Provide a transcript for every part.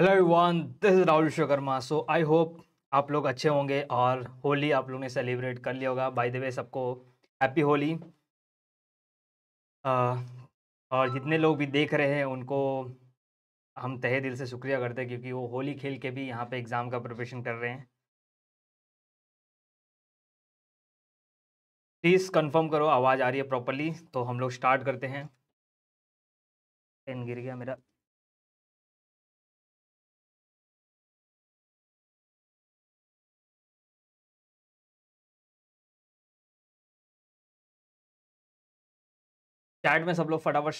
Hello everyone this is Rahul Vishwakarma so I hope आप लोग अच्छे होंगे और होली आप लोगों ने सेलिब्रेट कर लिया होगा बाय द वे सबको हैप्पी होली और जितने लोग भी देख रहे हैं उनको हम तहे दिल से शुक्रिया करते हैं क्योंकि वो होली खेल के भी यहाँ पे एग्ज़ाम का प्रिपरेशन कर रहे हैं प्लीज़ कंफर्म करो आवाज़ आ रही है प्रॉपरली तो हम लोग स्टार्ट करते हैं पेन गिर गया मेरा चैट में सब लोग फटाफट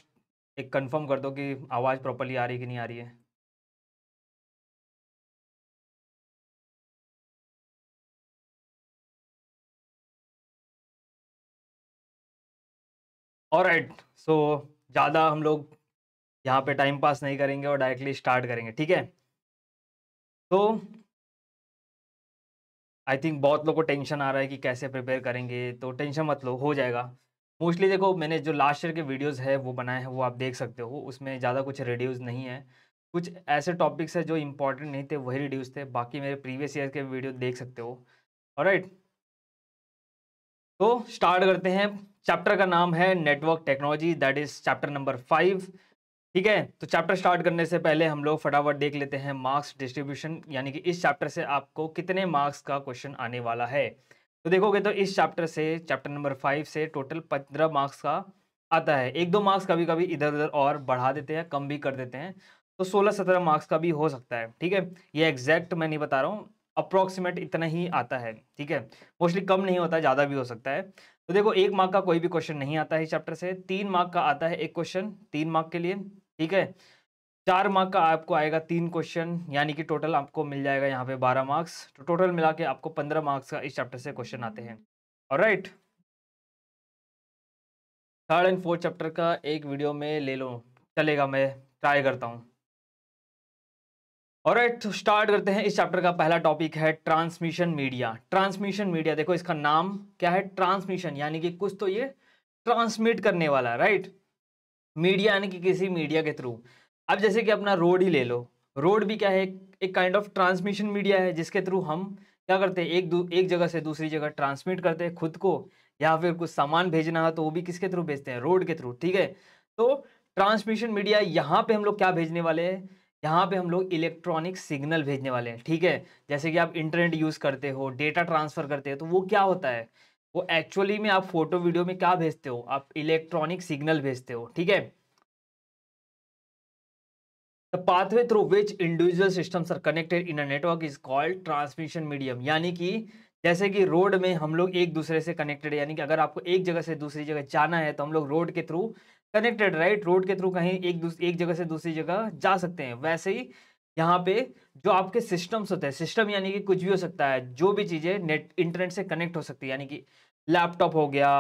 एक कंफर्म कर दो कि आवाज़ प्रॉपरली आ रही कि नहीं आ रही है और राइट सो ज़्यादा हम लोग यहाँ पे टाइम पास नहीं करेंगे और डायरेक्टली स्टार्ट करेंगे ठीक है तो आई थिंक बहुत लोग को टेंशन आ रहा है कि कैसे प्रिपेयर करेंगे तो टेंशन मत लो हो जाएगा मोस्टली देखो मैंने जो लास्ट ईयर के वीडियोस है वो बनाए हैं वो आप देख सकते हो उसमें ज़्यादा कुछ रिड्यूस नहीं है कुछ ऐसे टॉपिक्स है जो इंपॉर्टेंट नहीं थे वही रिड्यूस थे बाकी मेरे प्रीवियस ईयर के वीडियो देख सकते हो और राइट तो स्टार्ट करते हैं चैप्टर का नाम है network technology that is chapter number five ठीक है तो चैप्टर स्टार्ट करने से पहले हम लोग फटाफट देख लेते हैं मार्क्स डिस्ट्रीब्यूशन यानी कि इस चैप्टर से आपको कितने मार्क्स का क्वेश्चन आने वाला है तो देखोगे तो इस चैप्टर से चैप्टर नंबर फाइव से टोटल पंद्रह मार्क्स का आता है एक दो मार्क्स कभी कभी इधर उधर और बढ़ा देते हैं कम भी कर देते हैं तो सोलह सत्रह मार्क्स का भी हो सकता है ठीक है ये एग्जैक्ट मैं नहीं बता रहा हूँ अप्रोक्सीमेट इतना ही आता है ठीक है मोस्टली कम नहीं होता ज़्यादा भी हो सकता है तो देखो एक मार्क का कोई भी क्वेश्चन नहीं आता है इस चैप्टर से तीन मार्क का आता है एक क्वेश्चन तीन मार्क के लिए ठीक है चार मार्क का आपको आएगा तीन क्वेश्चन यानी कि टोटल आपको मिल जाएगा यहाँ पे बारह मार्क्स तो टोटल मिला के आपको पंद्रह मार्क्स का इस चैप्टर से क्वेश्चन आते हैं और right third and fourth chapter का एक वीडियो में ले लो चलेगा मैं ट्राई करता हूँ और राइट स्टार्ट करते हैं इस चैप्टर का पहला टॉपिक है ट्रांसमिशन मीडिया ट्रांसमिशन मीडिया देखो इसका नाम क्या है ट्रांसमिशन यानी कि कुछ तो ये ट्रांसमिट करने वाला राइट मीडिया यानी कि किसी मीडिया के थ्रू अब जैसे कि अपना रोड ही ले लो रोड भी क्या है एक काइंड ऑफ ट्रांसमिशन मीडिया है जिसके थ्रू हम क्या करते हैं एक एक जगह से दूसरी जगह ट्रांसमिट करते हैं खुद को या फिर कुछ सामान भेजना है तो वो भी किसके थ्रू भेजते हैं रोड के थ्रू ठीक है तो ट्रांसमिशन मीडिया यहाँ पे हम लोग क्या भेजने वाले हैं यहाँ पे हम लोग इलेक्ट्रॉनिक सिग्नल भेजने वाले हैं ठीक है जैसे कि आप इंटरनेट यूज़ करते हो डेटा ट्रांसफ़र करते हो तो वो क्या होता है वो एक्चुअली में आप फोटो वीडियो में क्या भेजते हो आप इलेक्ट्रॉनिक सिग्नल भेजते हो ठीक है The pathway through which individual systems are connected in a network is called transmission medium. यानी कि जैसे कि रोड में हम लोग एक दूसरे से कनेक्टेड है यानी कि अगर आपको एक जगह से दूसरी जगह जाना है तो हम लोग रोड के थ्रू कनेक्टेड राइट रोड के थ्रू कहीं एक एक जगह से दूसरी जगह जा सकते हैं वैसे ही यहाँ पे जो आपके सिस्टम्स होते हैं सिस्टम यानी कि कुछ भी हो सकता है जो भी चीज़ें नेट इंटरनेट से कनेक्ट हो सकती है यानी कि लैपटॉप हो गया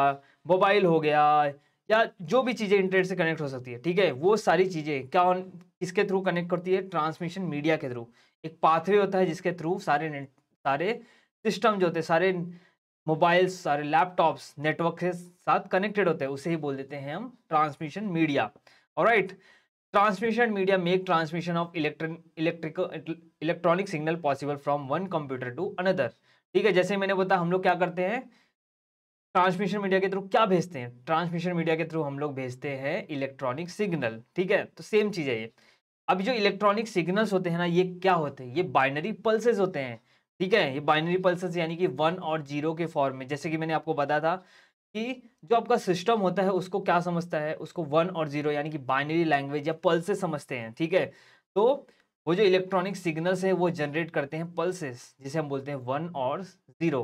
मोबाइल हो गया या जो भी चीज़ें इंटरनेट से कनेक्ट हो सकती है ठीक है वो सारी चीज़ें क्या ऑन किसके थ्रू कनेक्ट करती है ट्रांसमिशन मीडिया के थ्रू एक पाथवे होता है जिसके थ्रू सारे सारे सिस्टम जो होते हैं सारे मोबाइल्स सारे लैपटॉप्स नेटवर्क के साथ कनेक्टेड होते हैं उसे ही बोल देते हैं हम ट्रांसमिशन मीडिया और right transmission media make transmission of electric electrical electronic signal possible from one computer to another ठीक है जैसे मैंने बताया हम लोग क्या करते हैं ट्रांसमिशन मीडिया के थ्रू क्या भेजते हैं ट्रांसमिशन मीडिया के थ्रू हम लोग भेजते हैं इलेक्ट्रॉनिक सिग्नल ठीक है तो सेम चीज़ है ये अब जो इलेक्ट्रॉनिक सिग्नल्स होते हैं ना ये क्या होते हैं ये बाइनरी पल्सेज होते हैं ठीक है ये बाइनरी पल्सेज यानी कि वन और जीरो के फॉर्म में जैसे कि मैंने आपको बताया था कि जो आपका सिस्टम होता है उसको क्या समझता है उसको वन और जीरो यानी कि बाइनरी लैंग्वेज या पल्सेस समझते हैं ठीक है तो वो जो इलेक्ट्रॉनिक सिग्नल्स है वो जनरेट करते हैं पल्सेस जिसे हम बोलते हैं वन और जीरो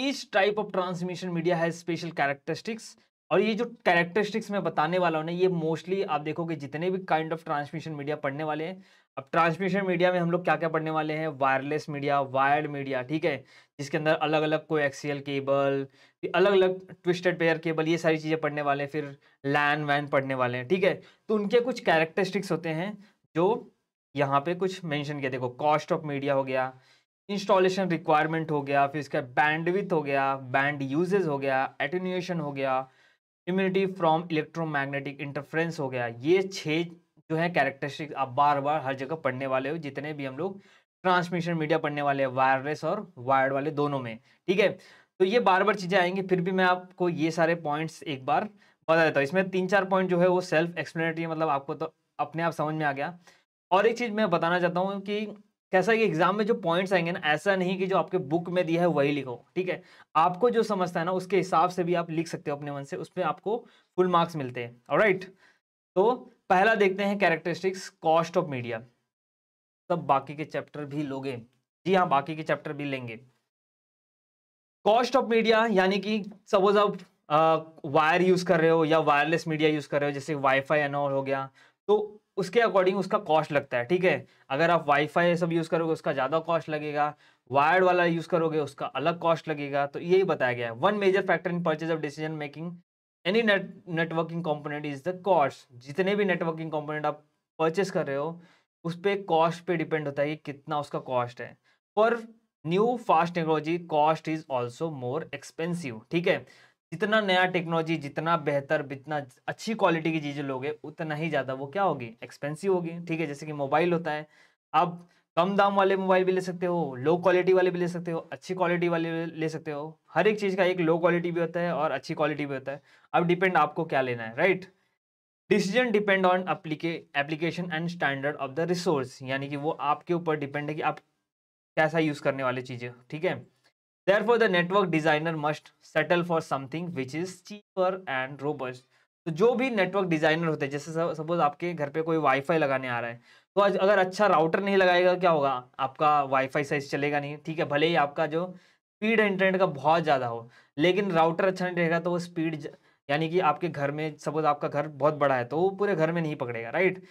किस टाइप ऑफ ट्रांसमिशन मीडिया है स्पेशल कैरेक्टरिस्टिक्स और ये जो कैरेक्टरिस्टिक्स मैं बताने वाला हूँ ना ये मोस्टली आप देखोगे जितने भी काइंड ऑफ ट्रांसमिशन मीडिया पढ़ने वाले हैं अब ट्रांसमिशन मीडिया में हम लोग क्या क्या पढ़ने वाले हैं वायरलेस मीडिया वायर्ड मीडिया ठीक है जिसके अंदर अलग अलग कोई एक्सीएल केबल अलग अलग ट्विस्टेड पेयर केबल ये सारी चीज़ें पढ़ने वाले हैं फिर लैंड वैन पढ़ने वाले हैं ठीक है तो उनके कुछ कैरेक्टरिस्टिक्स होते हैं जो यहाँ पे कुछ मैंशन किया देखो कॉस्ट ऑफ मीडिया हो गया इंस्टॉलेशन रिक्वायरमेंट हो गया फिर इसका बैंडविथ हो गया बैंड यूजेज हो गया एटेन्यूएशन हो गया इम्यूनिटी फ्रॉम इलेक्ट्रोमैग्नेटिक इंटरफ्रेंस हो गया ये छः जो है कैरेक्टरिस्टिक आप बार बार हर जगह पढ़ने वाले हो जितने भी हम लोग ट्रांसमिशन मीडिया पढ़ने वाले हैं वायरलेस और वायर्ड वाले दोनों में ठीक है तो ये बार बार चीज़ें आएंगी फिर भी मैं आपको ये सारे पॉइंट्स एक बार बता देता हूँ इसमें तीन चार पॉइंट जो है वो सेल्फ एक्सप्लेनेटरी मतलब आपको तो अपने आप समझ में आ गया और एक चीज़ मैं बताना चाहता हूँ कि कैसा कि एग्जाम में जो पॉइंट्स आएंगे ना ऐसा नहीं कि जो आपके बुक में दिया है वही लिखो ठीक है आपको जो समझता है ना उसके हिसाब से भी आप लिख सकते हो अपने मन से उसमें आपको फुल मार्क्स मिलते हैं और राइट तो पहला देखते हैं कैरेक्टरिस्टिक्स कॉस्ट ऑफ मीडिया तब बाकी के चैप्टर भी लोगे जी हाँ बाकी के चैप्टर भी लेंगे कॉस्ट ऑफ मीडिया यानी कि सपोज आप वायर यूज़ कर रहे हो या वायरलेस मीडिया यूज़ कर रहे हो जैसे वाईफाई एनऑल हो गया तो उसके अकॉर्डिंग उसका कॉस्ट लगता है ठीक है अगर आप वाईफाई सब यूज़ करोगे उसका ज़्यादा कॉस्ट लगेगा वायर्ड वाला यूज़ करोगे उसका अलग कॉस्ट लगेगा तो यही बताया गया है one major factor in purchase of decision making any net networking component is the cost जितने भी नेटवर्किंग कॉम्पोनेंट आप परचेस कर रहे हो उस पर कॉस्ट पे डिपेंड होता है कि कितना उसका कॉस्ट है पर new fast technology cost is also more expensive ठीक है जितना नया टेक्नोलॉजी जितना बेहतर जितना अच्छी क्वालिटी की चीज़ें लोगे उतना ही ज़्यादा वो क्या होगी एक्सपेंसिव होगी ठीक है जैसे कि मोबाइल होता है आप कम दाम वाले मोबाइल भी ले सकते हो लो क्वालिटी वाले भी ले सकते हो अच्छी क्वालिटी वाले ले सकते हो हर एक चीज़ का एक लो क्वालिटी भी होता है और अच्छी क्वालिटी भी होता है अब डिपेंड आपको क्या लेना है right decision depend on application and standard of the resource यानी कि वो आपके ऊपर डिपेंड है कि आप कैसा यूज़ करने वाले चीज़ें ठीक है therefore the network designer must settle for something which is cheaper and robust तो जो भी नेटवर्क डिजाइनर होते हैं जैसे सपोज आपके घर पे कोई वाईफाई लगाने आ रहा है तो अगर अच्छा राउटर नहीं लगाएगा क्या होगा आपका वाईफाई साइज चलेगा नहीं ठीक है भले ही आपका जो स्पीड इंटरनेट का बहुत ज़्यादा हो लेकिन राउटर अच्छा नहीं रहेगा तो वो स्पीड यानी कि आपके घर में सपोज आपका घर बहुत बड़ा है तो वो पूरे घर में नहीं पकड़ेगा राइट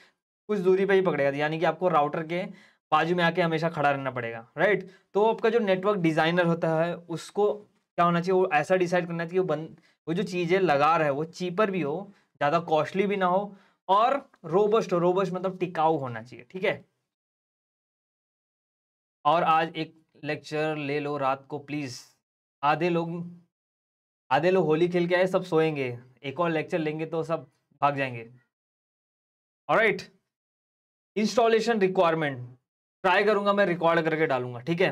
कुछ दूरी पर ही पकड़ेगा यानी कि आपको राउटर के बाजू में आके हमेशा खड़ा रहना पड़ेगा राइट तो आपका जो नेटवर्क डिज़ाइनर होता है उसको क्या होना चाहिए वो ऐसा डिसाइड करना चाहिए वो बंद वो जो चीज़ें लगा रहा है वो चीपर भी हो ज़्यादा कॉस्टली भी ना हो और रोबस्ट हो रोबस्ट मतलब टिकाऊ होना चाहिए ठीक है और आज एक लेक्चर ले लो रात को प्लीज़ आधे लोग आधे लोग होली खेल के आए सब सोएंगे एक और लेक्चर लेंगे तो सब भाग जाएंगे और राइट इंस्टॉलेशन रिक्वायरमेंट ट्राई करूंगा मैं रिकॉर्ड करके डालूंगा ठीक है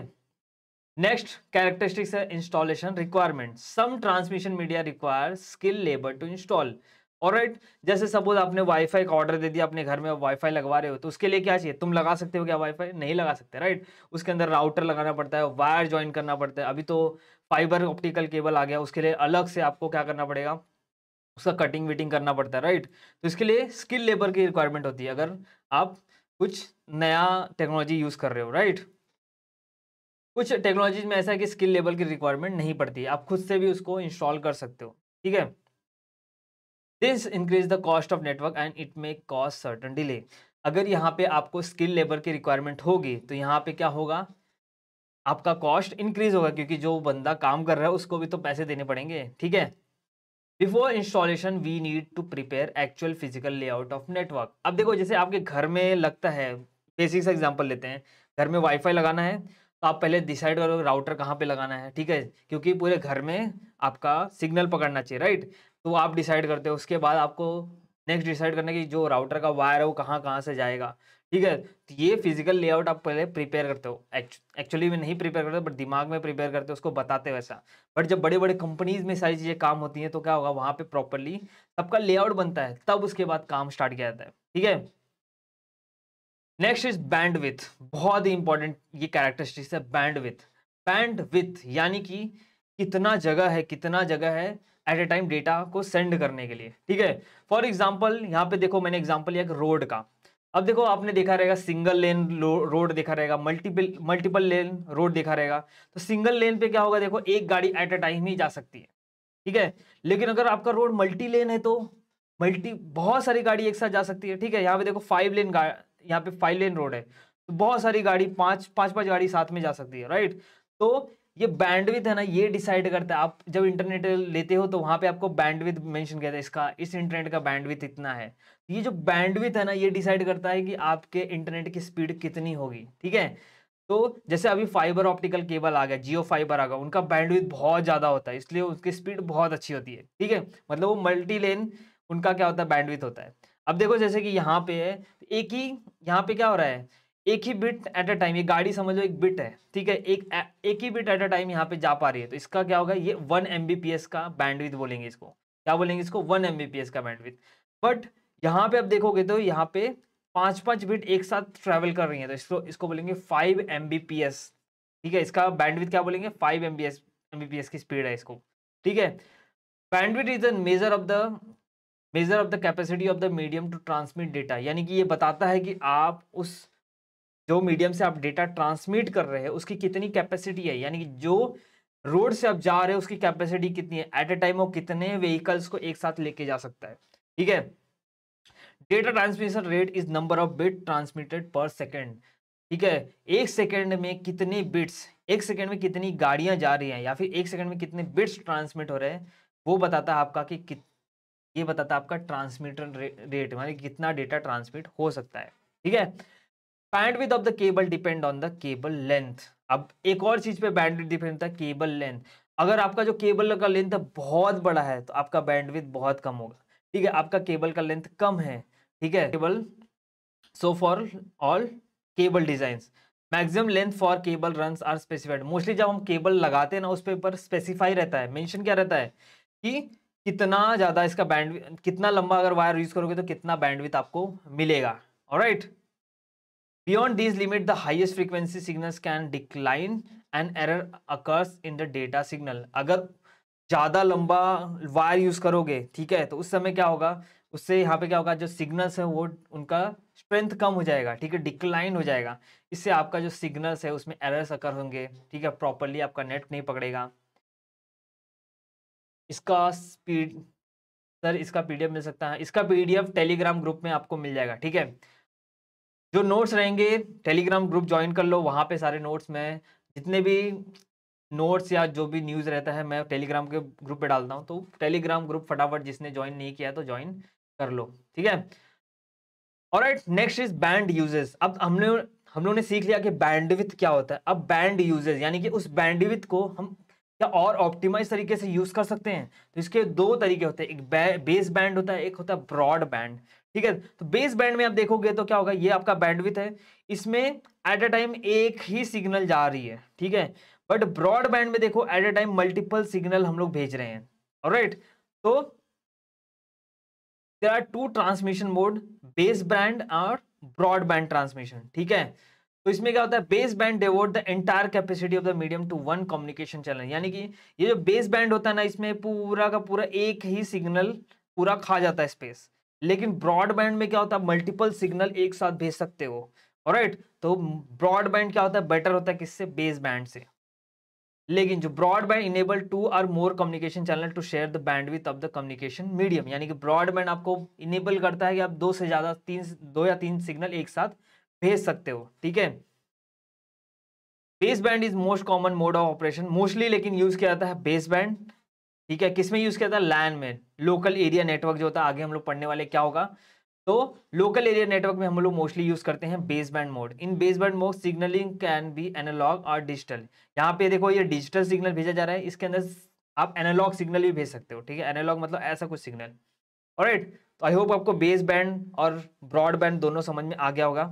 नेक्स्ट कैरेक्टरिस्टिक्स है installation requirement some transmission media require skill labour to install और राइट जैसे सपोज आपने वाईफाई का ऑर्डर दे दिया अपने घर में वाईफाई लगवा रहे हो तो उसके लिए क्या चाहिए तुम लगा सकते हो क्या वाईफाई नहीं लगा सकते राइट उसके अंदर राउटर लगाना पड़ता है वायर ज्वाइन करना पड़ता है अभी तो फाइबर ऑप्टिकल केबल आ गया उसके लिए अलग से आपको क्या करना पड़ेगा उसका कटिंग विटिंग करना पड़ता है राइट तो इसके लिए स्किल लेबर की रिक्वायरमेंट होती है अगर आप कुछ नया टेक्नोलॉजी यूज़ कर रहे हो राइट कुछ टेक्नोलॉजी में ऐसा है कि स्किल लेवल की रिक्वायरमेंट नहीं पड़ती आप खुद से भी उसको इंस्टॉल कर सकते हो ठीक है this increase the cost of network and it may cause certain delay अगर यहाँ पे आपको स्किल लेबर की रिक्वायरमेंट होगी तो यहाँ पे क्या होगा आपका कॉस्ट इंक्रीज होगा क्योंकि जो बंदा काम कर रहा है उसको भी तो पैसे देने पड़ेंगे ठीक है before installation we need to prepare actual physical layout of network अब देखो जैसे आपके घर में लगता है बेसिक से एग्जाम्पल लेते हैं घर में वाईफाई लगाना है तो आप पहले डिसाइड करो राउटर कहाँ पे लगाना है ठीक है क्योंकि पूरे घर में आपका सिग्नल पकड़ना चाहिए राइट तो आप डिसाइड करते हो उसके बाद आपको नेक्स्ट डिसाइड करना कि जो राउटर का वायर है वो कहाँ कहाँ से जाएगा ठीक है तो ये फिजिकल लेआउट आप पहले प्रिपेयर करते हो एक्चुअली में नहीं प्रिपेयर करते बट दिमाग में प्रिपेयर करते हो उसको बताते वैसा बट जब बड़े बड़े कंपनीज में सारी चीज़ें काम होती हैं तो क्या होगा वहाँ पे प्रॉपरली सबका लेआउट बनता है तब उसके बाद काम स्टार्ट किया जाता है ठीक है नेक्स्ट इज बैंड विथ बहुत ही इंपॉर्टेंट ये कैरेक्टरिस्टिक्स है बैंड विथ बैंड विथ यानी कि कितना जगह है कितना जगह है एट ए टाइम डेटा को सेंड करने के लिए ठीक है फॉर एग्जाम्पल यहाँ पे देखो मैंने एग्जाम्पल लिया रोड का अब देखो आपने देखा रहेगा सिंगल लेन रोड देखा रहेगा मल्टीपल मल्टीपल लेन रोड देखा रहेगा तो सिंगल लेन पे क्या होगा देखो एक गाड़ी एट अ टाइम ही जा सकती है ठीक है लेकिन अगर आपका रोड मल्टी लेन है तो मल्टी बहुत सारी गाड़ी एक साथ जा सकती है ठीक है यहाँ पे देखो फाइव लेन यहाँ पे फाइव लेन रोड है तो बहुत सारी गाड़ी पाँच पाँच पाँच गाड़ी साथ में जा सकती है राइट तो ये बैंडविथ है ना ये डिसाइड करता है आप जब इंटरनेट लेते हो तो वहां पे आपको बैंडविथ मेंशन किया था इसका इस इंटरनेट का बैंडविथ इतना है ये जो बैंडविथ है ना ये डिसाइड करता है कि आपके इंटरनेट की स्पीड कितनी होगी ठीक है तो जैसे अभी फाइबर ऑप्टिकल केबल आ गया जियो फाइबर आ गया उनका बैंडविथ बहुत ज़्यादा होता है इसलिए उसकी स्पीड बहुत अच्छी होती है ठीक है मतलब वो मल्टी लेन उनका क्या होता है बैंडविथ होता है अब देखो जैसे कि यहाँ पे है एक ही यहाँ पे क्या हो रहा है एक ही बिट एट अ टाइम ये गाड़ी समझ लो एक बिट है ठीक है एक एक ही बिट एट अ टाइम यहाँ पे जा पा रही है तो इसका क्या होगा ये वन एम का बैंडविथ बोलेंगे इसको क्या बोलेंगे इसको वन एम का बैंडविथ बट यहाँ पे आप देखोगे तो यहाँ पे पांच पांच बिट एक साथ ट्रेवल कर रही है तो इसको इसको बोलेंगे फाइव एम ठीक है इसका बैंडविथ क्या बोलेंगे फाइव एम बी की स्पीड है इसको ठीक है bandwidth is the measure of the measure of the capacity of the medium to transmit data यानी कि ये बताता है कि आप उस जो मीडियम से आप डेटा ट्रांसमिट कर रहे हैं उसकी कितनी कैपेसिटी है यानी कि जो रोड से आप जा रहे हैं उसकी कैपेसिटी कितनी है एट ए टाइम वो कितने व्हीकल्स को एक साथ लेके जा सकता है ठीक है data transmission rate is number of bit transmitted per second ठीक है एक सेकेंड में कितने बिट्स एक सेकेंड में कितनी गाड़ियां जा रही हैं या फिर एक सेकेंड में कितने बिट्स ट्रांसमिट हो रहे हैं वो बताता है आपका कि कित ये बताता है आपका ट्रांसमिटर रे, रेट मानी कितना डेटा ट्रांसमिट हो सकता है ठीक है band of the cable depend on the cable length अब एक और चीज पे बैंड डिपेंड होता है केबल लेंथ अगर आपका जो केबल का लेंथ बहुत बड़ा है तो आपका बैंडविथ बहुत कम होगा ठीक है आपका केबल का लेंथ कम है ठीक है cable so for all cable design maximum length for cable run are specified mostly जब हम केबल लगाते हैं ना उस पेपर स्पेसिफाई रहता है मेंशन क्या रहता है कि कितना ज़्यादा इसका बैंड कितना लंबा अगर वायर यूज़ करोगे तो कितना बैंडविथ आपको मिलेगा और right beyond this limit the highest frequency signals can decline and error occurs in the data signal अगर ज़्यादा लंबा वायर यूज़ करोगे ठीक है तो उस समय क्या होगा उससे यहाँ पे क्या होगा जो सिग्नल्स है वो उनका स्ट्रेंथ कम हो जाएगा ठीक है डिक्लाइन हो जाएगा इससे आपका जो सिग्नल्स है उसमें एरर्स अकर होंगे ठीक है प्रॉपरली आपका नेट नहीं पकड़ेगा इसका स्पीड सर इसका पीडीएफ मिल सकता है इसका पीडीएफ टेलीग्राम ग्रुप में आपको मिल जाएगा ठीक है जो नोट्स रहेंगे टेलीग्राम ग्रुप ज्वाइन कर लो वहाँ पे सारे नोट्स में जितने भी नोट्स या जो भी न्यूज़ रहता है मैं टेलीग्राम के ग्रुप पे डालता हूँ तो टेलीग्राम ग्रुप फटाफट जिसने ज्वाइन नहीं किया तो ज्वाइन कर लो ठीक है और नेक्स्ट इज बैंड यूजेस अब हमने हम लोगों ने सीख लिया कि बैंडविथ क्या होता है अब बैंड यूजेस यानी कि उस बैंडविथ को हम क्या और ऑप्टिमाइज तरीके से यूज कर सकते हैं तो इसके दो तरीके होते हैं एक बेस बैंड होता है एक होता है ब्रॉड बैंड ठीक है तो बेस बैंड में आप देखोगे तो क्या होगा ये आपका बैंडविथ है इसमें एट अ टाइम एक ही सिग्नल जा रही है ठीक है बट ब्रॉड बैंड में देखो at a time multiple signal हम लोग भेज रहे हैं राइट तो there are two transmission mode baseband और ब्रॉडबैंड ट्रांसमिशन ठीक है तो इसमें क्या होता है baseband devote the entire capacity of the medium to one communication channel यानी कि ये जो बेस बैंड होता है ना इसमें पूरा का पूरा एक ही सिग्नल पूरा खा जाता है स्पेस लेकिन ब्रॉडबैंड में क्या होता है मल्टीपल सिग्नल एक साथ भेज सकते हो राइट तो ब्रॉडबैंड क्या होता है बेटर होता है किससे बेस बैंड से लेकिन जो broadband enable two or more communication channel to share the bandwidth of the communication medium यानी कि ब्रॉडबैंड आपको इनेबल करता है कि आप दो से ज़्यादा तीन दो या तीन सिग्नल एक साथ भेज सकते हो ठीक है baseband is most common mode of operation mostly लेकिन यूज़ किया जाता है बेस बैंड ठीक है किसमें यूज़ किया जाता है लैंड में लोकल एरिया नेटवर्क जो होता है आगे हम लोग पढ़ने वाले क्या होगा तो लोकल एरिया नेटवर्क में हम लोग मोस्टली यूज करते हैं baseband mode in baseband mode signaling can be analog और डिजिटल यहाँ पे देखो ये डिजिटल सिग्नल भेजा जा रहा है इसके अंदर आप एनालॉग सिग्नल भी भेज सकते हो ठीक है एनालॉग मतलब ऐसा कुछ सिग्नल तो और तो आई होप आपको बेस बैंड और ब्रॉडबैंड दोनों समझ में आ गया होगा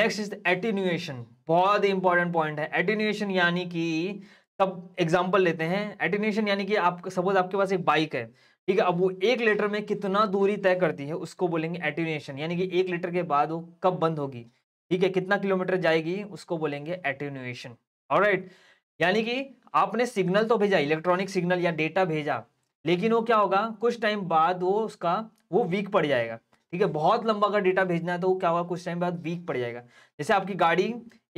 नेक्स्ट इज एटीन्यूएशन बहुत ही इंपॉर्टेंट पॉइंट है एटीन्यूएशन यानी कि तब एग्जांपल लेते हैं एटीन्यूएशन यानी कि आप सपोज आपके पास एक बाइक है ठीक है अब वो एक लीटर में कितना दूरी तय करती है उसको बोलेंगे एट्यूनेशन यानी कि एक लीटर के बाद वो कब बंद होगी ठीक है कितना किलोमीटर जाएगी उसको बोलेंगे एट्यूनेशन और यानी कि आपने सिग्नल तो भेजा इलेक्ट्रॉनिक सिग्नल या डेटा भेजा लेकिन वो क्या होगा कुछ टाइम बाद वो उसका वो वीक पड़ जाएगा ठीक है बहुत लंबा अगर डेटा भेजना है तो वो क्या होगा कुछ टाइम बाद वीक पड़ जाएगा जैसे आपकी गाड़ी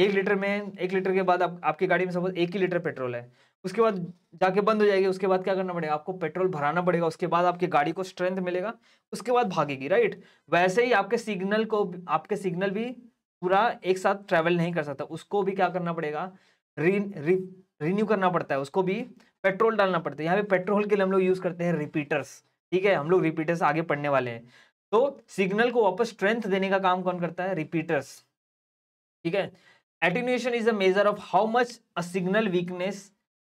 एक लीटर में एक लीटर के बाद आप, आपकी गाड़ी में सपोज एक ही लीटर पेट्रोल है उसके बाद जाके बंद हो जाएगी उसके बाद क्या करना पड़ेगा आपको पेट्रोल भराना पड़ेगा उसके बाद आपकी गाड़ी को स्ट्रेंथ मिलेगा उसके बाद भागेगी राइट वैसे ही आपके सिग्नल को आपके सिग्नल भी पूरा एक साथ ट्रैवल नहीं कर सकता उसको भी क्या करना पड़ेगा रिन्यू करना पड़ता है उसको भी पेट्रोल डालना पड़ता है यहाँ पे पेट्रोल के लिए हम लोग यूज़ करते हैं रिपीटर्स ठीक है हम लोग रिपीटर्स आगे पढ़ने वाले हैं तो सिग्नल को वापस स्ट्रेंथ देने का काम कौन करता है रिपीटर्स ठीक है attenuation is a measure of how much a signal weakness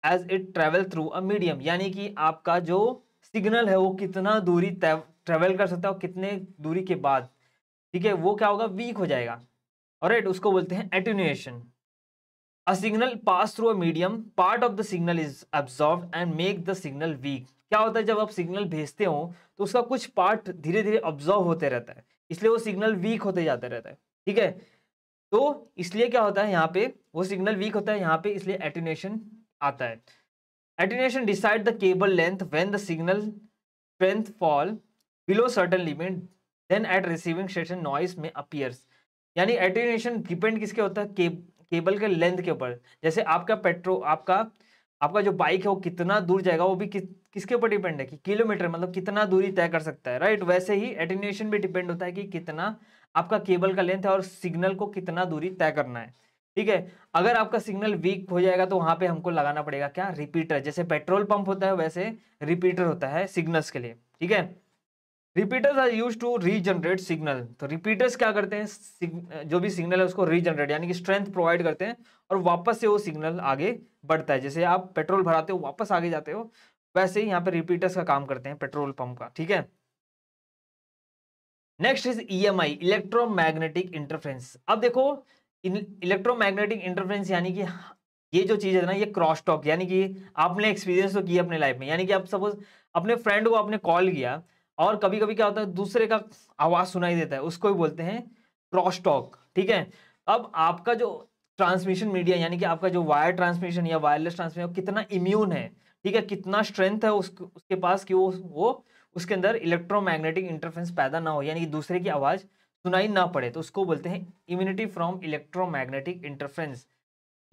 as it travel through a medium यानी कि आपका जो सिग्नल है वो कितना दूरी ट्रेवल कर सकता है और कितने दूरी के बाद ठीक है वो क्या होगा वीक हो जाएगा और उसको बोलते हैं attenuation a signal pass through a medium part of the signal is absorb and make the signal weak क्या होता है जब आप सिग्नल भेजते हो तो उसका कुछ पार्ट धीरे धीरे ऑब्जॉर्व होते रहता है इसलिए वो सिग्नल वीक होते जाते रहता है ठीक है तो इसलिए क्या होता है यहाँ पे वो सिग्नल वीक होता है यहाँ पे इसलिए एटिनेशन आता है attenuation decide the cable length when the signal strength fall below certain limit then at receiving station noise में अपियर्स यानी एटीनेशन डिपेंड किसके होता है केब केबल के लेंथ के ऊपर जैसे आपका पेट्रोल आपका आपका जो बाइक है वो कितना दूर जाएगा वो भी कि, किसके ऊपर डिपेंड है कि किलोमीटर मतलब कितना दूरी तय कर सकता है राइट वैसे ही एटीनेशन भी डिपेंड होता है कि कितना आपका केबल का लेंथ है और सिग्नल को कितना दूरी तय करना है ठीक है अगर आपका सिग्नल वीक हो जाएगा तो वहां पे हमको लगाना पड़ेगा क्या रिपीटर जैसे पेट्रोल पंप होता है वैसे रिपीटर होता है सिग्नल्स के लिए ठीक है repeaters are use to regenerate signal तो रिपीटर्स क्या करते हैं जो भी सिग्नल है उसको रीजनरेट यानी कि स्ट्रेंथ प्रोवाइड करते हैं और वापस से वो सिग्नल आगे बढ़ता है जैसे आप पेट्रोल भराते हो वापस आगे जाते हो वैसे ही यहाँ पे रिपीटर्स का काम करते हैं पेट्रोल पंप का ठीक है next is E M I electromagnetic interference अब देखो इलेक्ट्रोमैग्नेटिक इंटरफ्रेंस यानी कि ये जो चीज़ है ना ये क्रॉस टॉक यानी कि आपने एक्सपीरियंस तो किया अपने लाइफ में यानी कि आप सपोज अपने फ्रेंड को आपने कॉल किया और कभी कभी क्या होता है दूसरे का आवाज़ सुनाई देता है उसको भी बोलते हैं क्रॉस टॉक ठीक है अब आपका जो ट्रांसमिशन मीडिया यानी कि आपका जो वायर ट्रांसमिशन या वायरलेस ट्रांसमिशन कितना इम्यून है ठीक है कितना स्ट्रेंथ है उसके, उसके पास कि वो वो उसके अंदर इलेक्ट्रोमैग्नेटिक इंटरफेरेंस पैदा ना हो यानी कि दूसरे की आवाज़ सुनाई ना पड़े तो उसको बोलते हैं इम्यूनिटी फ्रॉम इलेक्ट्रोमैग्नेटिक इंटरफ्रेंस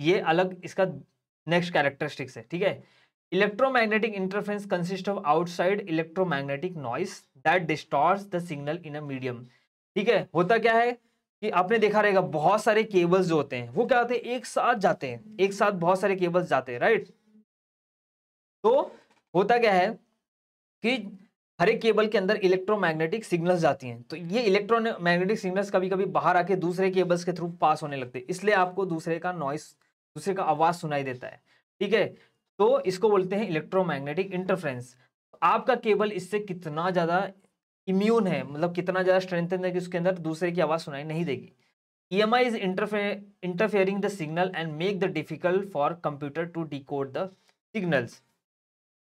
ये अलग इसका नेक्स्ट कैरेक्टरिस्टिक्स है ठीक है electromagnetic interference consist of outside electromagnetic noise that distorts the signal in a medium ठीक है होता क्या है कि आपने देखा रहेगा बहुत सारे केबल्स जो होते हैं वो क्या होते हैं एक साथ जाते हैं एक साथ बहुत सारे केबल्स जाते हैं राइट तो होता क्या है कि हर एक केबल के अंदर इलेक्ट्रोमैग्नेटिक सिग्नल्स जाती हैं तो ये इलेक्ट्रोमैग्नेटिक सिग्नल्स कभी कभी बाहर आके दूसरे केबल्स के थ्रू पास होने लगते हैं इसलिए आपको दूसरे का नॉइस दूसरे का आवाज़ सुनाई देता है ठीक है तो इसको बोलते हैं इलेक्ट्रोमैग्नेटिक इंटरफ्रेंस आपका केबल इससे कितना ज़्यादा इम्यून है मतलब कितना ज़्यादा स्ट्रेंथन है कि उसके अंदर दूसरे की आवाज़ सुनाई नहीं देगी E M I is interfering the signal and make the difficult for computer to decode the signals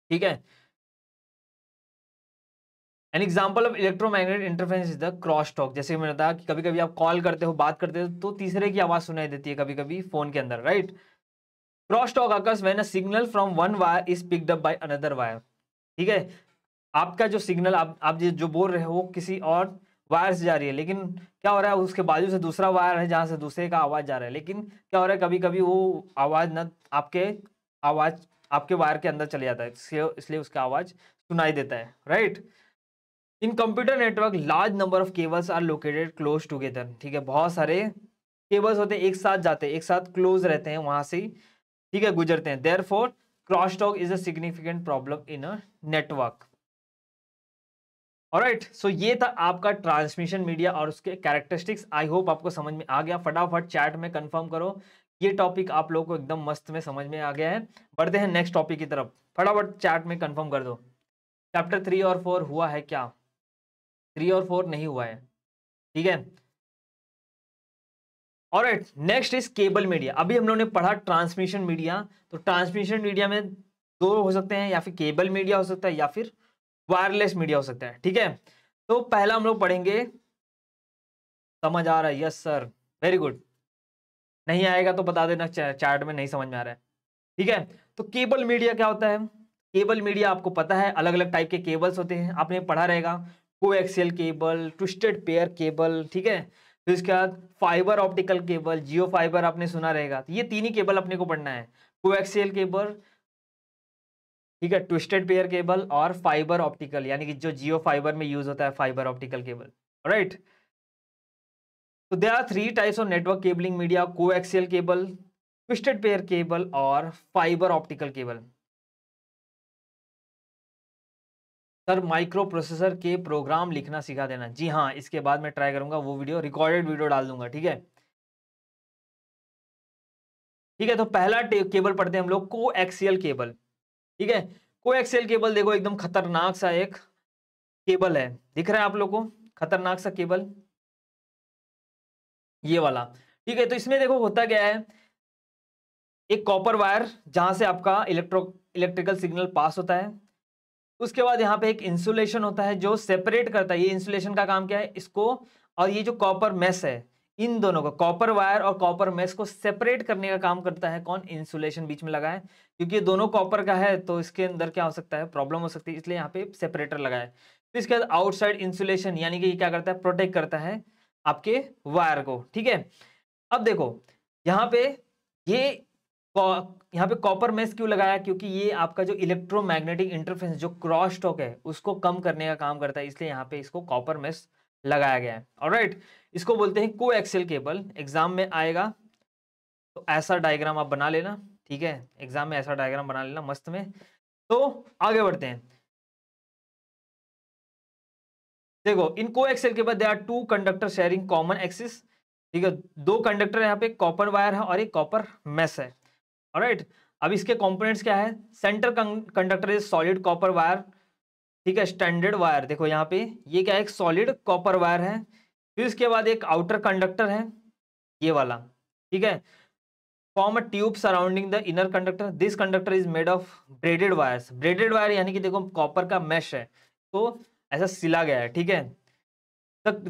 ठीक है an example of electromagnet interference is the crosstalk जैसे मैंने बताया कि कभी कभी आप कॉल करते हो बात करते हो तो तीसरे की आवाज़ सुनाई देती है कभी कभी फोन के अंदर right crosstalk occurs when a signal from one wire is picked up by another wire ठीक है आपका जो सिग्नल आप आप जो बोल रहे हो किसी और वायर से जा रही है लेकिन क्या हो रहा है उसके बाजू से दूसरा वायर है जहाँ से दूसरे का आवाज़ जा रहा है लेकिन क्या हो रहा है कभी कभी वो आवाज़ न आपके आवाज़ आपके वायर के अंदर चले जाता है इसलिए इसलिए उसका आवाज़ सुनाई देता है right right? In computer network large number of cables are located close together ठीक है बहुत सारे केबल्स होते हैं एक साथ जाते हैं एक साथ क्लोज रहते हैं वहां से ठीक है गुजरते हैं therefore crosstalk is a significant problem in a network right so ये था आपका ट्रांसमिशन मीडिया और उसके कैरेक्टरिस्टिक्स आई होप आपको समझ में आ गया फटाफट चैट में कंफर्म करो ये टॉपिक आप लोगों को एकदम मस्त में समझ में आ गया है बढ़ते हैं नेक्स्ट टॉपिक की तरफ फटाफट चैट में कंफर्म कर दो चैप्टर थ्री और फोर हुआ है क्या थ्री और फोर नहीं हुआ है ठीक है और नेक्स्ट इज केबल मीडिया अभी हम लोगों ने पढ़ा ट्रांसमिशन मीडिया तो ट्रांसमिशन मीडिया में दो हो सकते हैं या फिर केबल मीडिया हो सकता है या फिर वायरलेस मीडिया हो सकता है ठीक है तो पहला हम लोग पढ़ेंगे समझ आ रहा है यस सर वेरी गुड नहीं आएगा तो बता देना चार्ट में नहीं समझ में आ रहा है ठीक है तो केबल मीडिया क्या होता है केबल मीडिया आपको पता है अलग अलग टाइप के केबल्स होते हैं आपने पढ़ा रहेगा coaxial cable twisted pair cable ठीक है फिर तो उसके बाद fibre optical cable Jio fibre आपने सुना रहेगा तो ये तीन ही केबल अपने को पढ़ना है कोएक्सियल केबल ठीक है ट्विस्टेड पेयर केबल और फाइबर ऑप्टिकल यानी कि जो जियो फाइबर में यूज होता है फाइबर ऑप्टिकल केबल राइट तो there are three types of network cabling media coaxial cable twisted pair cable और fibre optical cable sir microprocessor के प्रोग्राम लिखना सिखा देना जी हाँ इसके बाद मैं ट्राई करूंगा वो वीडियो रिकॉर्डेड वीडियो डाल दूंगा ठीक है ठीक है तो पहला केबल पढ़ते हैं हम लोग को एक्सियल केबल ठीक है को एक्सियल केबल देखो एकदम खतरनाक सा एक केबल है दिख रहा है आप लोग को खतरनाक सा केबल ये वाला ठीक है तो इसमें देखो होता क्या है एक कॉपर वायर जहां से आपका इलेक्ट्रो इलेक्ट्रिकल सिग्नल पास होता है उसके बाद यहाँ पे एक इंसुलेशन होता है जो सेपरेट करता है ये इंसुलेशन का काम क्या है इसको और ये जो कॉपर मेस है इन दोनों को कॉपर वायर और कॉपर मेस को सेपरेट करने का काम करता है कौन इंसुलेशन बीच में लगा है क्योंकि ये दोनों कॉपर का है तो इसके अंदर क्या हो सकता है प्रॉब्लम हो सकती है इसलिए यहाँ पे सेपरेटर लगाए है तो इसके बाद आउटसाइड इंसुलेशन यानी कि ये क्या करता है प्रोटेक्ट करता है आपके वायर को ठीक है अब देखो यहाँ पे ये यहाँ पे कॉपर मेस क्यों लगाया क्योंकि ये आपका जो इलेक्ट्रोमैग्नेटिक इंटरफेरेंस जो क्रॉस टॉक है उसको कम करने का काम करता है इसलिए यहाँ पे इसको कॉपर मेस लगाया गया है और राइट इसको बोलते हैं को एक्सेल केबल एग्जाम में आएगा तो ऐसा डायग्राम आप बना लेना ठीक है एग्जाम में ऐसा डायग्राम बना लेना मस्त में तो आगे बढ़ते हैं देखो इन को एक्सेल के बाद they are two conductor sharing common axis ठीक है दो कंडक्टर यहाँ पे कॉपर वायर है और एक कॉपर मेस है राइट अब इसके कंपोनेंट्स क्या है centre conductor is solid copper wire ठीक है स्टैंडर्ड वायर देखो यहाँ पे ये क्या है एक सॉलिड कॉपर वायर है फिर इसके बाद एक आउटर कंडक्टर है ये वाला ठीक है form a tube surrounding the inner conductor this conductor is made of braided wires braided wire यानी कि देखो कॉपर का मैश है तो ऐसा सिला गया है ठीक है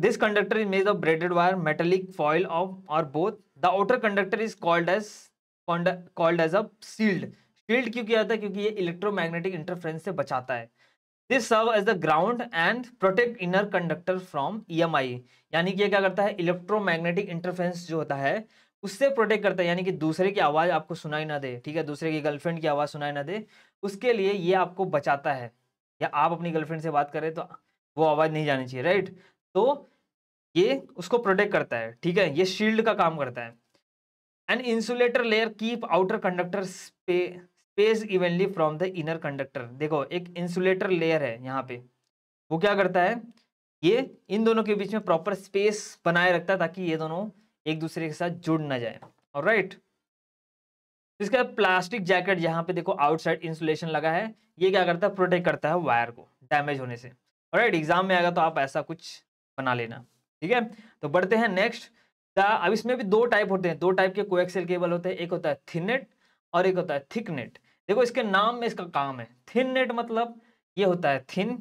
this conductor is made of braided wire metallic foil of और both the outer conductor is called as called as a shield shield क्यों किया जाता है क्योंकि ये इलेक्ट्रोमैग्नेटिक इंटरफ्रेंस से बचाता है this serve as the ground and protect inner conductor from I यानी कि यह क्या करता है इलेक्ट्रोमैग्नेटिक इंटरफ्रेंस जो होता है उससे प्रोटेक्ट करता है यानी कि दूसरे की आवाज़ आपको सुनाई ना दे ठीक है दूसरे की गर्लफ्रेंड की आवाज़ सुनाई ना दे उसके लिए ये आपको बचाता है या आप अपनी गर्लफ्रेंड से बात करें तो वो आवाज़ नहीं जानी चाहिए राइट तो ये उसको प्रोटेक्ट करता है ठीक है ये शील्ड का काम करता है an insulator layer keep outer conductor space evenly from the inner conductor देखो एक insulator layer है यहाँ पे वो क्या करता है ये इन दोनों के बीच में प्रॉपर स्पेस बनाए रखता है ताकि ये दोनों एक दूसरे के साथ जुड़ ना जाए और राइट इसके बाद प्लास्टिक जैकेट यहाँ पे देखो आउटसाइड इंसुलेशन लगा है ये क्या करता है प्रोटेक्ट करता है वायर को डैमेज होने से और राइट एग्जाम में आएगा तो आप ऐसा कुछ बना लेना ठीक है तो बढ़ते हैं नेक्स्ट अब इसमें भी दो टाइप होते हैं दो टाइप के कोएक्सल केबल होते हैं एक होता है थिन नेट और एक होता है थिक नेट देखो इसके नाम में इसका काम है थिन नेट मतलब ये होता है थिन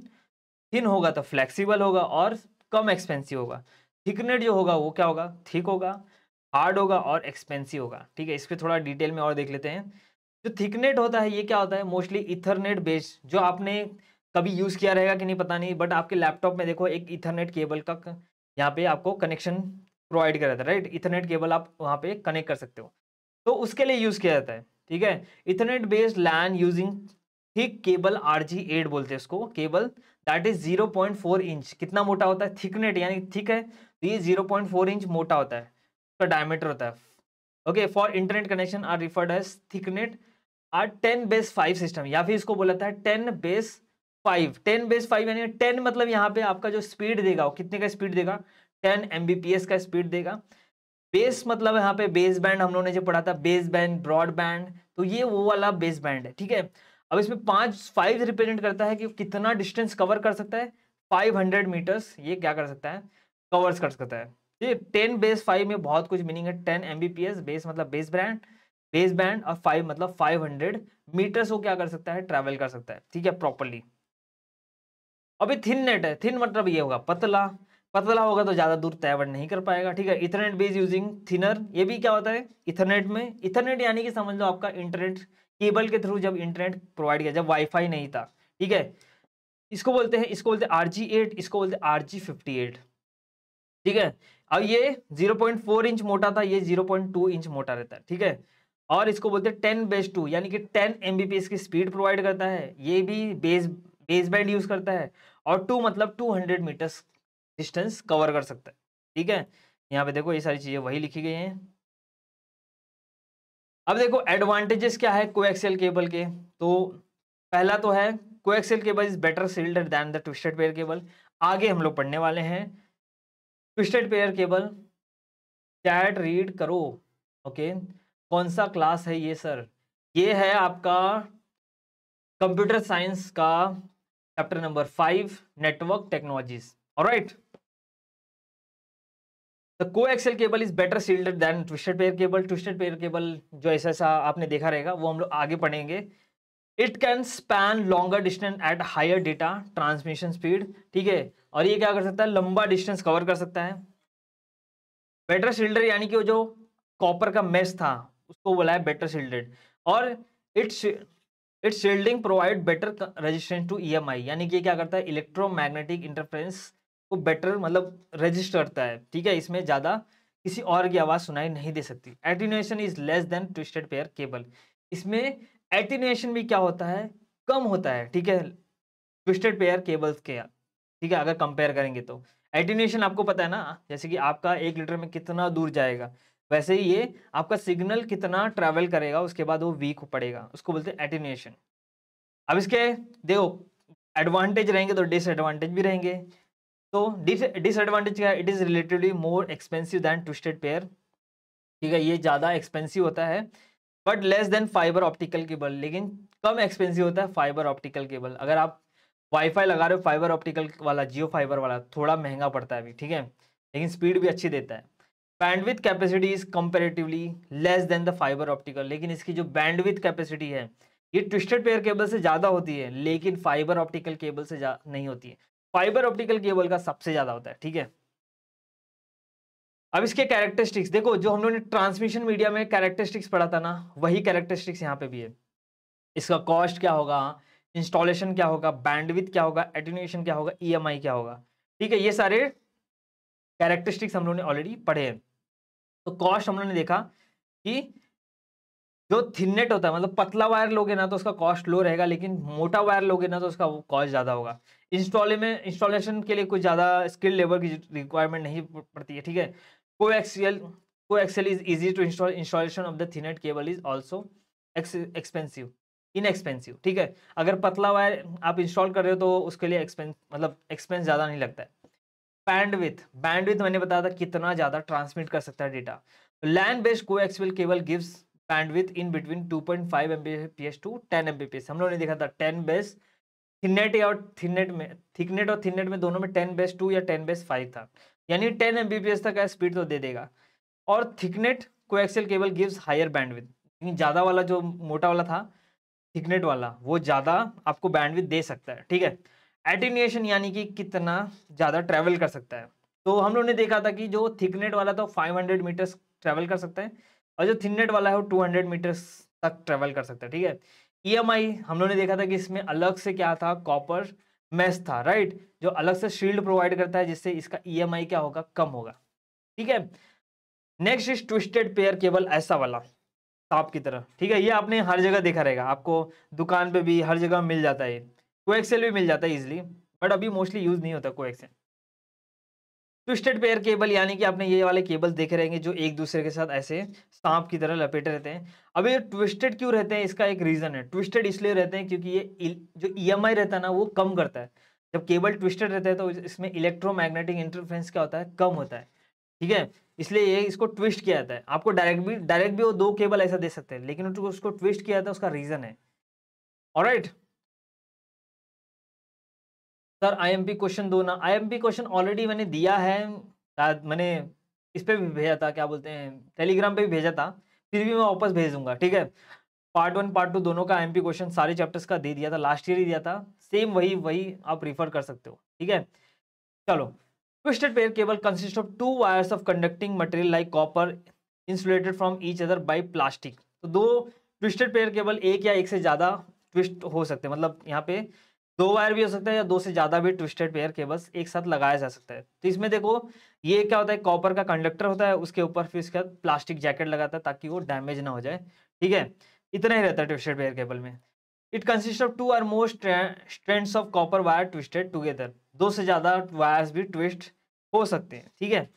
थिन होगा तो फ्लेक्सिबल होगा और कम एक्सपेंसिव होगा थिक नेट जो होगा वो क्या होगा थिक होगा हार्ड होगा और एक्सपेंसिव होगा ठीक है इस पर थोड़ा डिटेल में और देख लेते हैं जो थिकनेट होता है ये क्या होता है मोस्टली इथरनेट बेस्ड जो आपने कभी यूज़ किया रहेगा कि नहीं पता नहीं बट आपके लैपटॉप में देखो एक इथरनेट केबल का यहाँ पे आपको कनेक्शन प्रोवाइड करा जाता है राइट इथरनेट केबल आप वहाँ पे कनेक्ट कर सकते हो तो उसके लिए यूज़ किया जाता है ठीक है ethernet based LAN using thick cable R G eight बोलते हैं उसको cable that is zero point four inch कितना मोटा होता है थिकनेट यानी थिक है तो ये जीरो पॉइंट फोर इंच मोटा होता है उसका डायमीटर होता है okay for internet connection are referred as thicknet or ten base five system या फिर इसको बोला जाता है ten base five ten base five यानी टेन मतलब यहाँ पे आपका जो स्पीड देगा वो कितने का स्पीड देगा टेन एम का स्पीड देगा बेस मतलब यहाँ पे बेस बैंड हम लोगों ने जो पढ़ा था बेस बैंड ब्रॉड बैंड तो ये वो वाला बेस बैंड है ठीक है अब इसमें पांच फाइव रिप्रेजेंट करता है कि कितना डिस्टेंस कवर कर सकता है फाइव हंड्रेड मीटर्स ये क्या कर सकता है कवर्स कर सकता है ये टेन बेस फाइव में बहुत कुछ मीनिंग है टेन एम बेस मतलब बेस ब्रांड बेस बैंड और फाइव मतलब फाइव हंड्रेड मीटर्स वो क्या कर सकता है ट्रैवल कर सकता है ठीक है प्रॉपरली अभी थिन नेट है थिन मतलब ये होगा पतला पतला होगा तो ज़्यादा दूर तैयार नहीं कर पाएगा ठीक है इथरनेट बेज यूजिंग थिनर ये भी क्या होता है इथरनेट में इथरनेट यानी कि समझ लो आपका इंटरनेट केबल के थ्रू जब इंटरनेट प्रोवाइड किया जब वाईफाई नहीं था ठीक है इसको बोलते हैं इसको बोलते हैं आर जी एट इसको बोलते हैं आर जी फिफ्टी एट ठीक है अब ये जीरो पॉइंट फोर इंच मोटा था ये जीरो पॉइंट टू इंच मोटा रहता है ठीक है और इसको बोलते हैं टेन बेस टू यानी कि ten M B P S की स्पीड प्रोवाइड करता है ये भी बेस बेस बैंड यूज़ करता है और टू मतलब two hundred metres distance cover कर सकता है ठीक है यहाँ पे देखो ये सारी चीज़ें वही लिखी गई हैं अब देखो एडवांटेजेस क्या है कोएक्सियल केबल के तो पहला तो है coaxial cable is better shielded than the twisted pair cable आगे हम लोग पढ़ने वाले हैं twisted pair cable chat read करो ओके कौन सा क्लास है ये सर ये है आपका कंप्यूटर साइंस का chapter number five network technologies Alright. The coaxial cable is better shielded than twisted pair cable. Twisted pair cable जो ऐसा ऐसा आपने देखा रहेगा वो हम लोग आगे पढ़ेंगे it can span longer distance at higher data transmission speed ठीक है और ये क्या कर सकता है लंबा डिस्टेंस कवर कर सकता है बेटर शिल्डर यानी कि वो जो कॉपर का मेस था उसको बोला है बेटर शिल्डेड और it's it's shielding provide better resistance to E M I यानी कि क्या करता है इलेक्ट्रोमैग्नेटिक इंटरफ्रेंस को बेटर मतलब रजिस्टर करता है ठीक है इसमें ज़्यादा किसी और की आवाज़ सुनाई नहीं दे सकती attenuation is less than twisted pair cable इसमें एटीनुएशन भी क्या होता है कम होता है ठीक है ट्विस्टेड पेयर केबल्स के ठीक है अगर कंपेयर करेंगे तो एटीनुएशन आपको पता है ना जैसे कि आपका एक लीटर में कितना दूर जाएगा वैसे ही ये आपका सिग्नल कितना ट्रैवल करेगा उसके बाद वो वीक पड़ेगा उसको बोलते हैं एटीनुएशन अब इसके देखो एडवांटेज रहेंगे तो डिसएडवांटेज भी रहेंगे तो डिसएडवांटेज क्या है it is relatively more expensive than twisted pair ठीक है ये ज़्यादा एक्सपेंसिव होता है but less than fibre optical cable लेकिन कम एक्सपेंसिव होता है फाइबर ऑप्टिकल केबल अगर आप वाईफाई लगा रहे हो फाइबर ऑप्टिकल वाला जियो फाइबर वाला थोड़ा महंगा पड़ता है अभी ठीक है लेकिन स्पीड भी अच्छी देता है bandwidth capacity is comparatively less than the fibre optical लेकिन इसकी जो बैंडविथ कैपेसिटी है ये ट्विस्टेड पेयर केबल से ज़्यादा होती है लेकिन फाइबर ऑप्टिकल केबल से नहीं होती है फाइबर ऑप्टिकल केबल का सबसे ज्यादा होता है ठीक है अब इसके कैरेक्टरिस्टिक्स देखो जो हम लोगों ने ट्रांसमिशन मीडिया में कैरेक्टरिस्टिक्स पढ़ा था ना वही कैरेक्टरिस्टिक्स यहाँ पे भी है इसका कॉस्ट क्या होगा इंस्टॉलेशन क्या होगा बैंडविथ क्या होगा एटेन्यूशन क्या होगा ईएमआई e क्या होगा ठीक है ये सारे कैरेक्टरिस्टिक्स हम लोगों ने ऑलरेडी पढ़े हैं तो कॉस्ट हम लोगों ने देखा कि जो थिननेट होता है मतलब पतला वायर लोगे ना तो उसका कॉस्ट लो रहेगा लेकिन मोटा वायर लोगे ना तो उसका कॉस्ट ज़्यादा होगा इंस्टॉले में इंस्टॉलेशन के लिए कुछ ज़्यादा स्किल लेबर की रिक्वायरमेंट नहीं पड़ती है ठीक है coaxial coaxial is easy to install installation of the thinnet cable is also expensive inexpensive ठीक है अगर पतला वायर आप इंस्टॉल कर रहे हो तो उसके लिए एक्सपेंस मतलब एक्सपेंस ज़्यादा नहीं लगता है बैंडविथ बैंडविथ मैंने बताया था कितना ज़्यादा ट्रांसमिट कर सकता है data land based coaxial cable gives bandwidth in between 2.5 point to 10 Mbps हम लोगों ने देखा था 10 बेस थिननेट या थिननेट में थिकनेट और थिननेट में दोनों में 10 बेस 2 या 10 बेस 5 था यानी 10 एस तक का स्पीड तो दे देगा और thicknet coaxial cable gives higher bandwidth ज़्यादा वाला जो मोटा वाला था थिकनेट वाला वो ज़्यादा आपको बैंडविथ दे सकता है ठीक है एटीनिएशन यानी कि कितना ज़्यादा ट्रैवल कर सकता है तो हम लोगों ने देखा था कि जो थिकनेट वाला था 500 मीटर्स ट्रैवल कर सकता है और जो थिन नेट वाला है वो टू हंड्रेड मीटर्स तक ट्रेवल कर सकता है ठीक है ईएमआई e हम लोग ने देखा था कि इसमें अलग से क्या था कॉपर मेस था राइट जो अलग से शील्ड प्रोवाइड करता है जिससे इसका ईएमआई e क्या होगा कम होगा ठीक है next is twisted pair cable ऐसा वाला सांप की तरह ठीक है ये आपने हर जगह देखा रहेगा आपको दुकान पे भी हर जगह मिल जाता है कोएक्सेल भी मिल जाता है इजिली बट अभी मोस्टली यूज नहीं होता को एक्सेल ट्विस्टेड पेयर केबल यानी कि आपने ये वाले केबल देखे रहेंगे जो एक दूसरे के साथ ऐसे सांप की तरह लपेटे रहते हैं अब ये ट्विस्टेड क्यों रहते हैं इसका एक रीज़न है ट्विस्टेड इसलिए रहते हैं क्योंकि ये जो ई e रहता है ना वो कम करता है जब केबल ट्विस्टेड रहता है तो इसमें इलेक्ट्रोमैग्नेटिक इंटरफ्रेंस क्या होता है कम होता है ठीक है इसलिए ये इसको ट्विस्ट किया जाता है आपको डायरेक्ट भी डायरेक्ट भी वो दो केबल ऐसा दे सकते हैं लेकिन उसको ट्विस्ट किया जाता है उसका रीज़न है और सर आईएमपी क्वेश्चन दो ना आईएमपी क्वेश्चन ऑलरेडी मैंने दिया है शायद मैंने इस पर भी भेजा था क्या बोलते हैं टेलीग्राम पे भी भेजा था फिर भी मैं वापस भेज दूंगा ठीक है पार्ट वन पार्ट टू दोनों का आईएमपी क्वेश्चन सारे चैप्टर्स का दे दिया था लास्ट ईयर ही दिया था सेम वही वही आप रिफर कर सकते हो ठीक है चलो twisted pair cable consist of two wires of conducting material like copper insulated from each other by plastic तो दो ट्विस्टेड पेयर केबल एक या एक से ज़्यादा ट्विस्ट हो सकते हैं मतलब यहाँ पे दो वायर भी हो सकता है या दो से ज्यादा भी ट्विस्टेड पेयर केबल्स एक साथ लगाया जा सकता है तो इसमें देखो ये क्या होता है कॉपर का कंडक्टर होता है उसके ऊपर फिर उसके प्लास्टिक जैकेट लगाता है ताकि वो डैमेज ना हो जाए ठीक है इतना ही रहता है ट्विस्टेड पेयर केबल में it consist of two or most strands of copper wire twisted together दो से ज्यादा वायर्स भी ट्विस्ट हो सकते हैं ठीक है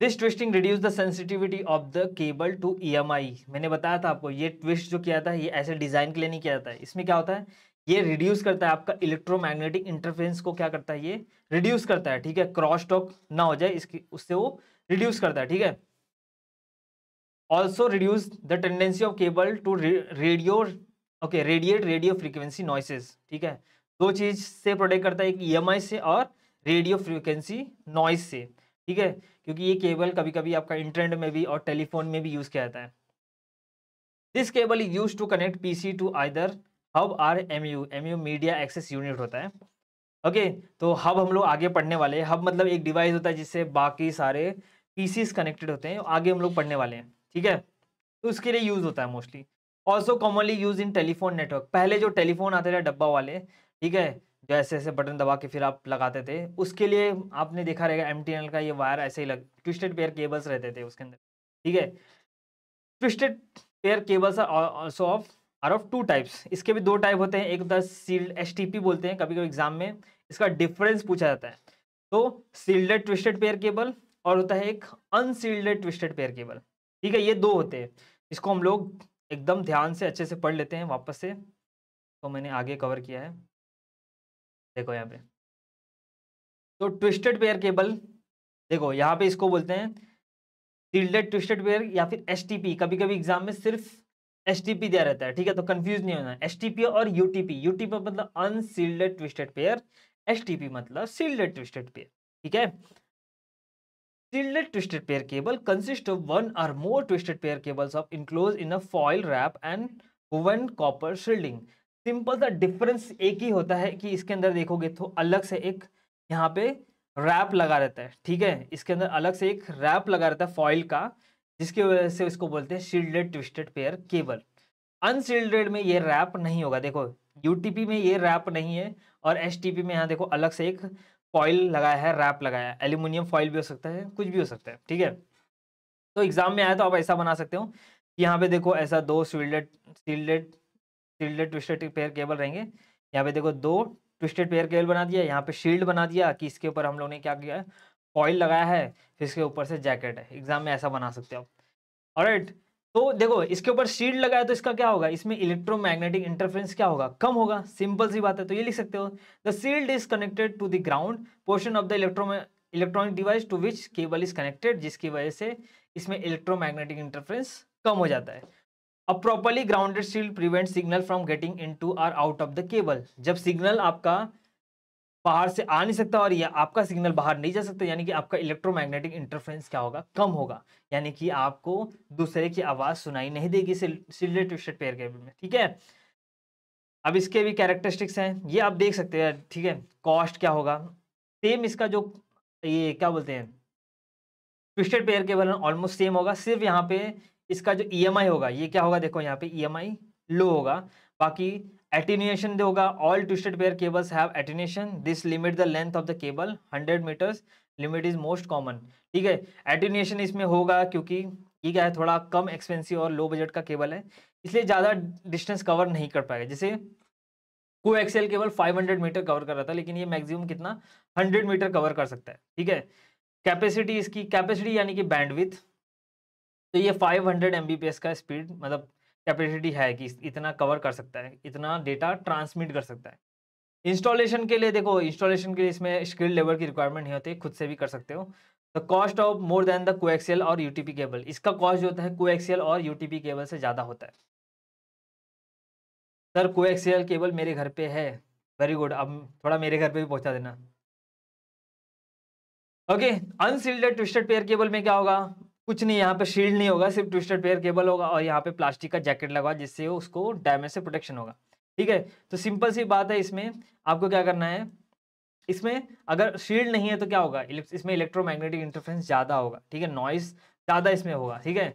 this twisting reduce the sensitivity of the cable to I मैंने बताया था आपको ये ट्विस्ट जो किया था ये ऐसे डिजाइन के लिए नहीं किया जाता है इसमें क्या होता है ये रिड्यूस करता है आपका इलेक्ट्रोमैग्नेटिक इंटरफेरेंस को क्या करता है ये रिड्यूस करता है ठीक है क्रॉस टॉक ना हो जाए इसकी उससे वो रिड्यूस करता है ठीक है also reduce the tendency of cable to radio okay radiate radio frequency noises ठीक है दो चीज से प्रोटेक्ट करता है एक आई e से और रेडियो फ्रिक्वेंसी नॉइस से ठीक है क्योंकि ये केबल कभी कभी आपका इंटरनेट में भी और टेलीफोन में भी यूज़ किया जाता है this cable is use to connect P C to either hub or M U M U media access unit होता है ओके okay, तो हब हम लोग आगे पढ़ने वाले हैं हब मतलब एक डिवाइस होता है जिससे बाकी सारे पीसीस कनेक्टेड होते हैं आगे हम लोग पढ़ने वाले हैं ठीक है तो उसके लिए यूज़ होता है mostly also commonly use in telephone network पहले जो टेलीफोन आते थे डब्बा वाले ठीक है जो ऐसे ऐसे बटन दबा के फिर आप लगाते थे उसके लिए आपने देखा रहेगा एम का ये वायर ऐसे ही लग ट्विस्टेड पेयर केबल्स रहते थे उसके अंदर ठीक है twisted pair cables also of are of two types इसके भी दो टाइप होते हैं एक होता है सील्ड एस बोलते हैं कभी कभी एग्जाम में इसका डिफरेंस पूछा जाता है तो सील्डेड ट्विस्टेड पेयर केबल और होता है एक अनसील्डेड ट्विस्टेड पेयर केबल ठीक है ये दो होते हैं इसको हम लोग एकदम ध्यान से अच्छे से पढ़ लेते हैं वापस से तो मैंने आगे कवर किया है देखो यहाँ पे तो ट्विस्टेड पेयर केबल देखो यहाँ पे इसको बोलते हैं टिल्डेड ट्विस्टेड पेयर या फिर एस कभी कभी एग्जाम में सिर्फ एस दिया रहता है ठीक है तो कंफ्यूज नहीं होना एस और यू टी मतलब अनसील्डेड ट्विस्टेड पेयर एस मतलब सील्डेड ट्विस्टेड पेयर ठीक है twisted pair cable consist of one or more twisted pair cables cables of enclosed in a foil wrap and woven copper simple सा difference एक ही होता है कि इसके अंदर देखोगे तो अलग से एक यहाँ पे रैप लगा रहता है ठीक है इसके अंदर अलग से एक रैप लगा रहता है फॉइल का जिसकी वजह से इसको बोलते हैं shielded twisted pair cable unshielded में ये रैप नहीं होगा देखो यूटीपी में ये रैप नहीं है और एसटीपी में यहाँ देखो अलग से एक फॉइल लगाया है रैप लगाया है एल्यूमिनियम फॉइल भी हो सकता है कुछ भी हो सकता है ठीक है तो एग्जाम में आया तो आप ऐसा बना सकते हो यहाँ पे देखो ऐसा दो shielded shielded shielded twisted pair cable रहेंगे यहाँ पे देखो दो ट्विस्टेड पेयर केबल बना दिया यहाँ पे शील्ड बना दिया कि इसके ऊपर हम लोग ने क्या किया है फॉइल लगाया है फिर इसके ऊपर से जैकेट है एग्जाम में ऐसा बना सकते हो आप ऑलराइट तो देखो इसके ऊपर शील्ड लगाया तो इसका क्या होगा इसमें इलेक्ट्रोमैग्नेटिक इंटरफेरेंस क्या होगा कम होगा सिंपल सी बात है तो ये लिख सकते हो the shield is connected to the ground portion of the electro electronic device to which cable is connected जिसकी वजह से इसमें इलेक्ट्रोमैग्नेटिक इंटरफेरेंस कम हो जाता है uh properly grounded shield prevent signal from getting in to or out of the cable जब signal आपका बाहर से आ नहीं सकता और या आपका सिग्नल बाहर नहीं जा सकता यानी कि आपका इलेक्ट्रोमैग्नेटिक इंटरफ्रेंस क्या होगा कम होगा यानी कि आपको दूसरे की आवाज़ सुनाई नहीं देगी सिल्डेड ट्विस्टेड पेयर केबल में ठीक है अब इसके भी कैरेक्टरिस्टिक्स हैं ये आप देख सकते हैं ठीक है कॉस्ट क्या होगा सेम इसका जो ये क्या बोलते हैं twisted pair cable almost same होगा सिर्फ यहाँ पे इसका जो ई e होगा ये क्या होगा देखो यहाँ पे ई e लो होगा बाकी एटीन्यूएशन होगा all twisted pair cables have attenuation this limit the length of the cable 100 meters limit is most common ठीक है एटीन्यूएशन इसमें होगा क्योंकि ये क्या है थोड़ा कम एक्सपेंसिव और लो बजट का केबल है इसलिए ज़्यादा डिस्टेंस कवर नहीं कर पाएगा जैसे को एक्सेल फाइव 500 मीटर कवर कर रहा था लेकिन ये मैक्सिमम कितना 100 मीटर कवर कर सकता है ठीक है कैपेसिटी इसकी कैपेसिटी यानी कि बैंडविथ तो ये 500 हंड्रेड का स्पीड मतलब कैपेसिटी है कि इतना कवर कर सकता है इतना डेटा ट्रांसमिट कर सकता है इंस्टॉलेशन के लिए देखो इंस्टॉलेशन के लिए इसमें स्किल लेबर की रिक्वायरमेंट नहीं होती खुद से भी कर सकते हो the cost of more than the coaxial और यूटीपी केबल इसका कॉस्ट जो होता है कोएक्सियल और यूटीपी केबल से ज़्यादा होता है सर कोएक्सियल केबल मेरे घर पे है वेरी गुड अब थोड़ा मेरे घर पे भी पहुँचा देना okay unshielded twisted pair cable में क्या होगा कुछ नहीं यहाँ पे शील्ड नहीं होगा सिर्फ ट्विस्टेड पेयर केबल होगा और यहाँ पे प्लास्टिक का जैकेट लगा जिससे उसको डैमेज से प्रोटेक्शन होगा ठीक है तो सिंपल सी बात है इसमें आपको क्या करना है इसमें अगर शील्ड नहीं है तो क्या होगा इसमें इलेक्ट्रोमैग्नेटिक इंटरफेरेंस ज़्यादा होगा ठीक है नॉइस ज़्यादा इसमें होगा ठीक है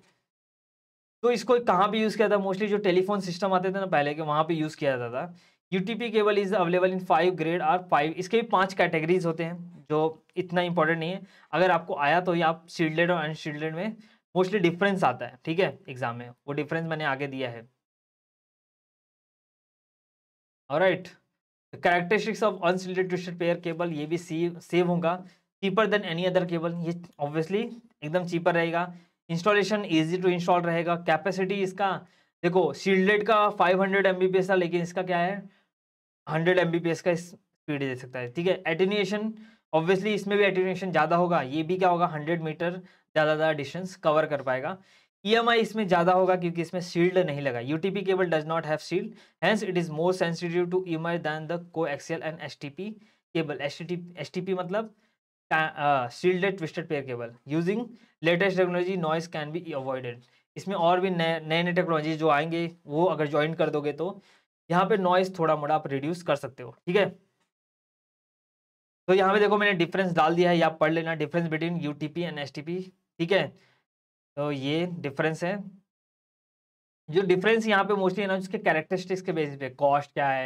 तो इसको कहाँ पे यूज़ किया था मोस्टली जो टेलीफोन सिस्टम आते थे ना पहले के वहां पे यूज़ किया जाता था UTP cable is available in five grade और फाइव इसके भी पांच कैटेगरीज होते हैं जो इतना इंपॉर्टेंट नहीं है अगर आपको आया तो ये आप शील्डेड और अनशील्डेड में मोस्टली डिफरेंस आता है ठीक है एग्जाम में वो डिफरेंस मैंने आगे दिया है right characteristics of unshielded twisted pair cable ये भी सी सेव होगा cheaper than any other cable ये ऑब्वियसली एकदम चीपर रहेगा इंस्टॉलेशन ईजी टू इंस्टॉल रहेगा कैपेसिटी इसका देखो शील्डेड का 500 हंड्रेड एम है लेकिन इसका क्या है हंड्रेड एम का स्पीड दे सकता है ठीक है एटिनिएशन ऑब्वियसली इसमें भी एटिनिएशन ज़्यादा होगा ये भी क्या होगा हंड्रेड मीटर ज़्यादा ज़्यादा डिस्टेंस कवर कर पाएगा ई e इसमें ज़्यादा होगा क्योंकि इसमें शील्ड नहीं लगा UTP cable does not have shield hence it is more sensitive to E than the coaxial and S cable S मतलब shielded twisted pair cable using latest technology noise can be avoided इसमें और भी नए नए नए technology जो आएंगे वो अगर ज्वाइन कर दोगे तो यहाँ पे नॉइस थोड़ा मोड़ा आप रिड्यूस कर सकते हो ठीक है तो यहाँ पे देखो मैंने डिफरेंस डाल दिया है या पढ़ लेना difference between U and S ठीक है तो ये डिफरेंस है जो डिफरेंस यहाँ पे मोस्टली है ना उसके कैरेक्टरिस्टिक्स के बेसिस पे कॉस्ट क्या है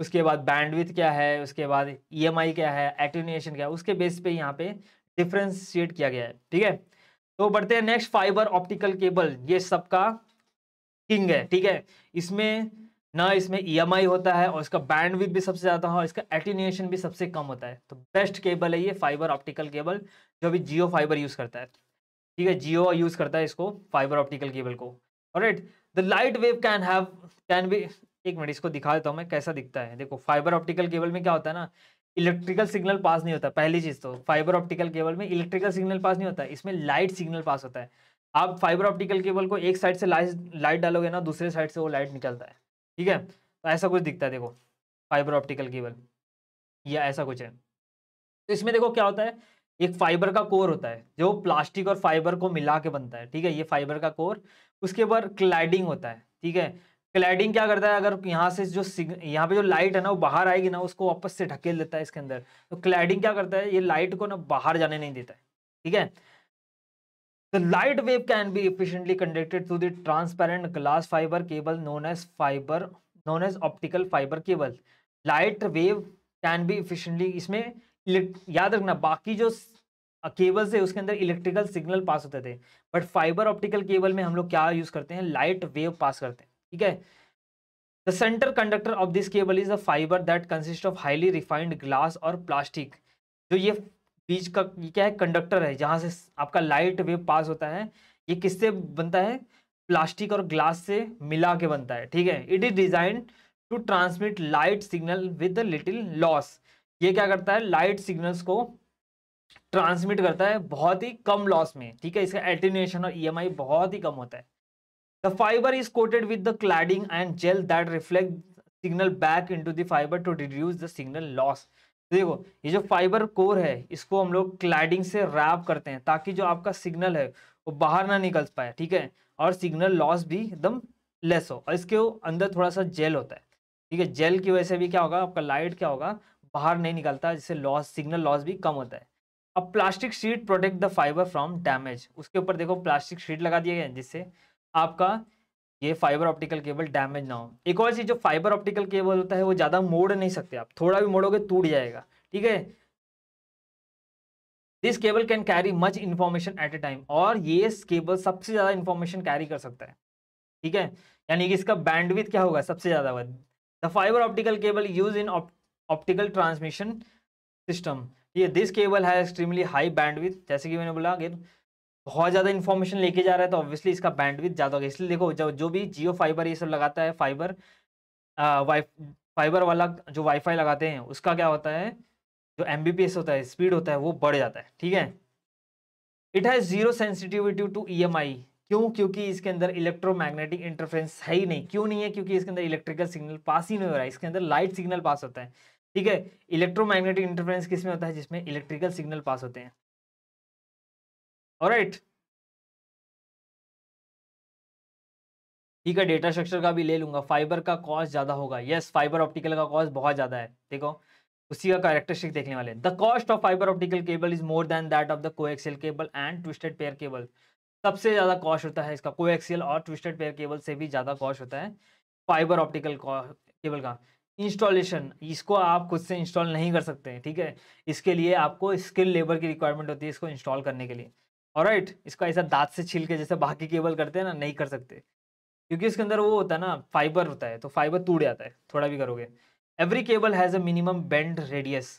उसके बाद बैंडविथ क्या है उसके बाद ई e क्या है एटेन्यूएशन क्या है उसके बेस पे यहाँ पे डिफ्रेंशिएट किया गया है ठीक है तो बढ़ते हैं नेक्स्ट फाइबर ऑप्टिकल केबल ये सबका किंग है ठीक है इसमें ना इसमें ई e होता है और इसका बैंड विथ भी सबसे ज़्यादा है इसका एटीनिएशन भी सबसे कम होता है तो बेस्ट केबल है ये फाइबर ऑप्टिकल केबल जो अभी जियो फाइबर यूज़ करता है ठीक है जियो यूज़ करता है इसको फाइबर ऑप्टिकल केबल को right the light wave can have can be एक मिनट इसको दिखा देता हूँ मैं कैसा दिखता है देखो फाइबर ऑप्टिकल केबल में क्या होता है ना इलेक्ट्रिकल सिग्नल पास नहीं होता पहली चीज़ तो फाइबर ऑप्टिकल केबल में इलेक्ट्रिकल सिग्नल पास नहीं होता इसमें लाइट सिग्नल पास होता है आप फाइबर ऑप्टिकल केबल को एक साइड से लाइट लाइट डालोगे ना दूसरे साइड से वो लाइट निकलता है ठीक है तो ऐसा कुछ दिखता है देखो फाइबर ऑप्टिकल केबल या ऐसा कुछ है तो इसमें देखो क्या होता है एक फाइबर का कोर होता है जो प्लास्टिक और फाइबर को मिला के बनता है ठीक है ये फाइबर का कोर उसके ऊपर क्लैडिंग होता है ठीक है क्लैडिंग क्या करता है अगर यहाँ से जो यहाँ पे जो लाइट है ना वो बाहर आएगी ना उसको वापस से ढकेल देता है इसके अंदर तो क्लैडिंग क्या करता है ये लाइट को ना बाहर जाने नहीं देता है ठीक है The light wave can be efficiently conducted through the transparent glass fiber cable known as fiber known as optical fiber cable. Light wave can be efficiently इसमें याद रखना बाकी जो केबल्स है उसके अंदर इलेक्ट्रिकल सिग्नल पास होते थे बट फाइबर ऑप्टिकल केबल में हम लोग क्या यूज करते हैं लाइट वेव पास करते हैं ठीक है The center conductor of this cable is a fiber that consists of highly refined glass or plastic. जो ये बीच का ये क्या है कंडक्टर है जहाँ से आपका लाइट वेव पास होता है ये किससे बनता है प्लास्टिक और ग्लास से मिला के बनता है ठीक है it is design to transmit light signal with little loss ये क्या करता है लाइट सिग्नल्स को ट्रांसमिट करता है बहुत ही कम लॉस में ठीक है इसका एटेन्यूएशन और ईएमआई e बहुत ही कम होता है the fibre is coated with the cladding and gel that reflect signal back into the fibre to reduce the signal loss देखो ये जो फाइबर कोर है इसको हम लोग क्लाइडिंग से रैप करते हैं ताकि जो आपका सिग्नल है वो बाहर ना निकल पाए ठीक है और सिग्नल लॉस भी एकदम लेस हो और इसके अंदर थोड़ा सा जेल होता है ठीक है जेल की वजह से भी क्या होगा आपका लाइट क्या होगा बाहर नहीं निकलता जिससे लॉस सिग्नल लॉस भी कम होता है अब plastic sheet protect the fibre from damage उसके ऊपर देखो प्लास्टिक शीट लगा दिया गया जिससे आपका ये फाइबर ऑप्टिकल केबल डैमेज ना हो एक और चीज जो फाइबर ऑप्टिकल केबल होता है वो ज़्यादा मोड़ नहीं सकते आप थोड़ा भी मोड़ोगे टूट जाएगा ठीक है this cable can carry much information at a time और ये केबल सबसे ज़्यादा इन्फॉर्मेशन कैरी कर सकता है ठीक है यानी कि इसका बैंडविथ क्या होगा सबसे ज़्यादा होगा the fibre optical cable use in optical transmission system ये दिस केबल है एक्सट्रीमली हाई बैंडविथ जैसे कि मैंने बोला अगेन बहुत ज़्यादा इन्फॉर्मेशन लेके जा रहा है तो ऑब्वियसली इसका बैंडविथ ज़्यादा होगा इसलिए देखो जब जो भी जियो फाइबर ये सब लगाता है फाइबर वाई फाइबर वाला जो वाईफाई लगाते हैं उसका क्या होता है जो एम होता है स्पीड होता है वो बढ़ जाता है ठीक है it has zero sensitivity to E क्यों क्योंकि इसके अंदर इलेक्ट्रोमैग्नेटिक इंटरफ्रेंस है ही नहीं क्यों नहीं है क्योंकि इसके अंदर इलेक्ट्रिकल सिग्नल पास ही नहीं हो रहा है इसके अंदर लाइट सिग्नल पास होता है ठीक है इलेक्ट्रोमैग्नेटिक इंटरफेरेंस किस में होता है जिसमें इलेक्ट्रिकल सिग्नल पास होते हैं और राइट ठीक है डेटा स्ट्रक्चर का भी ले लूंगा फाइबर का कॉस्ट ज्यादा होगा यस फाइबर ऑप्टिकल का कॉस्ट बहुत ज्यादा है देखो उसी का कैरेक्टरिस्टिक देखने वाले the cost of fibre optical cable is more than that of the coaxial cable and twisted pair cable सबसे ज़्यादा कॉस्ट होता है इसका कोएक्सियल और ट्विस्टेड पेयर केबल से भी ज़्यादा कॉस्ट होता है फाइबर ऑप्टिकल केबल का इंस्टॉलेशन इसको आप खुद से इंस्टॉल नहीं कर सकते ठीक है इसके लिए आपको स्किल लेबर की रिक्वायरमेंट होती है इसको इंस्टॉल करने के लिए और राइट इसको ऐसा दांत से छील के जैसे बाकी केबल करते हैं ना नहीं कर सकते क्योंकि इसके अंदर वो होता है ना फाइबर होता है तो फाइबर टूट जाता है थोड़ा भी करोगे every cable has a minimum bend radius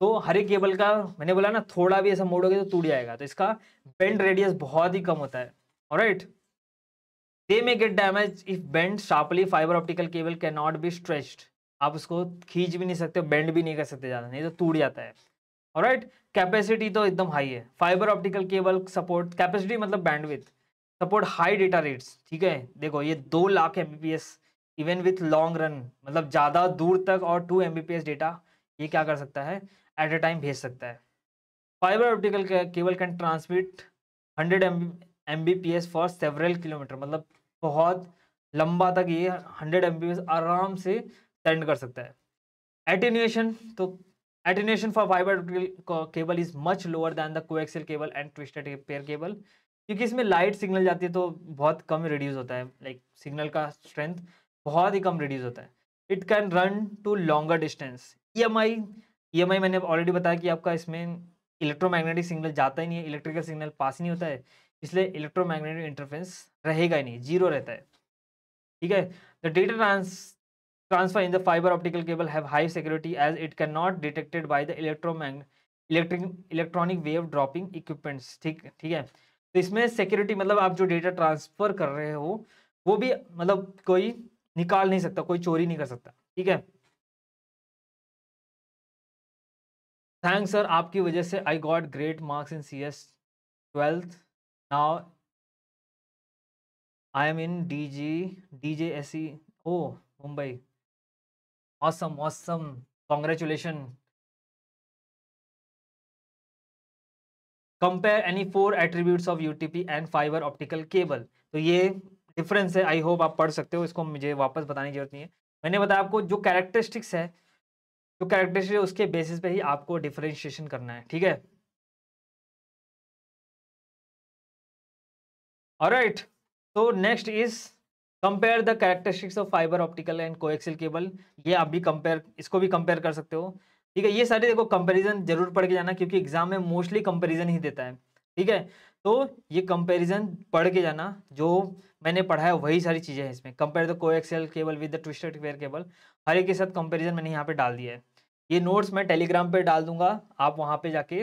तो हर एक केबल का मैंने बोला ना थोड़ा भी ऐसा मोड़ोगे तो टूट जाएगा तो इसका बेंड रेडियस बहुत ही कम होता है और right they may get damage if bend sharply fibre optical cable can not be stretched आप उसको खींच भी नहीं सकते बेंड भी नहीं कर सकते ज़्यादा नहीं तो टूट जाता है और राइट कैपेसिटी तो एकदम हाई है fibre optical cable support capacity मतलब bandwidth support high data rates ठीक है देखो ये दो lakh M even with long run मतलब ज़्यादा दूर तक और टू एम डेटा ये क्या कर सकता है एट अ टाइम भेज सकता है fibre optical cable can transmit hundred M B for several kilometre मतलब बहुत लंबा तक ये हंड्रेड एम आराम से सेंड कर सकता है एटीन्यूएशन तो Attenuation for fibre cable is much lower than the coaxial cable and twisted pair cable क्योंकि इसमें लाइट सिग्नल जाती है तो बहुत कम रिड्यूस होता है लाइक like, सिग्नल का स्ट्रेंथ बहुत ही कम रिड्यूस होता है it can run to longer distance E M I E M I मैंने ऑलरेडी बताया कि आपका इसमें इलेक्ट्रोमैग्नेटिक सिग्नल जाता ही नहीं है इलेक्ट्रिकल सिग्नल पास नहीं होता है इसलिए इलेक्ट्रोमैग्नेटिक इंटरफेंस रहेगा ही नहीं जीरो रहता है ठीक है the data trans transfer in the fiber optical cable have high security as it cannot detected by the electromagnetic electric electronic wave dropping equipments ठीक ठीक है तो इसमें सिक्योरिटी मतलब आप जो डेटा ट्रांसफर कर रहे हो वो भी मतलब कोई निकाल नहीं सकता कोई चोरी नहीं कर सकता ठीक है थैंक्स सर आपकी वजह से I got great marks in C S twelfth now I am in D G D J S C O Mumbai awesome awesome congratulation compare any four attributes of UTP and fibre optical cable तो ये difference है आई hope आप पढ़ सकते हो इसको मुझे वापस बताने की जरूरत नहीं है मैंने बताया आपको जो कैरेक्टरिस्टिक्स है जो कैरेक्टरिस्टिक है उसके बेसिस पे ही आपको डिफरेंशिएशन करना है ठीक है राइट तो next is compare the characteristics of fibre optical and coaxial cable ये आप भी कंपेयर इसको भी कंपेयर कर सकते हो ठीक है ये सारे देखो कंपेरिजन जरूर पढ़ के जाना क्योंकि एग्जाम में मोस्टली कंपेरिजन ही देता है ठीक है तो ये कंपेरिजन पढ़ के जाना जो मैंने पढ़ा है वही सारी चीज़ें हैं इसमें compare the coaxial cable with the twisted pair cable हर एक के साथ कंपेरिजन मैंने यहाँ पर डाल दिया है ये नोट्स मैं टेलीग्राम पर डाल दूंगा आप वहाँ पर जाके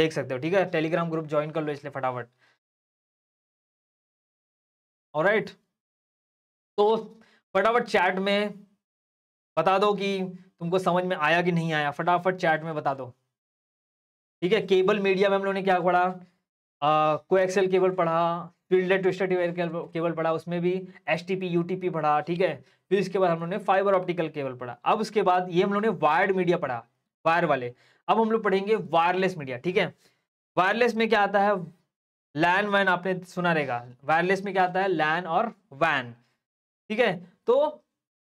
देख सकते हो ठीक है टेलीग्राम ग्रुप ज्वाइन कर लो इसलिए फटाफट और राइट तो फटाफट चैट में बता दो कि तुमको समझ में आया कि नहीं आया फटाफट चैट में बता दो ठीक है केबल मीडिया में हम लोगों ने क्या पढ़ा को एक्सेल केबल पढ़ा फील्डेड ट्विस्टेड केबल पढ़ा उसमें भी S T P U T P पढ़ा ठीक है फिर इसके बाद हम लोगों ने फाइबर ऑप्टिकल केबल पढ़ा अब उसके बाद ये हम लोगों ने वायर्ड मीडिया पढ़ा वायर वाले अब हम लोग पढ़ेंगे वायरलेस मीडिया ठीक है वायरलेस में क्या आता है लैन वैन आपने सुना रहेगा वायरलेस में क्या आता है लैन और वैन ठीक है तो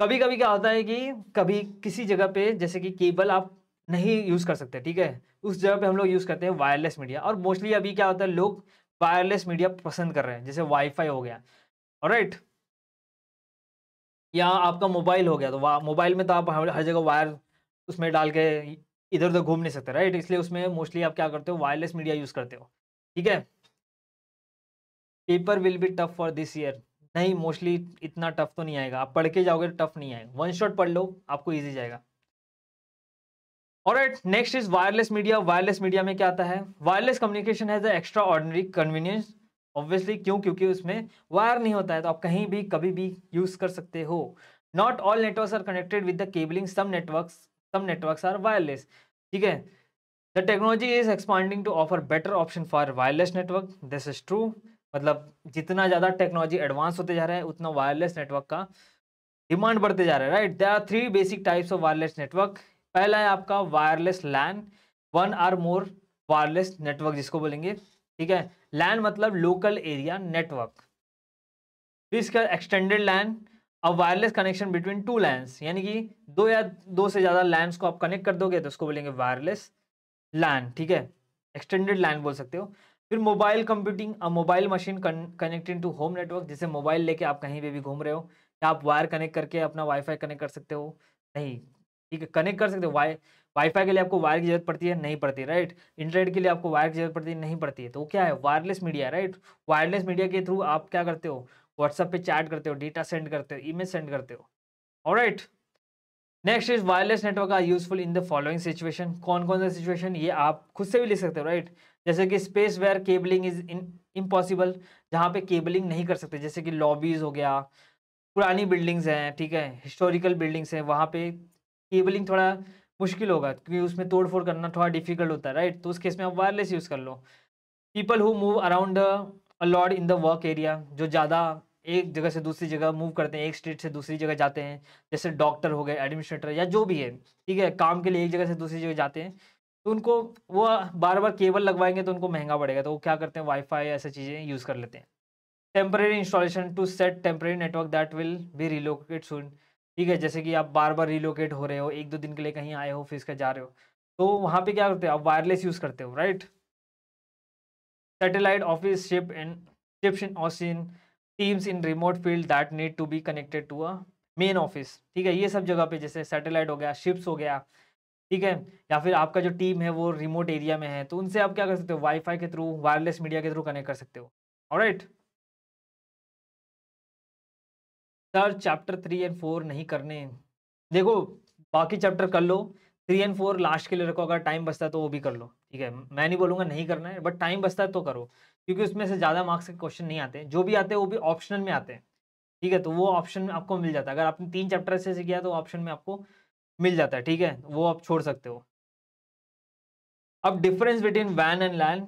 कभी कभी क्या होता है कि कभी किसी जगह पे जैसे कि केबल आप नहीं यूज़ कर सकते ठीक है उस जगह पे हम लोग यूज़ करते हैं वायरलेस मीडिया और मोस्टली अभी क्या होता है लोग वायरलेस मीडिया पसंद कर रहे हैं जैसे वाईफाई हो गया और राइट या आपका मोबाइल हो गया तो मोबाइल में तो आप हर जगह वायर उसमें डाल के इधर उधर घूम नहीं सकते राइट इसलिए उसमें मोस्टली आप क्या करते हो वायरलेस मीडिया यूज़ करते हो ठीक है paper will be tough for this year नहीं मोस्टली इतना टफ तो नहीं आएगा आप पढ़ के जाओगे तो टफ नहीं आएगा वन शॉट पढ़ लो आपको ईजी जाएगा और next is wireless media wireless media में क्या आता है wireless communication has extraordinary convenience obviously क्यों क्योंकि उसमें वायर नहीं होता है तो आप कहीं भी कभी भी यूज़ कर सकते हो not all network are connected with the cabling some network some networks are wireless ठीक है the technology is expanding to offer better option for wireless network this is true मतलब जितना ज़्यादा टेक्नोलॉजी एडवांस होते जा रहा है उतना वायरलेस नेटवर्क का डिमांड बढ़ते जा रहा है right there three basic types of wireless network पहला है आपका wireless LAN one or more wireless network जिसको बोलेंगे ठीक है लैन मतलब लोकल एरिया नेटवर्क इसका एक्सटेंडेड लैन अब wireless connection between two LANs यानी कि दो या दो से ज़्यादा लैंस को आप कनेक्ट कर दोगे तो उसको बोलेंगे वायरलेस लैन ठीक है एक्सटेंडेड लैन बोल सकते हो फिर mobile computing mobile machine connected to home network जिसे मोबाइल लेके आप कहीं पर भी घूम रहे हो या आप वायर कनेक्ट करके अपना वाईफाई कनेक्ट कर सकते हो नहीं ठीक है कनेक्ट कर सकते हो वाई वाईफाई के लिए आपको वायर की जरूरत पड़ती है नहीं पड़ती राइट इंटरनेट के लिए आपको वायर की जरूरत पड़ती है नहीं पड़ती है तो क्या है wireless media right wireless media के थ्रू आप क्या करते हो व्हाट्सअप पे चैट करते हो डेटा सेंड करते हो ईमेल सेंड करते हो और right next is wireless network are useful in the following situation कौन कौन सा सिचुएशन ये आप खुद से भी ले सकते हो राइट जैसे कि space where cabling is in impossible जहाँ पे केबलिंग नहीं कर सकते जैसे कि लॉबीज हो गया पुरानी बिल्डिंग्स हैं ठीक है हिस्टोरिकल बिल्डिंग्स हैं वहाँ पे केबलिंग थोड़ा मुश्किल होगा क्योंकि उसमें तोड़फोड़ करना थोड़ा डिफिकल्ट होता है राइट तो उस केस में आप वायरलेस यूज़ कर लो people who move around allowed in the work area जो ज़्यादा एक जगह से दूसरी जगह मूव करते हैं एक स्ट्रीट से दूसरी जगह जाते हैं जैसे डॉक्टर हो गए एडमिनिस्ट्रेटर या जो भी है ठीक है काम के लिए एक जगह से दूसरी जगह जाते हैं तो उनको वो बार बार केबल लगवाएंगे तो उनको महंगा पड़ेगा तो वो क्या करते हैं वाईफाई ऐसी चीज़ें यूज़ कर लेते हैं temporary installation to set temporary network that will be relocate soon ठीक है जैसे कि आप बार बार रिलोकेट हो रहे हो एक दो दिन के लिए कहीं आए हो फिर इसका जा रहे हो तो वहाँ पे क्या करते हो आप वायरलेस यूज़ करते हो right satellite office ship and ships in ocean teams in remote field that need to be connected to a main office ठीक है ये सब जगह पे जैसे सैटेलाइट हो गया शिप्स हो गया ठीक है या फिर आपका जो टीम है वो रिमोट एरिया में है तो उनसे आप क्या कर सकते हो वाईफाई के थ्रू वायरलेस मीडिया के थ्रू कनेक्ट कर सकते हो alright sir chapter three and four नहीं करने देखो बाकी चैप्टर कर लो थ्री एंड फोर लास्ट के लिए रखो अगर टाइम बचता है तो वो भी कर लो ठीक है मैं नहीं बोलूंगा नहीं करना है बट टाइम बचता है तो करो क्योंकि उसमें से ज़्यादा मार्क्स के क्वेश्चन नहीं आते जो भी आते हैं वो भी ऑप्शनल में आते हैं ठीक है तो वो ऑप्शन आपको मिल जाता है अगर आपने तीन चैप्टर से किया तो ऑप्शन में आपको मिल जाता है ठीक है वो आप छोड़ सकते हो अब डिफरेंस बिटवीन वैन एंड लैन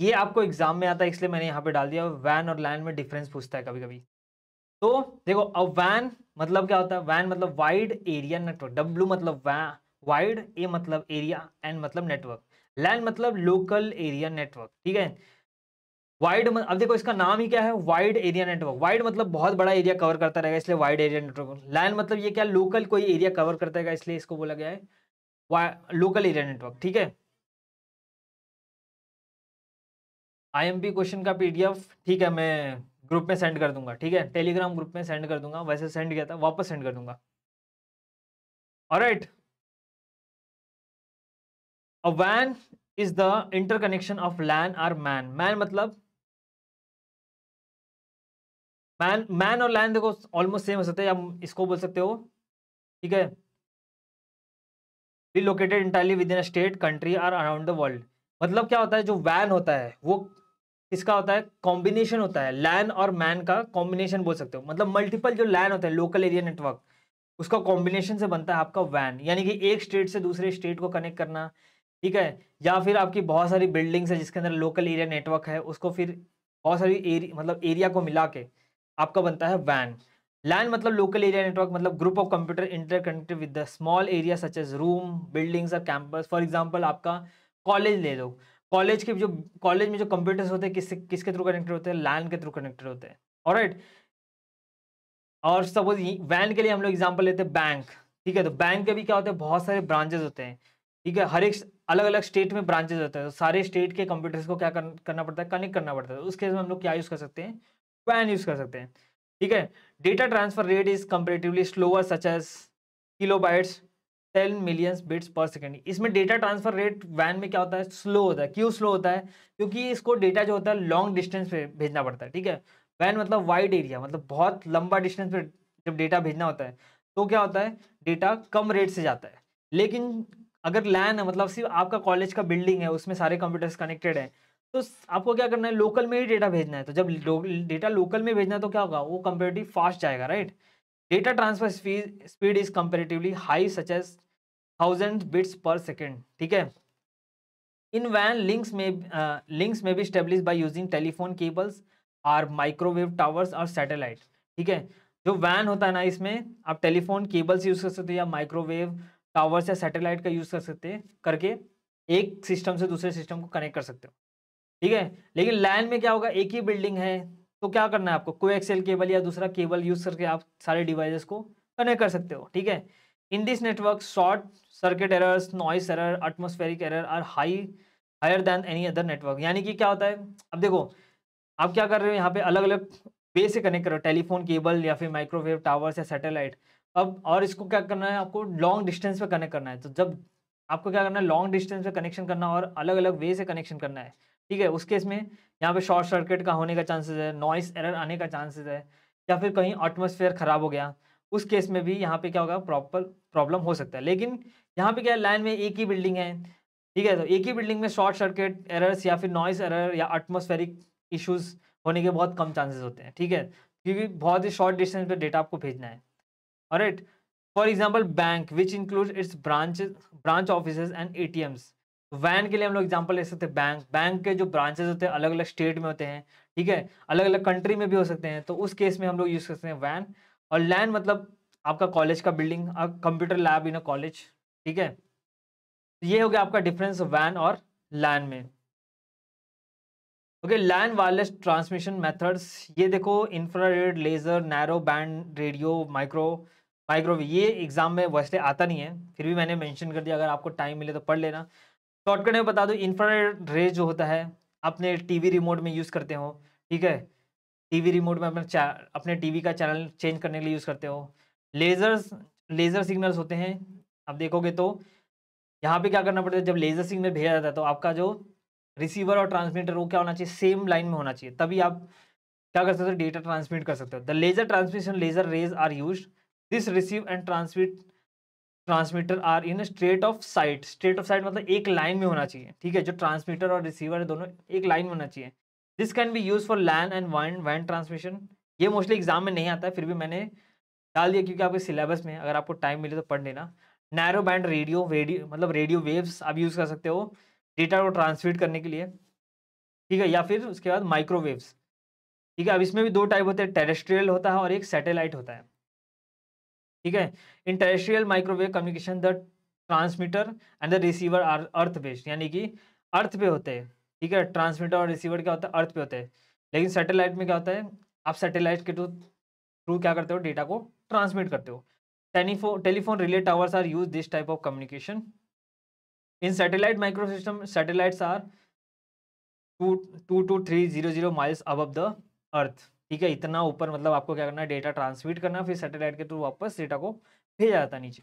ये आपको एग्जाम में आता है इसलिए मैंने यहाँ पे डाल दिया वैन और लैन में डिफरेंस पूछता है कभी कभी तो देखो अब वैन मतलब क्या होता है वैन मतलब वाइड एरिया नेटवर्क डब्ल्यू मतलब वाइड ए मतलब एरिया एंड मतलब नेटवर्क लैन मतलब लोकल एरिया नेटवर्क ठीक है वाइड अब देखो इसका नाम ही क्या है वाइड एरिया नेटवर्क वाइड मतलब बहुत बड़ा एरिया कवर करता रहेगा इसलिए वाइड एरिया नेटवर्क लैन मतलब ये क्या लोकल कोई एरिया कवर करता रहेगा इसलिए इसको बोला गया है लोकल एरिया नेटवर्क ठीक है आईएमपी क्वेश्चन का पीडीएफ ठीक है मैं ग्रुप में सेंड कर दूंगा ठीक है टेलीग्राम ग्रुप में सेंड कर दूंगा वैसे सेंड किया था वापस सेंड कर दूंगा और अ वैन is the interconnection of LAN or MAN MAN मतलब मैन मैन और लैन देखो ऑलमोस्ट सेम हो सकते हैं आप इसको बोल सकते हो ठीक है be located entirely within state country or around the world मतलब क्या होता है जो वैन होता है वो किसका होता है कॉम्बिनेशन होता है लैन और मैन का कॉम्बिनेशन बोल सकते हो मतलब मल्टीपल जो लैन होता है लोकल एरिया नेटवर्क उसका कॉम्बिनेशन से बनता है आपका वैन यानी कि एक स्टेट से दूसरे स्टेट को कनेक्ट करना ठीक है या फिर आपकी बहुत सारी बिल्डिंग्स है जिसके अंदर लोकल एरिया नेटवर्क है उसको फिर बहुत सारी एरिया मतलब एरिया को मिला के आपका बनता है वैन लैन मतलब लोकल एरिया नेटवर्क मतलब group of computer interconnected with the small area such as room buildings और कैंपस फॉर एग्जाम्पल आपका कॉलेज ले लो कॉलेज के जो कॉलेज में जो कंप्यूटर्स होते हैं किस किसके थ्रू कनेक्टेड होते हैं लैन के थ्रू कनेक्टेड होते हैं और और सपोज वैन के लिए हम लोग एग्जाम्पल लेते हैं बैंक ठीक है तो बैंक के भी क्या होते हैं बहुत सारे ब्रांचेज होते हैं ठीक है हर एक अलग अलग स्टेट में ब्रांचेज होते हैं तो सारे स्टेट के कंप्यूटर्स को क्या करना पड़ता है कनेक्ट करना पड़ता है तो उस केस में हम लोग क्या यूज़ कर सकते हैं वैन यूज कर सकते हैं ठीक है data transfer rate is comparatively slower such as bytes ten millions bits per second इसमें डेटा ट्रांसफर रेट वैन में क्या होता है स्लो होता है क्यों स्लो होता है क्योंकि इसको डेटा जो होता है लॉन्ग डिस्टेंस पे भेजना पड़ता है ठीक है वैन मतलब वाइड एरिया मतलब बहुत लंबा डिस्टेंस पे जब डेटा भेजना होता है तो क्या होता है डेटा कम रेट से जाता है लेकिन अगर लैन है मतलब सिर्फ आपका कॉलेज का बिल्डिंग है उसमें सारे कंप्यूटर्स कनेक्टेड है तो आपको क्या करना है लोकल में ही डेटा भेजना है तो जब डेटा लो, लोकल में भेजना है तो क्या होगा वो कंपेरेटिव फास्ट जाएगा right data transfer speed is comparatively high such as thousand bits per second ठीक है इन वैन लिंक्स में लिंक्स में भी establish by using telephone cables और माइक्रोवेव टावर्स और सैटेलाइट ठीक है जो वैन होता है ना इसमें आप टेलीफोन केबल्स यूज़ कर सकते हो या माइक्रोवेव टावर्स या सैटेलाइट का यूज़ कर सकते हैं करके एक सिस्टम से दूसरे सिस्टम को कनेक्ट कर सकते हो ठीक है लेकिन लाइन में क्या होगा एक ही बिल्डिंग है तो क्या करना है आपको कोएक्सेल केबल या दूसरा केबल यूज करके आप सारे डिवाइसेस को कनेक्ट कर सकते हो ठीक है in this network short circuit errors noise error atmospheric error are high higher than any other network यानी कि क्या होता है अब देखो आप क्या कर रहे हो यहाँ पे अलग अलग वे से कनेक्ट कर रहे हो टेलीफोन केबल या फिर माइक्रोवेव टावर्स या सैटेलाइट अब और इसको क्या करना है आपको लॉन्ग डिस्टेंस पे कनेक्ट करना है तो जब आपको क्या करना है लॉन्ग डिस्टेंस पे कनेक्शन करना और अलग अलग वे से कनेक्शन करना है ठीक है उस केस में यहाँ पे शॉर्ट सर्किट का होने का चांसेस है नॉइस एरर आने का चांसेस है या फिर कहीं एटमोसफेयर ख़राब हो गया उस केस में भी यहाँ पे क्या होगा प्रॉपर प्रॉब्लम हो सकता है लेकिन यहाँ पे क्या लाइन में एक ही बिल्डिंग है ठीक है तो एक ही बिल्डिंग में शॉर्ट सर्किट एरर्स या फिर नॉइस एरर या एटमोस्फेरिक इशूज़ होने के बहुत कम चांसेस होते हैं ठीक है क्योंकि बहुत ही शॉर्ट डिस्टेंस पे डेटा आपको भेजना है और for example bank which include its branch branch office and A T Ms वैन हाँ। के लिए हम लोग एग्जाम्पल ले सकते हैं बैंक बैंक के जो ब्रांचेज होते हैं अलग अलग स्टेट में होते हैं ठीक है अलग अलग कंट्री में भी हो सकते हैं तो उस केस में हम लोग यूज़ कर सकते हैं वैन और लैन मतलब आपका कॉलेज का building computer lab in a college ठीक है ये हो गया आपका डिफरेंस वैन और लैन में okay LAN wireless transmission methods ये देखो infrared laser narrow band radio micro microwave ये एग्जाम में वैसे आता नहीं है फिर भी मैंने मेंशन कर दिया अगर आपको टाइम मिले तो पढ़ लेना शॉर्टकट में बता दो इंफ्रारेड रे जो होता है अपने टीवी रिमोट में यूज़ करते हो ठीक है टीवी रिमोट में अपने अपने टीवी का चैनल चेंज करने के लिए यूज़ करते हो लेज़र्स लेज़र सिग्नल्स होते हैं आप देखोगे तो यहाँ पे क्या करना पड़ता है जब लेज़र सिग्नल भेजा जाता है तो आपका जो रिसीवर और ट्रांसमीटर वो क्या होना चाहिए सेम लाइन में होना चाहिए तभी आप क्या कर सकते हो डेटा ट्रांसमिट कर सकते हो the laser transmission laser rays are use this receive and transmit transmitter are in straight of sight straight of sight मतलब एक लाइन में होना चाहिए ठीक है जो ट्रांसमीटर और रिसीवर है दोनों एक लाइन में होना चाहिए this can be use for LAN and वाइन वैंड ट्रांसमिशन ये मोस्टली एग्जाम में नहीं आता है फिर भी मैंने डाल दिया क्योंकि आपके सिलेबस में अगर आपको टाइम मिले तो पढ़ लेना नैरो बैंड रेडियो रेडियो मतलब रेडियो वेव्स आप यूज़ कर सकते हो डेटा को ट्रांसमिट करने के लिए ठीक है या फिर उसके बाद माइक्रोवेव्स ठीक है अब इसमें भी दो टाइप होते हैं टेरेस्ट्रियल होता है और एक सैटेलाइट होता है ठीक है in terrestrial microwave communication the transmitter and the receiver are earth based यानी कि अर्थ पे होते हैं ठीक है ट्रांसमीटर और रिसीवर क्या होता है अर्थ पे होते हैं लेकिन सैटेलाइट में क्या होता है आप सैटेलाइट के थ्रू थ्रू क्या करते हो डेटा को ट्रांसमिट करते हो telephone telephone relay towers are use this type of communication in satellite micro system satellites are two two two three zero zero miles above the earth ठीक है इतना ऊपर मतलब आपको क्या करना है डेटा ट्रांसमिट करना फिर सैटेलाइट के थ्रू वापस डेटा को भेजा जाता नीचे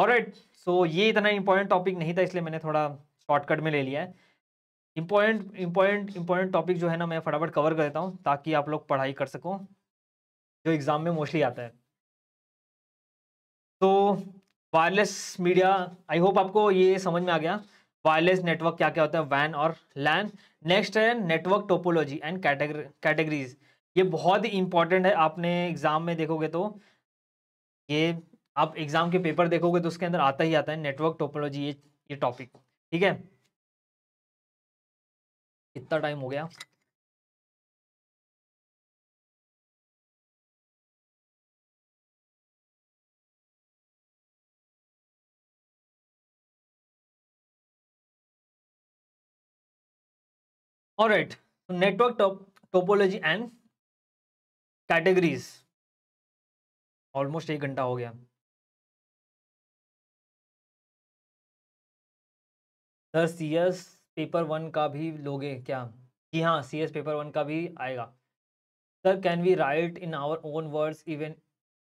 और राइट सो ये इतना इंपॉर्टेंट टॉपिक नहीं था इसलिए मैंने थोड़ा शॉर्टकट में ले लिया है इंपॉर्टेंट इंपॉर्टेंट इंपॉर्टेंट टॉपिक जो है ना मैं फटाफट कवर कर देता हूँ ताकि आप लोग पढ़ाई कर सको जो एग्ज़ाम में मोस्टली आता है तो वायरलेस मीडिया आई होप आपको ये समझ में आ गया वायरलेस नेटवर्क क्या क्या होता है वैन और लैन नेक्स्ट है network topology and category categories ये बहुत ही इंपॉर्टेंट है आपने एग्जाम में देखोगे तो ये आप एग्जाम के पेपर देखोगे तो उसके अंदर आता ही आता है नेटवर्क टोपोलॉजी ये ये टॉपिक ठीक है कितना टाइम हो गया right so network top topology and categories almost एक घंटा हो गया sir C S paper one का भी लोगे क्या जी हाँ सी एस पेपर वन का भी आएगा sir can we write in our own words even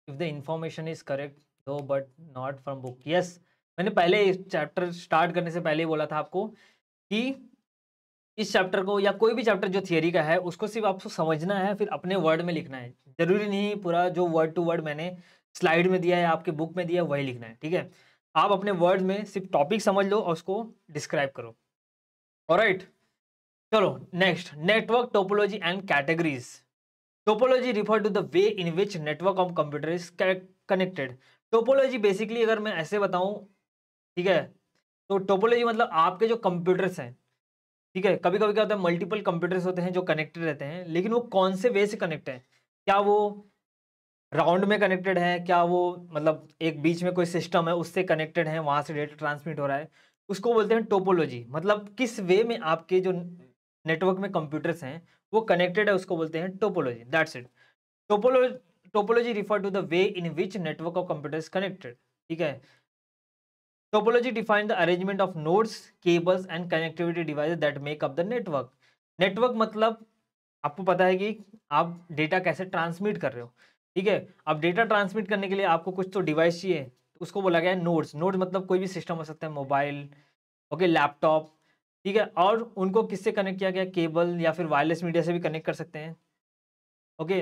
if the information is correct though but not from book yes मैंने पहले चैप्टर स्टार्ट करने से पहले ही बोला था आपको कि इस चैप्टर को या कोई भी चैप्टर जो थियोरी का है उसको सिर्फ आपको समझना है फिर अपने वर्ड में लिखना है जरूरी नहीं पूरा जो वर्ड टू वर्ड मैंने स्लाइड में दिया है आपके बुक में दिया है वही लिखना है ठीक है आप अपने वर्ड में सिर्फ टॉपिक समझ लो और उसको डिस्क्राइब करो और चलो next network topology and categories topology refer to the way in which network of computer is connected topology basically अगर मैं ऐसे बताऊं ठीक है तो टोपोलॉजी मतलब आपके जो कंप्यूटर्स हैं ठीक है कभी कभी क्या होता है मल्टीपल कंप्यूटर्स होते हैं जो कनेक्टेड रहते हैं लेकिन वो कौन से वे से कनेक्ट है क्या वो राउंड में कनेक्टेड है क्या वो मतलब एक बीच में कोई सिस्टम है उससे कनेक्टेड है वहाँ से डेटा ट्रांसमिट हो रहा है उसको बोलते हैं टोपोलॉजी मतलब किस वे में आपके जो नेटवर्क में कंप्यूटर्स हैं वो कनेक्टेड है उसको बोलते हैं topology that's it topology topology refer to the way in which network of computers connected ठीक है topology define the arrangement of nodes cables and connectivity device that make up the network network मतलब आपको पता है कि आप data कैसे transmit कर रहे हो ठीक है अब डेटा ट्रांसमिट करने के लिए आपको कुछ तो डिवाइस चाहिए उसको बोला गया है नोट्स नोट्स मतलब कोई भी सिस्टम हो सकता है मोबाइल ओके लैपटॉप ठीक है और उनको किससे कनेक्ट किया गया केबल या फिर वायरलेस मीडिया से भी कनेक्ट कर सकते हैं ओके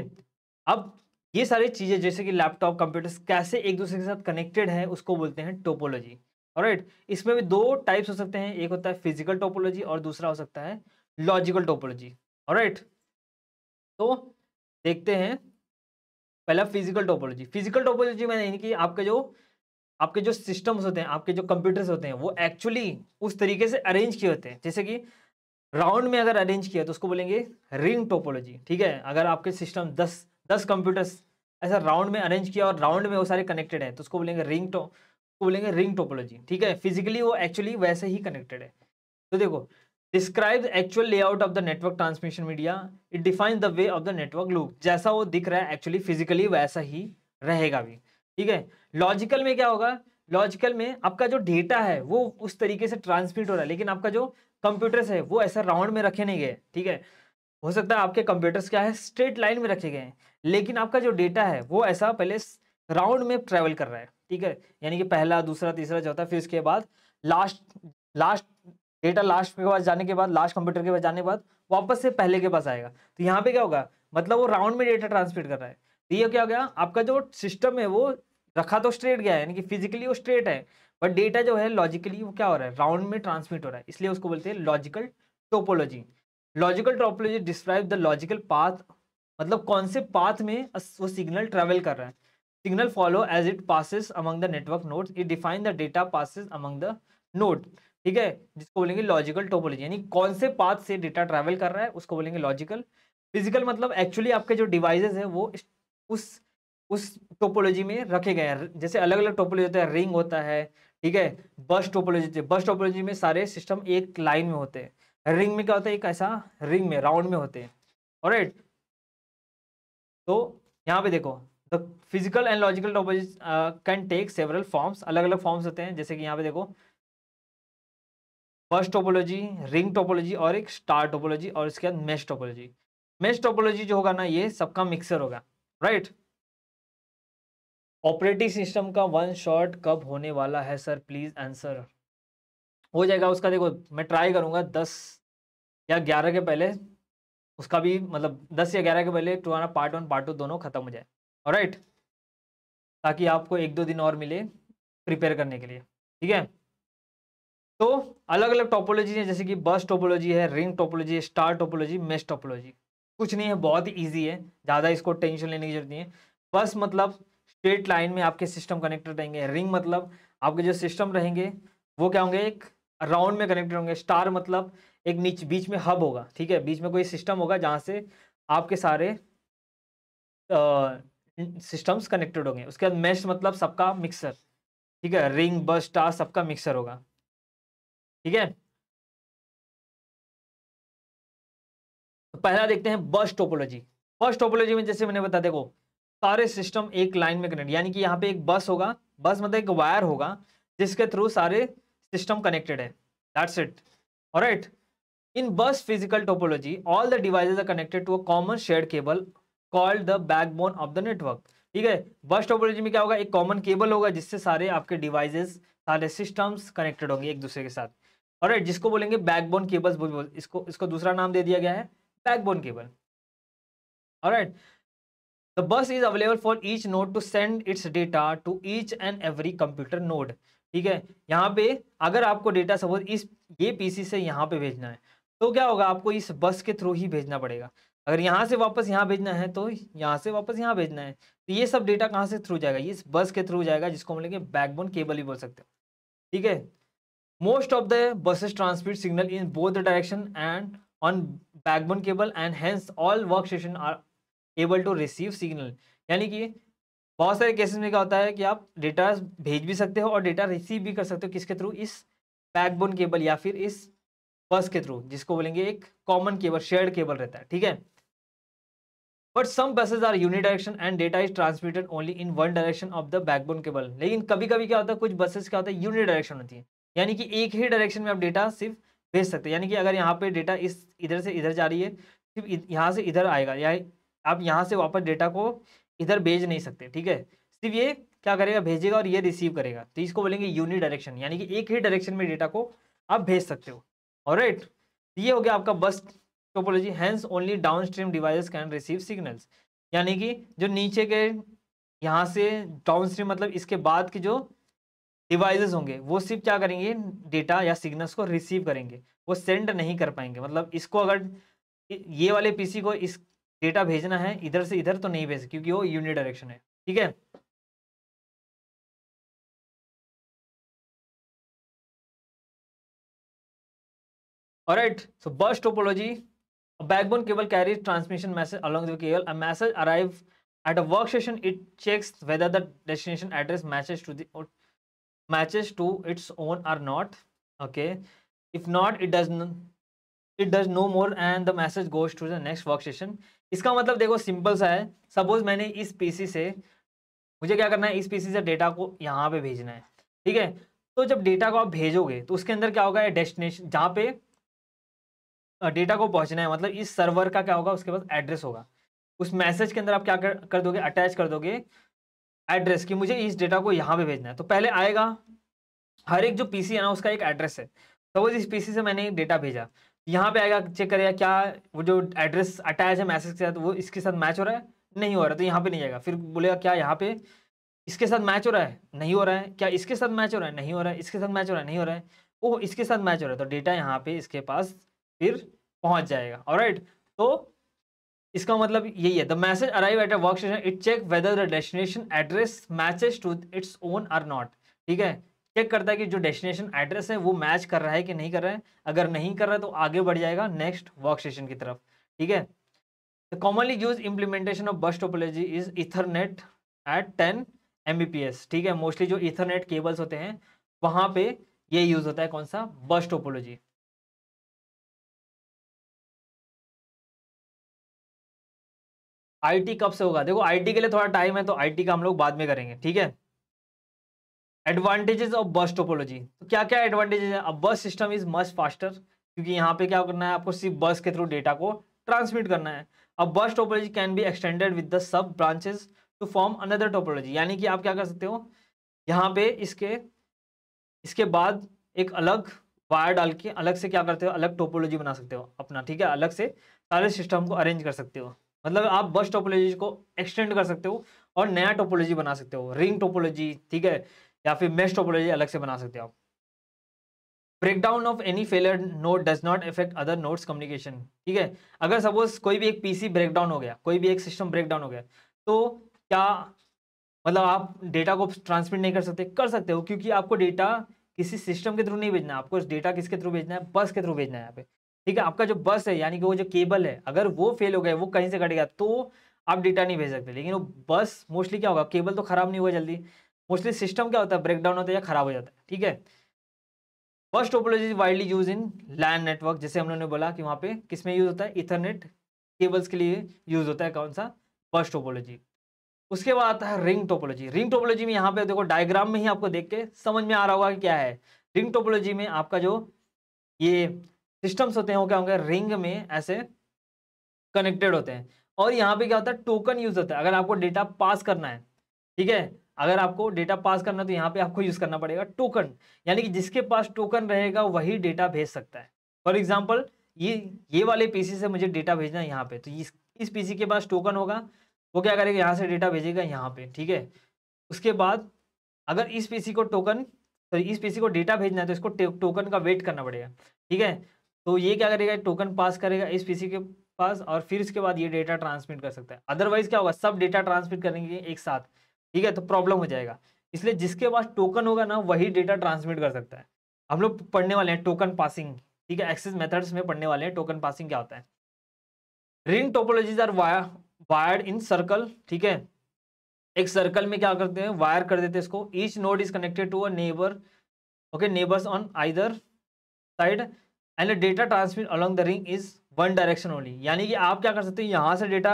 अब ये सारी चीज़ें जैसे कि लैपटॉप कंप्यूटर्स कैसे एक दूसरे के साथ कनेक्टेड है उसको बोलते हैं टोपोलॉजी राइट इसमें भी दो टाइप्स हो सकते हैं एक होता है फिजिकल टोपोलॉजी और दूसरा हो सकता है लॉजिकल टोपोलॉजी राइट तो देखते हैं पहला फिजिकल टोपोलॉजी फिजिकल टोपोलॉजी में यानी कि आपके जो आपके जो सिस्टम्स होते हैं आपके जो कंप्यूटर्स होते हैं वो एक्चुअली उस तरीके से अरेंज किए होते हैं जैसे कि राउंड में अगर अरेंज किया तो उसको बोलेंगे रिंग टोपोलॉजी ठीक है अगर आपके सिस्टम दस दस कंप्यूटर्स ऐसा राउंड में अरेंज किया और राउंड में वो सारे कनेक्टेड है तो उसको बोलेंगे रिंग टो बोलेंगे रिंग टोपोलॉजी ठीक है फिजिकली वो एक्चुअली वैसे ही कनेक्टेड है तो देखो describe actual layout of the network transmission media it define the way of the network loop जैसा वो दिख रहा है एक्चुअली फिजिकली वैसा ही रहेगा भी ठीक है लॉजिकल में क्या होगा लॉजिकल में आपका जो डेटा है वो उस तरीके से ट्रांसमिट हो रहा है लेकिन आपका जो कंप्यूटर्स है वो ऐसा राउंड में रखे नहीं गए ठीक है हो सकता है आपके कंप्यूटर्स क्या है स्ट्रेट लाइन में रखे गए हैं लेकिन आपका जो डेटा है वो ऐसा पहले राउंड में ट्रेवल कर रहा है ठीक है यानी कि पहला दूसरा तीसरा चौथा फिर इसके बाद लास्ट लास्ट डेटा लास्ट के पास जाने के बाद लास्ट कंप्यूटर के पास जाने के बाद वापस से पहले के पास आएगा तो यहाँ पे क्या होगा मतलब वो राउंड में डेटा ट्रांसमिट कर रहा है तो ये क्या हो गया आपका जो सिस्टम है वो रखा तो स्ट्रेट गया है यानी कि फिजिकली वो स्ट्रेट है बट डेटा जो है लॉजिकली वो क्या हो रहा है राउंड में ट्रांसमिट हो रहा है इसलिए उसको बोलते हैं logical topology logical topology describe the logical path मतलब कौन से पाथ में वो सिग्नल ट्रेवल कर रहा है signal follow as it passes among the network nodes it define the data passes among the node ठीक है जिसको बोलेंगे लॉजिकल टोपोलॉजी यानी कौन से पाथ से डेटा ट्रैवल कर रहा है उसको बोलेंगे लॉजिकल फिजिकल मतलब एक्चुअली आपके जो डिवाइसेस है वो उस उस टोपोलॉजी में रखे गए हैं जैसे अलग अलग टोपोलॉजी होता है रिंग होता है ठीक है बस टोपोलॉजी होती है बस टोपोलॉजी में सारे सिस्टम एक लाइन में होते हैं रिंग में क्या होता है एक ऐसा रिंग में राउंड में होते हैं और तो यहाँ पे देखो the physical and logical topology can take several forms अलग अलग फॉर्म्स होते हैं जैसे कि यहाँ पे देखो फर्स्ट टोपोलॉजी रिंग टोपोलॉजी और एक स्टार टोपोलॉजी और इसके बाद मेश टोपोलॉजी मेश टोपोलॉजी जो होगा ना ये सबका मिक्सर होगा राइट ऑपरेटिंग सिस्टम का वन शॉट कब होने वाला है सर प्लीज आंसर हो जाएगा उसका देखो मैं ट्राई करूंगा दस या ग्यारह के पहले उसका भी मतलब दस या ग्यारह के पहले तुम्हारा पार्ट वन पार्ट टू दोनों खत्म हो जाए राइट ताकि आपको एक दो दिन और मिले प्रिपेयर करने के लिए ठीक है तो अलग अलग टोपोलॉजी है जैसे कि बस टोपोलॉजी है ring topology star topology mesh topology कुछ नहीं है बहुत ही ईजी है ज़्यादा इसको टेंशन लेने की जरूरत नहीं है बस मतलब स्ट्रेट लाइन में आपके सिस्टम कनेक्टेड रहेंगे रिंग मतलब आपके जो सिस्टम रहेंगे वो क्या होंगे एक राउंड में कनेक्टेड होंगे स्टार मतलब एक नीच बीच में हब होगा ठीक है बीच में कोई सिस्टम होगा जहाँ से आपके सारे सिस्टम्स कनेक्टेड होंगे उसके बाद मेश मतलब सबका मिक्सर ठीक है रिंग बस स्टार सबका मिक्सर होगा ठीक है तो पहला देखते हैं बस टोपोलॉजी बस टोपोलॉजी में जैसे मैंने बता देखो सारे सिस्टम एक लाइन में कनेक्ट यानी कि यहाँ पे एक बस होगा बस मतलब एक वायर होगा जिसके थ्रू सारे सिस्टम कनेक्टेड है that's it alright in bus physical topology all the devices are connected to a common share cable called the backbone of the network ठीक है बस टोपोलॉजी में क्या होगा एक कॉमन केबल होगा जिससे सारे आपके डिवाइसेस सारे सिस्टम्स कनेक्टेड होंगे एक दूसरे के साथ और right, जिसको बोलेंगे बैकबोन केबल्स इसको इसको दूसरा नाम दे दिया गया है बैकबोन केबल और the bus is available for each node to send its data to each and every computer node ठीक है यहाँ पे अगर आपको डेटा सपोज इस ये पीसी से यहाँ पे भेजना है तो क्या होगा आपको इस बस के थ्रू ही भेजना पड़ेगा अगर यहाँ से वापस यहाँ भेजना है तो यहाँ से वापस यहाँ भेजना है तो ये सब डेटा कहाँ से थ्रू जाएगा ये इस बस के थ्रू जाएगा जिसको हम लेंगे बैकबोन केबल ही बोल सकते हैं ठीक है most of the buses transmit signal in both the direction and on backbone cable and hence all work station are able to receive signal यानी कि बहुत सारे केसेस में क्या होता है कि आप डेटा भेज भी सकते हो और डेटा रिसीव भी कर सकते हो किसके थ्रू इस बैकबोन केबल या फिर इस बस के थ्रू जिसको बोलेंगे एक कॉमन केबल शेयर्ड केबल रहता है ठीक है but some buses are unidirection and data is transmitted only in one direction of the backbone cable लेकिन कभी कभी क्या होता है कुछ बसेस क्या होता है यूनिडायरेक्शन होती है यानी कि एक ही डायरेक्शन में आप डेटा सिर्फ भेज सकते हैं यानी कि अगर यहाँ पे डेटा इस इधर से इधर जा रही है सिर्फ यहाँ से इधर आएगा या आप यहाँ से वापस डेटा को इधर भेज नहीं सकते ठीक है सिर्फ ये क्या करेगा भेजेगा और ये रिसीव करेगा तो इसको बोलेंगे यूनिट डायरेक्शन यानी कि एक ही डायरेक्शन में डेटा को आप भेज सकते हो और ये हो गया आपका bus topology hence only downstream device can receive signals यानी कि जो नीचे के यहाँ से डाउन स्ट्रीम मतलब इसके बाद के जो डिवाइसेस होंगे वो सिर्फ क्या करेंगे डेटा या सिग्नल्स को रिसीव करेंगे वो सेंड नहीं कर पाएंगे मतलब इसको अगर ये वाले पीसी को इस डेटा भेजना है इधर से इधर तो नहीं भेज क्योंकि वो यूनिट डायरेक्शन है ठीक है right so bus topology backbone cable carries transmission message along the cable a message arrive at a work station it checks whether the destination address matches to matches to its own or not okay if not it does it does no more and the message goes to the next work station इसका मतलब देखो simple सा है suppose मैंने इस PC से मुझे क्या करना है इस पीसी से डेटा को यहाँ पे भेजना है ठीक है तो जब डेटा को आप भेजोगे तो उसके अंदर क्या होगा डेस्टिनेशन जहाँ पे डेटा को पहुंचना है मतलब इस सर्वर का क्या होगा उसके पास एड्रेस होगा उस मैसेज के अंदर आप क्या कर, कर दोगे अटैच कर दोगे एड्रेस कि मुझे इस डेटा को यहाँ पे भेजना है तो पहले आएगा हर एक जो पीसी है ना उसका एक एड्रेस है सपोज इस पीसी से मैंने डेटा भेजा यहाँ पे आएगा चेक करेगा क्या वो जो एड्रेस अटैच है मैसेज के साथ वो इसके साथ मैच हो रहा है नहीं हो रहा है तो यहाँ पे नहीं आएगा फिर बोलेगा क्या यहाँ पे इसके साथ मैच हो रहा है नहीं हो रहा है क्या इसके साथ मैच हो रहा है नहीं हो रहा है इसके साथ मैच हो रहा है नहीं हो रहा है ओह इसके साथ मैच हो रहा है तो डेटा यहाँ पे इसके पास फिर पहुंच जाएगा और राइट तो इसका मतलब यही है the message arrive at a work station it check whether the destination address matches to its own or not ठीक है चेक करता है कि जो डेस्टिनेशन एड्रेस है वो मैच कर रहा है कि नहीं कर रहा है अगर नहीं कर रहा है तो आगे बढ़ जाएगा नेक्स्ट वर्क स्टेशन की तरफ ठीक है the commonly use implementation of bus topology is Ethernet at ten M ठीक है मोस्टली जो इथरनेट केबल्स होते हैं वहाँ पे ये यूज़ होता है कौन सा बस टोपोलॉजी आईटी कब से होगा देखो आईटी के लिए थोड़ा टाइम है तो आईटी का हम लोग बाद में करेंगे ठीक है एडवांटेजेस ऑफ बस टोपोलॉजी तो क्या क्या एडवांटेजेस है अब बस सिस्टम इज मच फास्टर क्योंकि यहाँ पे क्या करना है आपको सिर्फ बस के थ्रू डेटा को ट्रांसमिट करना है अब bus topology can be extended with the sub branches to form another topology यानी कि आप क्या कर सकते हो यहाँ पे इसके इसके बाद एक अलग वायर डाल के अलग से क्या करते हो अलग टोपोलॉजी बना सकते हो अपना ठीक है अलग से सारे सिस्टम को अरेंज कर सकते हो मतलब आप बस टोपोलॉजी को एक्सटेंड कर सकते हो और नया टोपोलॉजी बना सकते हो रिंग टोपोलॉजी ठीक है या फिर मेस्ट टोपोलॉजी अलग से बना सकते हो आप breakdown of any failure node does not effect other nodes communication ठीक है अगर सपोज कोई भी एक पीसी ब्रेकडाउन हो गया कोई भी एक सिस्टम ब्रेकडाउन हो गया तो क्या मतलब आप डेटा को ट्रांसमिट नहीं कर सकते कर सकते हो क्योंकि आपको डेटा किसी सिस्टम के थ्रू नहीं भेजना है आपको डेटा किसके थ्रू भेजना है बस के थ्रू भेजना है यहाँ पे ठीक है आपका जो बस है यानी कि वो जो केबल है अगर वो फेल हो गया वो कहीं से कटेगा तो आप डेटा नहीं भेज सकते लेकिन वो बस मोस्टली क्या होगा केबल तो खराब नहीं हुआ जल्दी मोस्टली सिस्टम क्या होता है ब्रेकडाउन होता है या खराब हो जाता है ठीक है bus topology widely use in LAN network जैसे हम लोगों ने बोला कि वहाँ पे किस में यूज होता है इथरनेट केबल्स के लिए यूज होता है कौन सा बस टोपोलॉजी उसके बाद आता है रिंग टोपोलॉजी रिंग टोपोलॉजी में यहाँ पे देखो डायग्राम में ही आपको देख के समझ में आ रहा होगा कि क्या है रिंग टोपोलॉजी में आपका जो ये सिस्टम्स होते हैं वो क्या होंगे रिंग में ऐसे कनेक्टेड होते हैं और यहाँ पे क्या होता है टोकन यूज होता है अगर आपको डेटा पास करना है ठीक है अगर आपको डेटा पास करना है तो यहाँ पे आपको यूज करना पड़ेगा टोकन यानी कि जिसके पास टोकन रहेगा वही डेटा भेज सकता है फॉर एग्जाम्पल ये ये वाले पीसी से मुझे डेटा भेजना है यहाँ पे तो इस इस पीसी के पास टोकन होगा वो क्या करेगा यहाँ से डेटा भेजेगा यहाँ पे ठीक है उसके बाद अगर इस पीसी को टोकन सॉरी तो इस पीसी को डेटा भेजना है तो इसको टोकन का वेट करना पड़ेगा ठीक है तो ये क्या करेगा टोकन पास करेगा इस पीसी के पास और फिर इसके बाद ये डेटा ट्रांसमिट कर सकता है अदरवाइज क्या होगा सब डेटा ट्रांसमिट करेंगे एक साथ ठीक है तो प्रॉब्लम हो जाएगा इसलिए जिसके पास टोकन होगा ना वही डेटा ट्रांसमिट कर सकता है हम लोग पढ़ने वाले हैं टोकन पासिंग ठीक है एक्सेस मेथड्स में पढ़ने वाले हैं टोकन पासिंग क्या होता है ring topologies are wired in circle ठीक है एक सर्कल में क्या करते हैं वायर कर देते हैं इसको each node is connected to a neighbour okay neighbours on either side and data transmit along the ring is one direction only यानी कि आप क्या कर सकते हो यहाँ से डेटा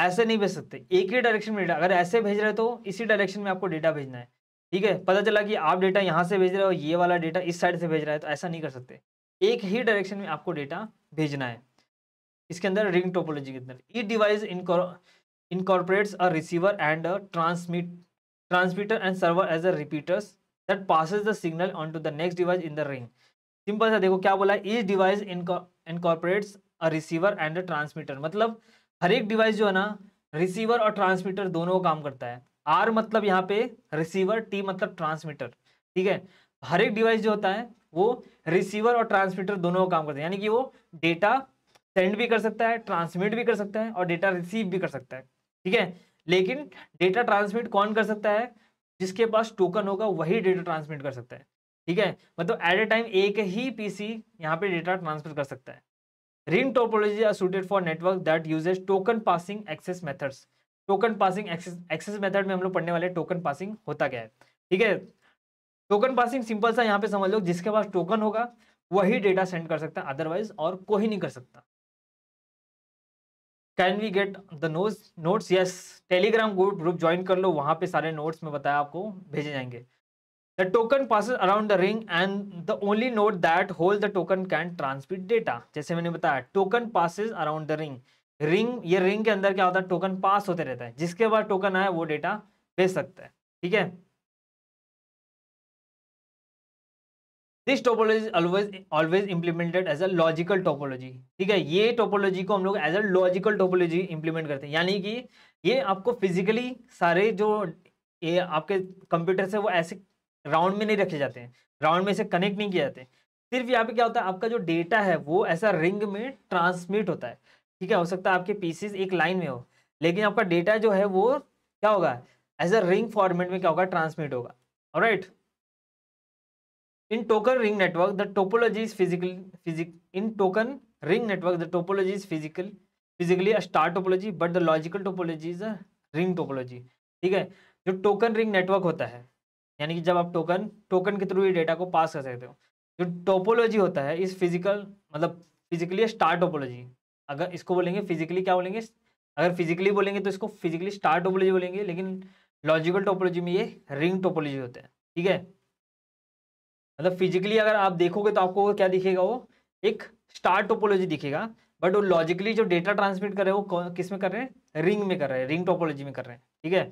ऐसे नहीं भेज सकते एक ही डायरेक्शन में डेटा अगर ऐसे भेज रहे तो इसी डायरेक्शन में आपको डेटा भेजना है ठीक है पता चला कि आप डेटा यहाँ से भेज रहे हो ये वाला डेटा इस साइड से भेज रहा है तो ऐसा नहीं कर सकते एक ही डायरेक्शन में आपको डेटा भेजना है इसके अंदर रिंग टोपोलॉजी के अंदर each device incorporates a receiver and a transmit and serves as a repeaters that that the signal on to the next device in the ring simple सा देखो क्या बोला है each device incorporates a receiver and a transmitter मतलब हर एक device जो है ना रिसीवर और ट्रांसमीटर दोनों काम करता है आर मतलब यहाँ पे रिसीवर टी मतलब ट्रांसमीटर ठीक है हर एक डिवाइस जो होता है वो रिसीवर और ट्रांसमीटर दोनों काम करता है यानी कि वो डेटा सेंड भी कर सकता है ट्रांसमिट भी कर सकता है और डेटा रिसीव भी कर सकता है ठीक है लेकिन डेटा ट्रांसमिट कौन कर सकता है जिसके पास टोकन होगा वही डेटा ट्रांसमिट कर सकता है ठीक है मतलब एट ए टाइम एक ही पीसी यहाँ पे डेटा ट्रांसफर कर सकता है ring topology are suited for network that uses token passing access methods token passing access method में हम लोग पढ़ने वाले टोकन पासिंग होता क्या है ठीक है टोकन पासिंग सिंपल सा यहाँ पे समझ लो जिसके पास टोकन होगा वही डेटा सेंड कर सकता है अदरवाइज और कोई नहीं कर सकता can we get the notes notes yes Telegram group group join कर लो वहां पे सारे नोट्स में बताया आपको भेजे जाएंगे The token passes around the ring and the only node that hold the token can transmit data. जैसे मैंने बताया token passes around the ring. Ring ये रिंग के अंदर क्या होता है टोकन पास होते रहता है जिसके बाद टोकन आए वो डेटा भेज सकता है ठीक है this topology always always implemented as a logical topology ठीक है ये टोपोलॉजी को हम लोग as a logical topology implement करते हैं यानी कि ये आपको फिजिकली सारे जो ये आपके कंप्यूटर से वो ऐसे राउंड में नहीं रखे जाते हैं राउंड में इसे कनेक्ट नहीं किया जाते सिर्फ यहाँ पे क्या होता है आपका जो डेटा है वो ऐसा रिंग में ट्रांसमिट होता है ठीक है हो सकता है आपके पीसीज एक लाइन में हो लेकिन आपका डेटा जो है वो क्या होगा एज अ रिंग फॉर्मेट में क्या होगा ट्रांसमिट होगा right in token ring network the topology is physical physic in token ring network the topology is physical physically a star topology but the logical topology is a ring topology ठीक है जो token ring network होता है यानी कि जब आप token token के थ्रू ये डेटा को पास कर सकते हो जो टोपोलॉजी होता है इस फिजिकल मतलब फिजिकली स्टार टोपोलॉजी अगर इसको बोलेंगे फिजिकली क्या बोलेंगे अगर फिजिकली बोलेंगे तो इसको फिजिकली स्टार टोपोलॉजी बोलेंगे लेकिन लॉजिकल टोपोलॉजी में ये रिंग टोपोलॉजी होते हैं ठीक है मतलब फिजिकली अगर आप देखोगे तो आपको क्या दिखेगा वो एक स्टार टोपोलॉजी दिखेगा बट वो लॉजिकली जो डेटा ट्रांसमिट कर रहे हैं वो किस में कर रहे हैं रिंग में कर रहे हैं रिंग टोपोलॉजी में कर रहे हैं ठीक है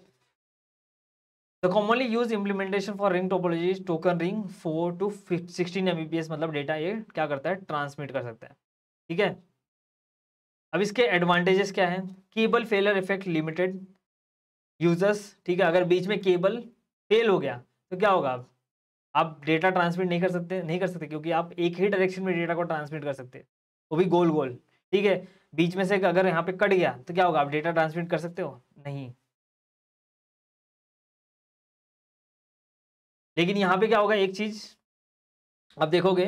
The commonly used implementation for ring topology is token ring 4 to 16 mbps मतलब डेटा ये क्या करता है ट्रांसमिट कर सकता है ठीक है अब इसके एडवांटेजेस क्या है cable failure effect limited users ठीक है अगर बीच में केबल फेल हो गया तो क्या होगा आप आप डेटा ट्रांसमिट नहीं कर सकते नहीं कर सकते क्योंकि आप एक ही डायरेक्शन में डेटा को ट्रांसमिट कर सकते वो भी गोल गोल ठीक है बीच में से अगर यहाँ पे कट गया तो क्या होगा आप डेटा ट्रांसमिट कर सकते हो नहीं लेकिन यहाँ पे क्या होगा एक चीज आप देखोगे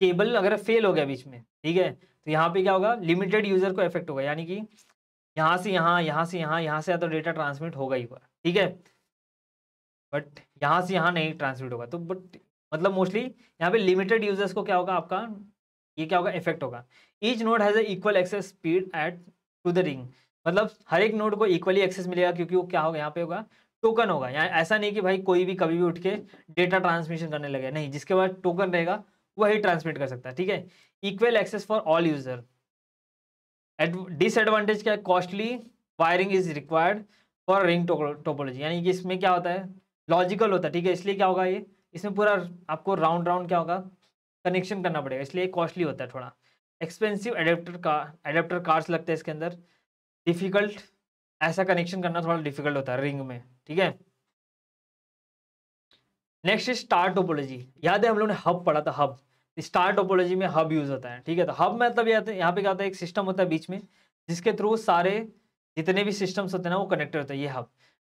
केबल अगर फेल हो गया बीच में ठीक है तो यहाँ पे क्या होगा लिमिटेड यूजर को इफेक्ट होगा यानी कि यहाँ से यहाँ यहाँ से यहाँ यहाँ से या तो डेटा ट्रांसमिट होगा ही होगा ठीक है बट यहाँ से यहाँ नहीं ट्रांसमिट होगा तो बट मतलब मोस्टली यहाँ पे लिमिटेड यूजर्स को क्या होगा आपका ये क्या होगा इफेक्ट होगा each node has equal access speed at to the ring मतलब हर एक नोड को इक्वली एक्सेस मिलेगा क्योंकि वो क्या होगा यहाँ पे होगा टोकन होगा यहाँ ऐसा नहीं कि भाई कोई भी कभी भी उठ के डेटा ट्रांसमिशन करने लगे नहीं जिसके पास टोकन रहेगा वही ट्रांसमिट कर सकता है ठीक है equal access for all user disadvantage क्या है costly wiring is required for ring topology यानी कि इसमें क्या होता है लॉजिकल होता है ठीक है इसलिए क्या होगा ये इसमें पूरा आपको राउंड राउंड क्या होगा कनेक्शन करना पड़ेगा इसलिए कॉस्टली होता है थोड़ा एक्सपेंसिव एडेप्टर का एडेप्टर कार्ड्स लगते हैं इसके अंदर डिफिकल्ट ऐसा कनेक्शन करना थोड़ा डिफिकल्ट होता है रिंग में ठीक है नेक्स्ट स्टार टोपोलॉजी याद है हम लोग ने हब पढ़ा था हब स्टार टोपोलॉजी में हब यूज होता है ठीक है तो हब मतलब यहाँ पे क्या होता है एक सिस्टम होता है बीच में जिसके थ्रू सारे जितने भी सिस्टम्स होते हैं ना वो कनेक्टेड होते हैं ये हब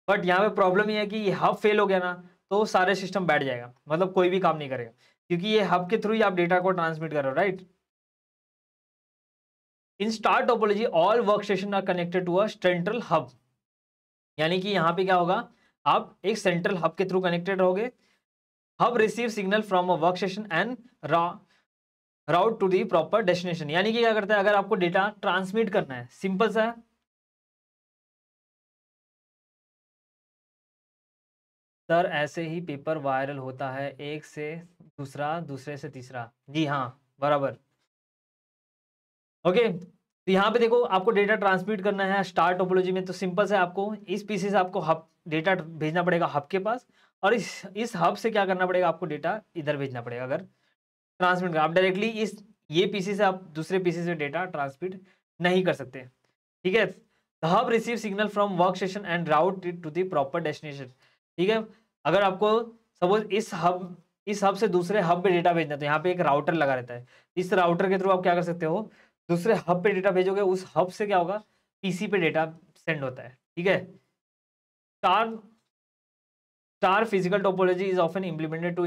बट यहाँ पे प्रॉब्लम ये है कि ये हब फेल हो गया ना तो सारे सिस्टम बैठ जाएगा मतलब कोई भी काम नहीं करेगा क्योंकि ये हब के थ्रू ही आप डेटा को ट्रांसमिट करो right in star topology all work station are connected to a central hub यानी कि यहाँ पे क्या होगा आप एक सेंट्रल हब के थ्रू कनेक्टेड रहोगे hub receive signal from a work station and रा route to the proper destination यानी कि क्या करता है अगर आपको डेटा ट्रांसमिट करना है सिंपल सा है सर ऐसे ही पेपर वायरल होता है एक से दूसरा दूसरे से तीसरा जी हाँ बराबर ओके तो यहाँ पे देखो आपको डेटा ट्रांसमिट करना है स्टार टोपोलॉजी में तो सिंपल से आपको इस पीसी से आपको हब डेटा भेजना पड़ेगा हब के पास और इस इस हब से क्या करना पड़ेगा आपको डेटा इधर भेजना पड़ेगा अगर ट्रांसमिट कर आप डायरेक्टली इस ये पीसी से आप दूसरे पीसी से डेटा ट्रांसमिट नहीं कर सकते ठीक है hub receive signal from work station and route to the proper destination ठीक है अगर आपको सपोज इस हब इस हब से दूसरे हब पे डेटा भेजना तो यहाँ पे एक राउटर लगा रहता है इस राउटर के थ्रू आप क्या कर सकते हो दूसरे हब पे डेटा भेजोगे उस हब से क्या होगा पीसी पे डेटा सेंड होता है ठीक है star star physical topology is often implemented to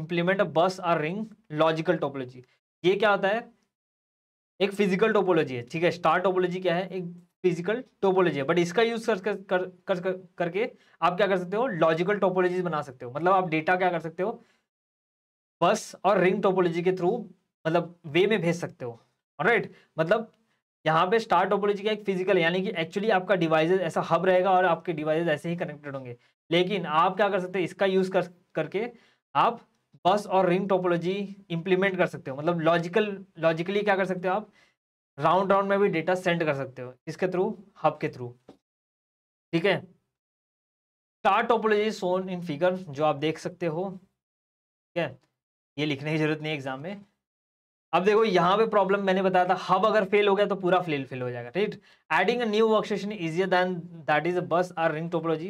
implement a bus or ring logical topology ये क्या होता है एक फिजिकल टोपोलॉजी है ठीक है स्टार टोपोलॉजी क्या है एक फिजिकल टोपोलॉजी है बट इसका यूज कर, कर, कर, कर करके आप क्या कर सकते हो लॉजिकल टोपोलॉजी बना सकते हो मतलब आप डेटा क्या कर सकते हो बस और रिंग टोपोलॉजी के थ्रू मतलब वे में भेज सकते हो राइट मतलब यहाँ पे स्टार टोपोलॉजी का एक फिजिकल यानी कि एक्चुअली आपका डिवाइसेस ऐसा हब रहेगा और आपके डिवाइसेस ऐसे ही कनेक्टेड होंगे लेकिन आप क्या कर सकते हैं इसका यूज़ कर करके आप बस और रिंग टोपोलॉजी इंप्लीमेंट कर सकते हो मतलब लॉजिकल लॉजिकली क्या कर सकते हो आप राउंड राउंड में भी डेटा सेंड कर सकते हो इसके थ्रू हब के थ्रू ठीक है star topology shown in figure जो आप देख सकते हो ठीक है ये लिखने की जरूरत नहीं है एग्जाम में अब देखो यहाँ पे प्रॉब्लम मैंने बताया था हब अगर फेल हो गया तो पूरा फेल फेल हो जाएगा right adding a new work station easier than that is a bus or ring topology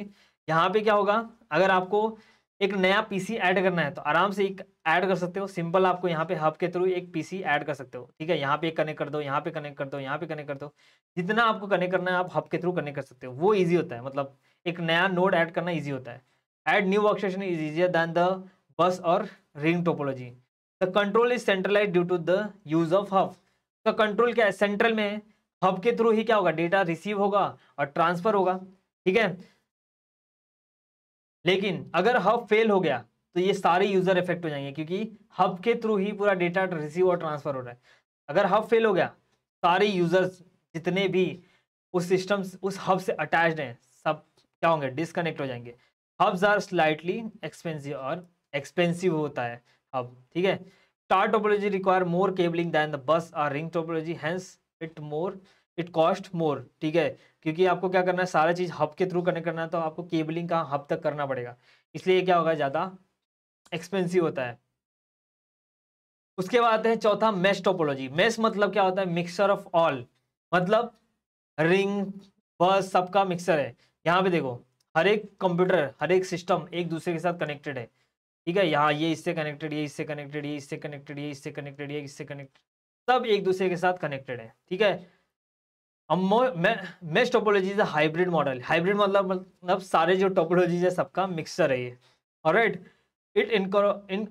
यहाँ पे क्या होगा अगर आपको एक नया पीसी ऐड करना है तो आराम से एक ऐड कर सकते हो सिंपल आपको यहाँ पे हब के थ्रू एक पीसी ऐड कर सकते हो ठीक है यहाँ पे एक कनेक्ट कर दो यहाँ पे कनेक्ट कर दो यहाँ पे कनेक्ट कर दो जितना आपको कनेक्ट करना है आप हब के थ्रू कनेक्ट कर सकते हो वो ईजी होता है मतलब एक नया नोड ऐड करना ईजी होता है add new work station is easier than the bus और ring topology the control is centralize due to the use of hub का कंट्रोल क्या है सेंट्रल में है हब के थ्रू ही क्या होगा डेटा रिसीव होगा और ट्रांसफर होगा ठीक है लेकिन अगर हब फेल हो गया तो ये सारे यूजर इफेक्ट हो जाएंगे क्योंकि हब के थ्रू ही पूरा डेटा रिसीव और ट्रांसफर हो रहा है अगर हब फेल हो गया सारे यूजर्स जितने भी उस सिस्टम उस हब से अटैच्ड हैं सब क्या होंगे डिसकनेक्ट हो जाएंगे हब्स आर स्लाइटली एक्सपेंसिव और एक्सपेंसिव होता है अब ठीक है star topology require more cabling than the bus or ring topology hence it more it cost more ठीक है क्योंकि आपको क्या करना है सारा चीज़ हब के थ्रू कनेक्ट करना है तो आपको केबलिंग का हब तक करना पड़ेगा इसलिए क्या होगा ज़्यादा एक्सपेंसिव होता है उसके बाद है चौथा मेस टोपोलॉजी मेस मतलब क्या होता है मिक्सर ऑफ ऑल मतलब रिंग बस सबका मिक्सर है यहाँ पे देखो हर एक कंप्यूटर हर एक सिस्टम एक दूसरे के साथ कनेक्टेड है ठीक है यहाँ ये इससे कनेक्टेड ये इससे कनेक्टेड ये इससे कनेक्टेड ये इससे कनेक्टेड ये इससे कनेक्टेड सब एक दूसरे के साथ कनेक्टेड है ठीक है mesh topology hybrid model hybrid मतलब मतलब सारे जो टोपोलॉजीज है सबका मिक्सचर है ये और right it in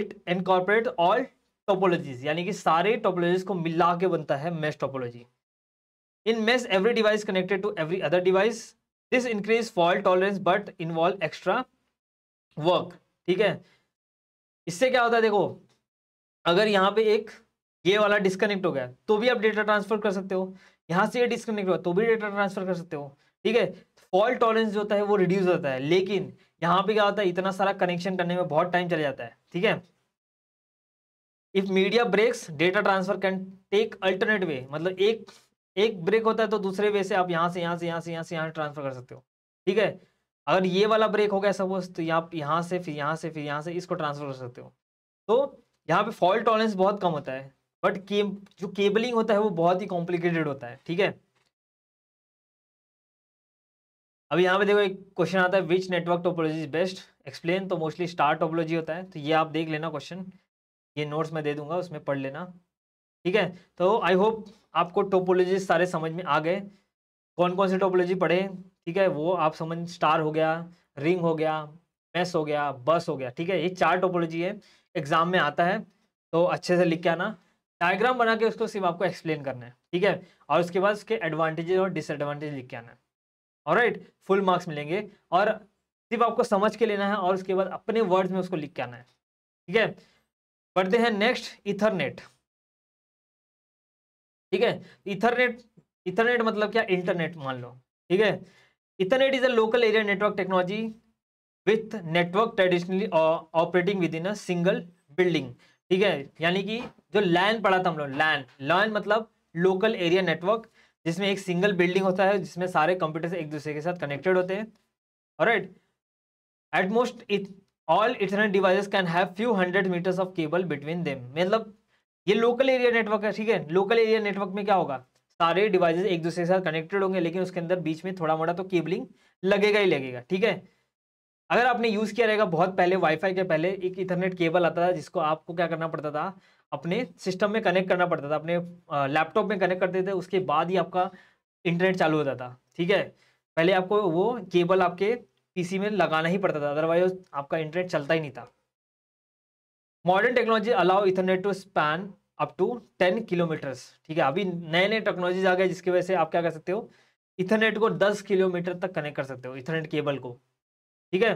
it incorporate all topologies यानी कि सारे टोपोलॉजीज को मिला के बनता है mesh topology in mesh every device connected to every other device this increase fault tolerance but involve extra work ठीक है इससे क्या होता है देखो अगर यहाँ पे एक ये वाला डिस्कनेक्ट हो गया तो भी आप डेटा ट्रांसफर कर सकते हो यहाँ से ये डिस्कनेक्ट हुआ तो भी डेटा ट्रांसफर कर सकते हो ठीक है फॉल्ट टॉलरेंस जो होता है वो रिड्यूस होता है लेकिन यहाँ पे क्या होता है इतना सारा कनेक्शन करने में बहुत टाइम चले जाता है ठीक है if media breaks data transfer can take alternate way मतलब एक एक ब्रेक होता है तो दूसरे वे से आप यहाँ से यहाँ से यहाँ से यहाँ से यहाँ ट्रांसफर कर सकते हो ठीक है अगर ये वाला ब्रेक हो गया सपोज तो यहाँ यहाँ से फिर यहाँ से फिर यहाँ से इसको ट्रांसफर कर सकते हो तो यहाँ पे फॉल्ट टॉलरेंस बहुत कम होता है बट के जो केबलिंग होता है वो बहुत ही कॉम्प्लिकेटेड होता है ठीक है अब यहाँ पे देखो एक क्वेश्चन आता है which network topology is best explain तो मोस्टली स्टार टोपोलॉजी होता है तो ये आप देख लेना क्वेश्चन ये नोट्स मैं दे दूंगा उसमें पढ़ लेना ठीक है तो आई होप आपको टोपोलॉजी सारे समझ में आ गए कौन कौन से टोपोलॉजी पढ़े ठीक है वो आप समझ स्टार हो गया रिंग हो गया मेस हो गया बस हो गया ठीक है ये चार टोपोलॉजी है एग्जाम में आता है तो अच्छे से लिख के आना डायग्राम बना के उसको सिर्फ आपको एक्सप्लेन करना है ठीक है और उसके बाद उसके एडवांटेजेस और डिसएडवांटेज लिख के आना है और राइट फुल मार्क्स मिलेंगे और सिर्फ आपको समझ के लेना है और उसके बाद अपने वर्ड्स में उसको लिख के आना है ठीक है पढ़ते हैं नेक्स्ट इथरनेट ठीक है इथरनेट इथरनेट मतलब क्या इंटरनेट मान लो ठीक है Ethernet is a local area network technology with network traditionally uh, operating within a single building ठीक है यानी कि जो लैंड पड़ा था हम लोग लैंड लैंड मतलब लोकल एरिया नेटवर्क जिसमें एक सिंगल बिल्डिंग होता है जिसमें सारे कंप्यूटर एक दूसरे के साथ कनेक्टेड होते हैं और right at most it all Ethernet devices can have few hundred metres of cable between them मतलब ये लोकल एरिया नेटवर्क है ठीक है लोकल एरिया नेटवर्क में क्या होगा सारे डिवाइसेस एक दूसरे के साथ कनेक्टेड होंगे लेकिन उसके अंदर बीच में थोड़ा मोटा तो केबलिंग लगेगा ही लगेगा ठीक है अगर आपने यूज़ किया रहेगा बहुत पहले वाईफाई के पहले एक इथरनेट केबल आता था जिसको आपको क्या करना पड़ता था अपने सिस्टम में कनेक्ट करना पड़ता था अपने लैपटॉप में कनेक्ट करते थे उसके बाद ही आपका इंटरनेट चालू होता था ठीक है पहले आपको वो केबल आपके पीसी में लगाना ही पड़ता था अदरवाइज आपका इंटरनेट चलता ही नहीं था modern technology allow Ethernet to span up to ten kilometres ठीक है अभी नए नए टेक्नोलॉजीज आ गए जिसकी वजह से आप क्या कर सकते हो इथरनेट को दस किलोमीटर तक कनेक्ट कर सकते हो इथरनेट केबल को ठीक है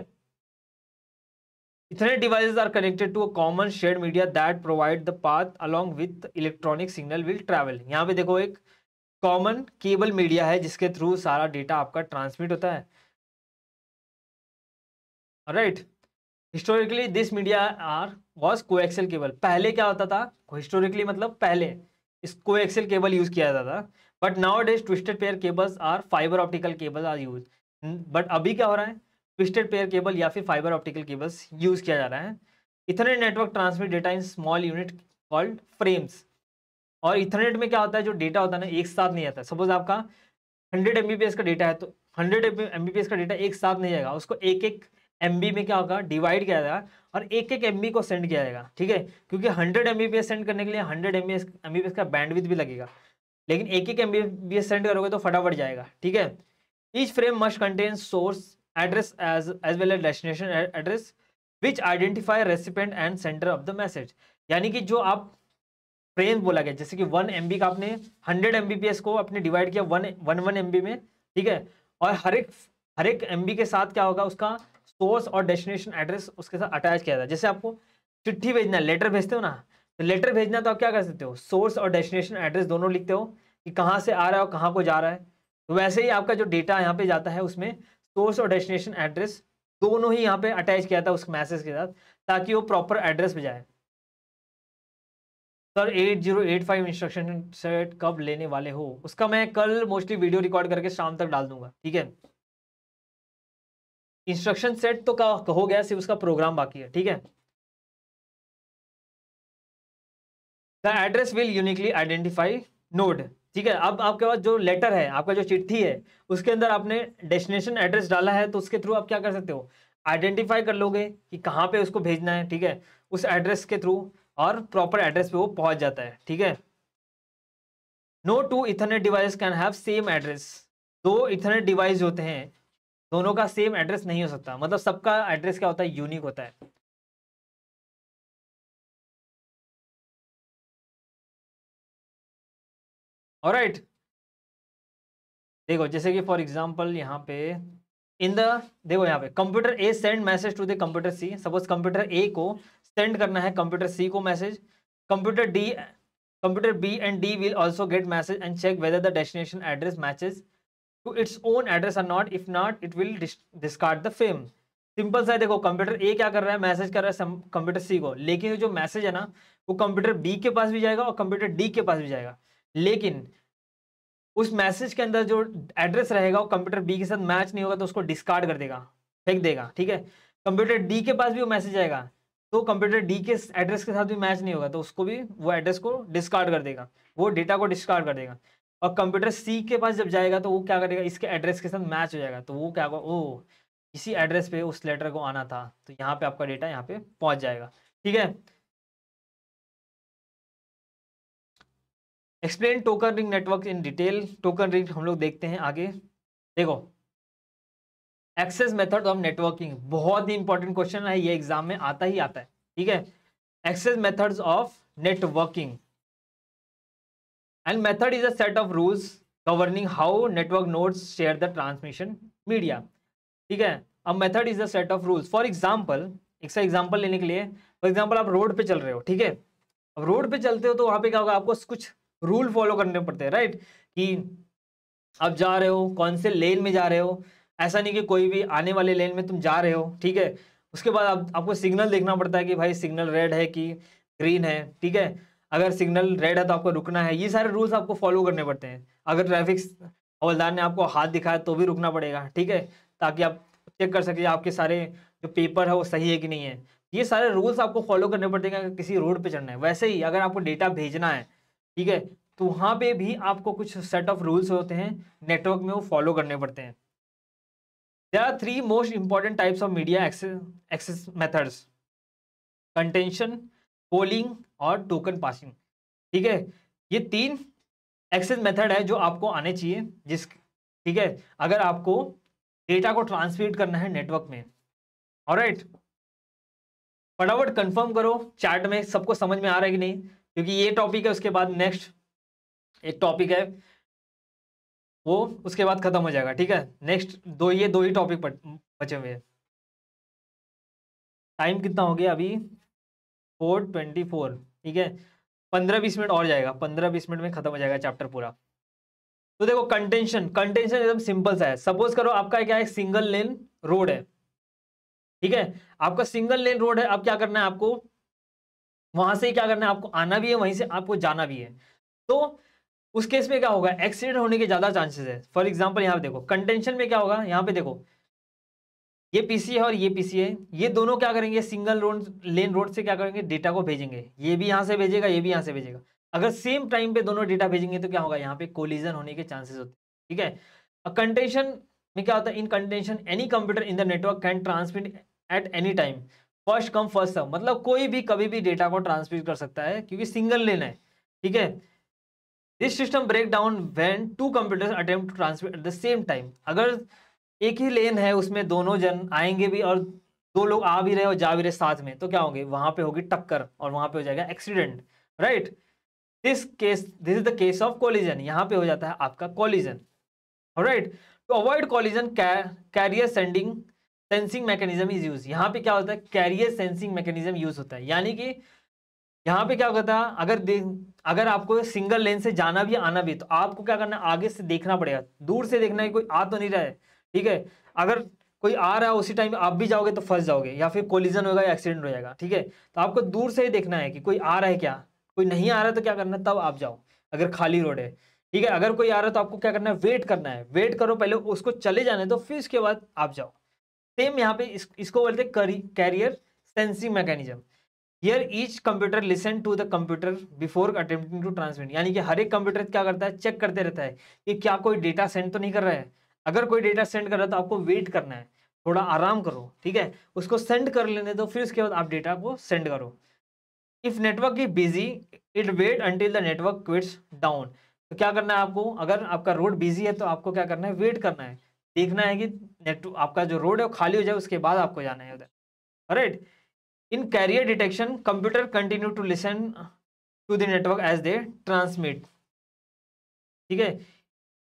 Ethernet device are connected to a common shared media that provide the path along with electronic signal will travel. यहाँ पे देखो एक कॉमन केबल मीडिया है जिसके थ्रू सारा डेटा आपका ट्रांसमिट होता है right right. Historically this media are was coaxial cable पहले क्या होता था हिस्टोरिकली मतलब पहले इस एक्सेल केबल यूज किया जाता था but nowadays twisted pair cables are fibre optical cable are use बट अभी क्या हो रहा है ट्विस्टेड पेयर केबल या फिर फाइबर ऑप्टिकल केबल्स यूज किया जा रहा है Ethernet network transmit data in small unit called frames और इथरनेट में क्या होता है जो डेटा होता है ना एक साथ नहीं आता सपोज आपका हंड्रेड एम का डेटा है तो हंड्रेड एम का डेटा एक साथ नहीं आएगा उसको एक एक एम में क्या होगा डिवाइड किया जाएगा और एक एक एम को सेंड किया जाएगा ठीक है क्योंकि हंड्रेड एम सेंड करने के लिए हंड्रेड एम बी का बैंडविथ भी लगेगा लेकिन एक एक एम सेंड करोगे तो फटाफट जाएगा ठीक है each frame must contain source address as as well as destination address which identify recipient and sender of the message यानी कि जो आप फ्रेम बोला गया जैसे कि वन एम का आपने हंड्रेड एम को आपने डिवाइड किया वन वन वन में ठीक है और हर एक हर एक एम के साथ क्या होगा उसका सोर्स और डेस्टिनेशन एड्रेस उसके साथ अटैच किया जाए जैसे आपको चिट्ठी भेजना लेटर भेजते हो ना तो लेटर भेजना तो आप क्या कर सकते हो सोर्स और डेस्टिनेशन एड्रेस दोनों लिखते हो कि कहाँ से आ रहा है और कहाँ को जा रहा है तो वैसे ही आपका जो डेटा यहाँ पे जाता है उसमें सोर्स और डेस्टिनेशन एड्रेस दोनों ही यहाँ पे अटैच किया था उस मैसेज के साथ ताकि वो प्रॉपर एड्रेस पे जाए सर 8085 इंस्ट्रक्शन सेट कब लेने वाले हो उसका मैं कल मोस्टली वीडियो रिकॉर्ड करके शाम तक डाल दूंगा ठीक है इंस्ट्रक्शन सेट तो का हो गया सिर्फ उसका प्रोग्राम बाकी है ठीक है the address will uniquely identify node ठीक है अब आपके पास जो लेटर है आपका जो चिट्ठी है उसके अंदर आपने डेस्टिनेशन एड्रेस डाला है तो उसके थ्रू आप क्या कर सकते हो आइडेंटिफाई कर लोगे कि कहाँ पे उसको भेजना है ठीक है उस एड्रेस के थ्रू और प्रॉपर एड्रेस पे वो पहुंच जाता है ठीक है no two Ethernet device can have same address दो इथरनेट डिवाइस होते हैं दोनों का सेम एड्रेस नहीं हो सकता मतलब सबका एड्रेस क्या होता है यूनिक होता है और राइट right. देखो जैसे कि फॉर एग्जाम्पल यहाँ पे इन द देखो यहाँ पे computer A send message to the computer C suppose computer A को सेंड करना है कंप्यूटर सी को message computer D computer B and D will also get message and check whether the destination address matches to its own address or not if not it will discard the frame simple सा है देखो computer ए क्या कर रहा है message कर रहा है कंप्यूटर सी को लेकिन जो मैसेज है ना वो कंप्यूटर बी के पास भी जाएगा और कंप्यूटर डी के पास भी जाएगा लेकिन उस मैसेज के अंदर जो एड्रेस रहेगा वो कंप्यूटर बी के साथ मैच नहीं होगा तो उसको डिस्कार्ड कर देगा फेंक देगा ठीक है कंप्यूटर डी के पास भी वो मैसेज आएगा तो कंप्यूटर डी के एड्रेस के साथ भी मैच नहीं होगा तो उसको भी वो एड्रेस को डिस्कार्ड कर देगा वो डेटा को डिस्कार्ड कर देगा और कंप्यूटर सी के पास जब जाएगा तो वो क्या करेगा इसके एड्रेस के साथ मैच हो जाएगा तो वो क्या होगा ओ इसी एड्रेस पे उस लेटर को आना था तो यहाँ पे आपका डेटा यहाँ पे पहुंच जाएगा ठीक है explain token ring network in detail token ring हम लोग देखते हैं आगे देखो एक्सेस मेथड ऑफ नेटवर्किंग बहुत ही इंपॉर्टेंट क्वेश्चन है ये एग्जाम में आता ही आता है ठीक है access methods of networking and method is a set of rules governing how network nodes share the transmission media ठीक है अब method is a set of rules for example एक सा एग्जाम्पल लेने के लिए फॉर एग्जाम्पल आप रोड पे चल रहे हो ठीक है अब रोड पे चलते हो तो वहाँ पे क्या होगा आपको कुछ रूल फॉलो करने पड़ते हैं राइट कि आप जा रहे हो कौन से लेन में जा रहे हो ऐसा नहीं कि कोई भी आने वाले लेन में तुम जा रहे हो ठीक है उसके बाद आप, आपको सिग्नल देखना पड़ता है कि भाई सिग्नल रेड है कि ग्रीन है ठीक है अगर सिग्नल रेड है तो आपको रुकना है ये सारे रूल्स आपको फॉलो करने पड़ते हैं अगर ट्रैफिक हवलदार ने आपको हाथ दिखाया तो भी रुकना पड़ेगा ठीक है ताकि आप चेक कर सके आपके सारे जो पेपर है वो सही है कि नहीं है ये सारे रूल्स आपको फॉलो करने पड़ते हैं अगर किसी रोड पे चढ़ना है वैसे ही अगर आपको डेटा भेजना है ठीक है तो वहाँ पे भी आपको कुछ सेट ऑफ रूल्स होते हैं नेटवर्क में वो फॉलो करने पड़ते हैं there are three most important types of media access methods contention polling और टोकन पासिंग ठीक है ये तीन एक्सेस मेथड है जो आपको आने चाहिए जिस ठीक है अगर आपको डेटा को ट्रांसमिट करना है नेटवर्क में और राइट फटाफट कंफर्म करो चैट में सबको समझ में आ रहा है कि नहीं क्योंकि ये टॉपिक है उसके बाद नेक्स्ट एक टॉपिक है वो उसके बाद खत्म हो जाएगा ठीक है नेक्स्ट दो ये दो ही टॉपिक बचे हुए हैं टाइम कितना हो गया अभी फोर ट्वेंटी फोर ठीक है पंद्रह बीस मिनट और जाएगा पंद्रह बीस मिनट में खत्म हो जाएगा चैप्टर पूरा तो देखो कंटेंशन कंटेंशन एकदम सिंपल सा है सपोज करो आपका क्या है सिंगल लेन रोड है ठीक है आपका सिंगल लेन रोड है अब क्या करना है आपको वहां से ही क्या करना है आपको आना भी है वहीं से आपको जाना भी है तो उस केस में क्या होगा एक्सीडेंट होने के ज्यादा चांसेस है फॉर एग्जाम्पल यहाँ पे देखो कंटेंशन में क्या होगा यहाँ पे देखो ये पीसी है और ये पीसी है ये दोनों क्या करेंगे सिंगल रोड लेन रोड से क्या करेंगे डेटा को भेजेंगे ये भी यहाँ से भेजेगा ये भी यहाँ से भेजेगा अगर सेम टाइम पे दोनों डेटा भेजेंगे तो क्या होगा यहाँ पे कोलिजन होने के चांसेस होते हैं ठीक है कंटेंशन में क्या होता है in contention any computer in the network can transmit at any time first come first सब मतलब कोई भी कभी भी डेटा को ट्रांसमिट कर सकता है क्योंकि सिंगल लेन है ठीक है this system break down when two computer attempt transmit at the same time अगर एक ही लेन है उसमें दोनों जन आएंगे भी और दो लोग आ भी रहे और जा भी रहे साथ में तो क्या होंगे वहां पे होगी टक्कर और वहां पे हो जाएगा accident right this case this is the case of collision यहाँ पे हो जाता है आपका collision right to avoid collision carrier sending sensing mechanism is use यहाँ पे क्या होता है कैरियर सेंसिंग मैकेनिज्म यूज होता है यानी कि यहाँ पे क्या होता है अगर अगर आपको सिंगल लेन से जाना भी आना भी तो आपको क्या करना है आगे से देखना पड़ेगा दूर से देखना है कोई आ तो नहीं रहा है ठीक है अगर कोई आ रहा है उसी टाइम आप भी जाओगे तो फंस जाओगे या फिर कोलिजन होगा या एक्सीडेंट हो जाएगा ठीक है तो आपको दूर से ही देखना है कि कोई आ रहा है क्या कोई नहीं आ रहा है तो क्या करना है तब आप जाओ अगर खाली रोड है ठीक है अगर कोई आ रहा है तो आपको क्या करना है वेट करना है वेट करो पहले उसको चले जाने दो फिर उसके बाद आप जाओ सेम यहाँ पे इस, इसको बोलते हैं carrier sensing mechanism here each computer listen to the computer before attempting to transmit यानी कि हर एक कंप्यूटर क्या करता है चेक करते रहता है कि क्या कोई डेटा सेंड तो नहीं कर रहा है अगर कोई डेटा सेंड कर रहा है तो आपको वेट करना है थोड़ा आराम करो ठीक है उसको सेंड कर लेने दो फिर उसके बाद आप डेटा को सेंड करो if network is busy it wait until the network quiets down तो क्या करना है आपको अगर आपका रोड बिजी है तो आपको क्या करना है वेट करना है देखना है कि नेट आपका जो रोड है वो खाली हो जाए उसके बाद आपको जाना है उधर right in carrier detection computer continue to listen to the network as they transmit ठीक है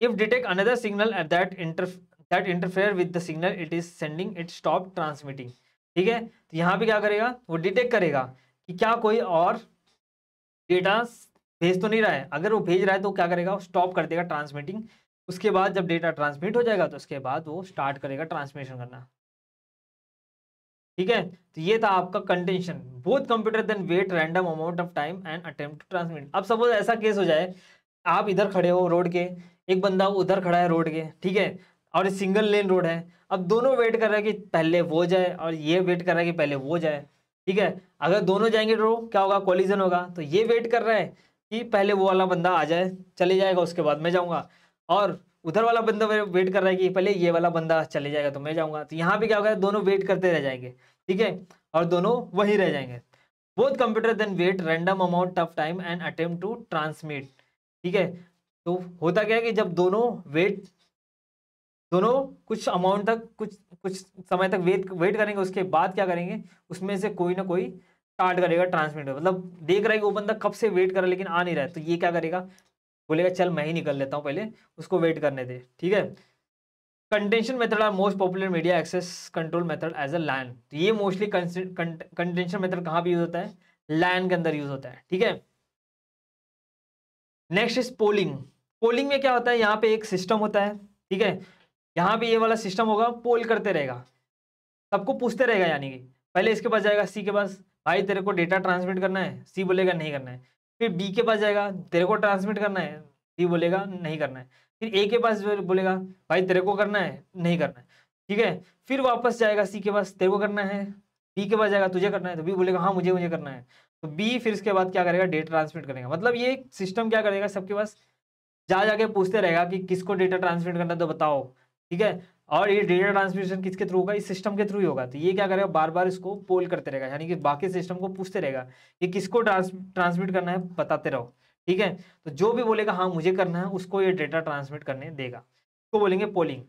if detect another signal at that inter that interfere with the signal it is sending it stop transmitting ठीक है तो यहाँ पे क्या करेगा वो डिटेक्ट करेगा कि क्या कोई और डेटा भेज तो नहीं रहा है अगर वो भेज रहा है तो क्या करेगा वो स्टॉप कर देगा ट्रांसमिटिंग उसके बाद जब डेटा ट्रांसमिट हो जाएगा तो उसके बाद वो स्टार्ट करेगा ट्रांसमिशन करना ठीक है तो ये था आपका contention both computer then wait random amount of time and attempt transmit अब सपोज ऐसा केस हो जाए आप इधर खड़े हो रोड के एक बंदा उधर खड़ा है रोड के ठीक है और सिंगल लेन रोड है अब दोनों वेट कर रहा है कि पहले वो जाए और ये वेट कर रहा है कि पहले वो जाए ठीक है अगर दोनों जाएंगे तो क्या होगा कॉलिजन होगा तो ये वेट कर रहा है कि पहले वो वाला बंदा आ जाए चले जाएगा उसके बाद मैं जाऊँगा और उधर वाला बंदा वेट कर रहा है कि पहले ये वाला बंदा चले जाएगा तो मैं जाऊँगा तो यहाँ पर क्या होगा दोनों वेट करते रह जाएंगे ठीक है और दोनों वहीं रह जाएंगे both computer then wait random amount of time and attempt to transmit ठीक है तो होता क्या है कि जब दोनों वेट दोनों कुछ अमाउंट तक कुछ कुछ समय तक वेट वेट करेंगे उसके बाद क्या करेंगे उसमें से कोई ना कोई स्टार्ट करेगा ट्रांसमिट मतलब देख रहा है कि वो बंदा कब से वेट कर रहा लेकिन आ नहीं रहा है तो ये क्या करेगा बोलेगा चल मैं ही निकल लेता हूँ पहले उसको वेट करने दे ठीक है contention method are most popular media access control method as a LAN तो ये मोस्टली कंटेंशन मेथड कहाँ पर यूज होता है लैन के अंदर यूज होता है ठीक है नेक्स्ट इज पोलिंग पोलिंग में क्या होता है यहाँ पे एक सिस्टम होता है ठीक है यहाँ पे ये वाला सिस्टम होगा पोल करते रहेगा सबको पूछते रहेगा यानी कि पहले इसके पास जाएगा सी के पास भाई तेरे को डेटा ट्रांसमिट करना है सी बोलेगा नहीं करना है फिर बी के पास जाएगा तेरे को ट्रांसमिट करना है सी बोलेगा नहीं करना है फिर ए के पास बोलेगा भाई तेरे को करना है नहीं करना है ठीक है फिर वापस जाएगा सी के पास तेरे को करना है बी के पास जाएगा तुझे करना है तो बी बोलेगा हाँ मुझे मुझे करना है तो बी फिर इसके बाद क्या करेगा डेटा ट्रांसमिट करेगा मतलब ये सिस्टम क्या करेगा सबके पास जा जाके पूछते रहेगा कि किसको डेटा ट्रांसमिट करना है तो बताओ ठीक है और ये डेटा ट्रांसमिशन किसके थ्रू होगा इस सिस्टम के थ्रू ही होगा तो ये क्या करेगा बार बार इसको पोल करते रहेगा यानी कि बाकी सिस्टम को पूछते रहेगा कि किसको ट्रांसमिट करना है बताते रहो ठीक है तो जो भी बोलेगा हाँ मुझे करना है उसको ये डेटा ट्रांसमिट करने देगा इसको बोलेंगे polling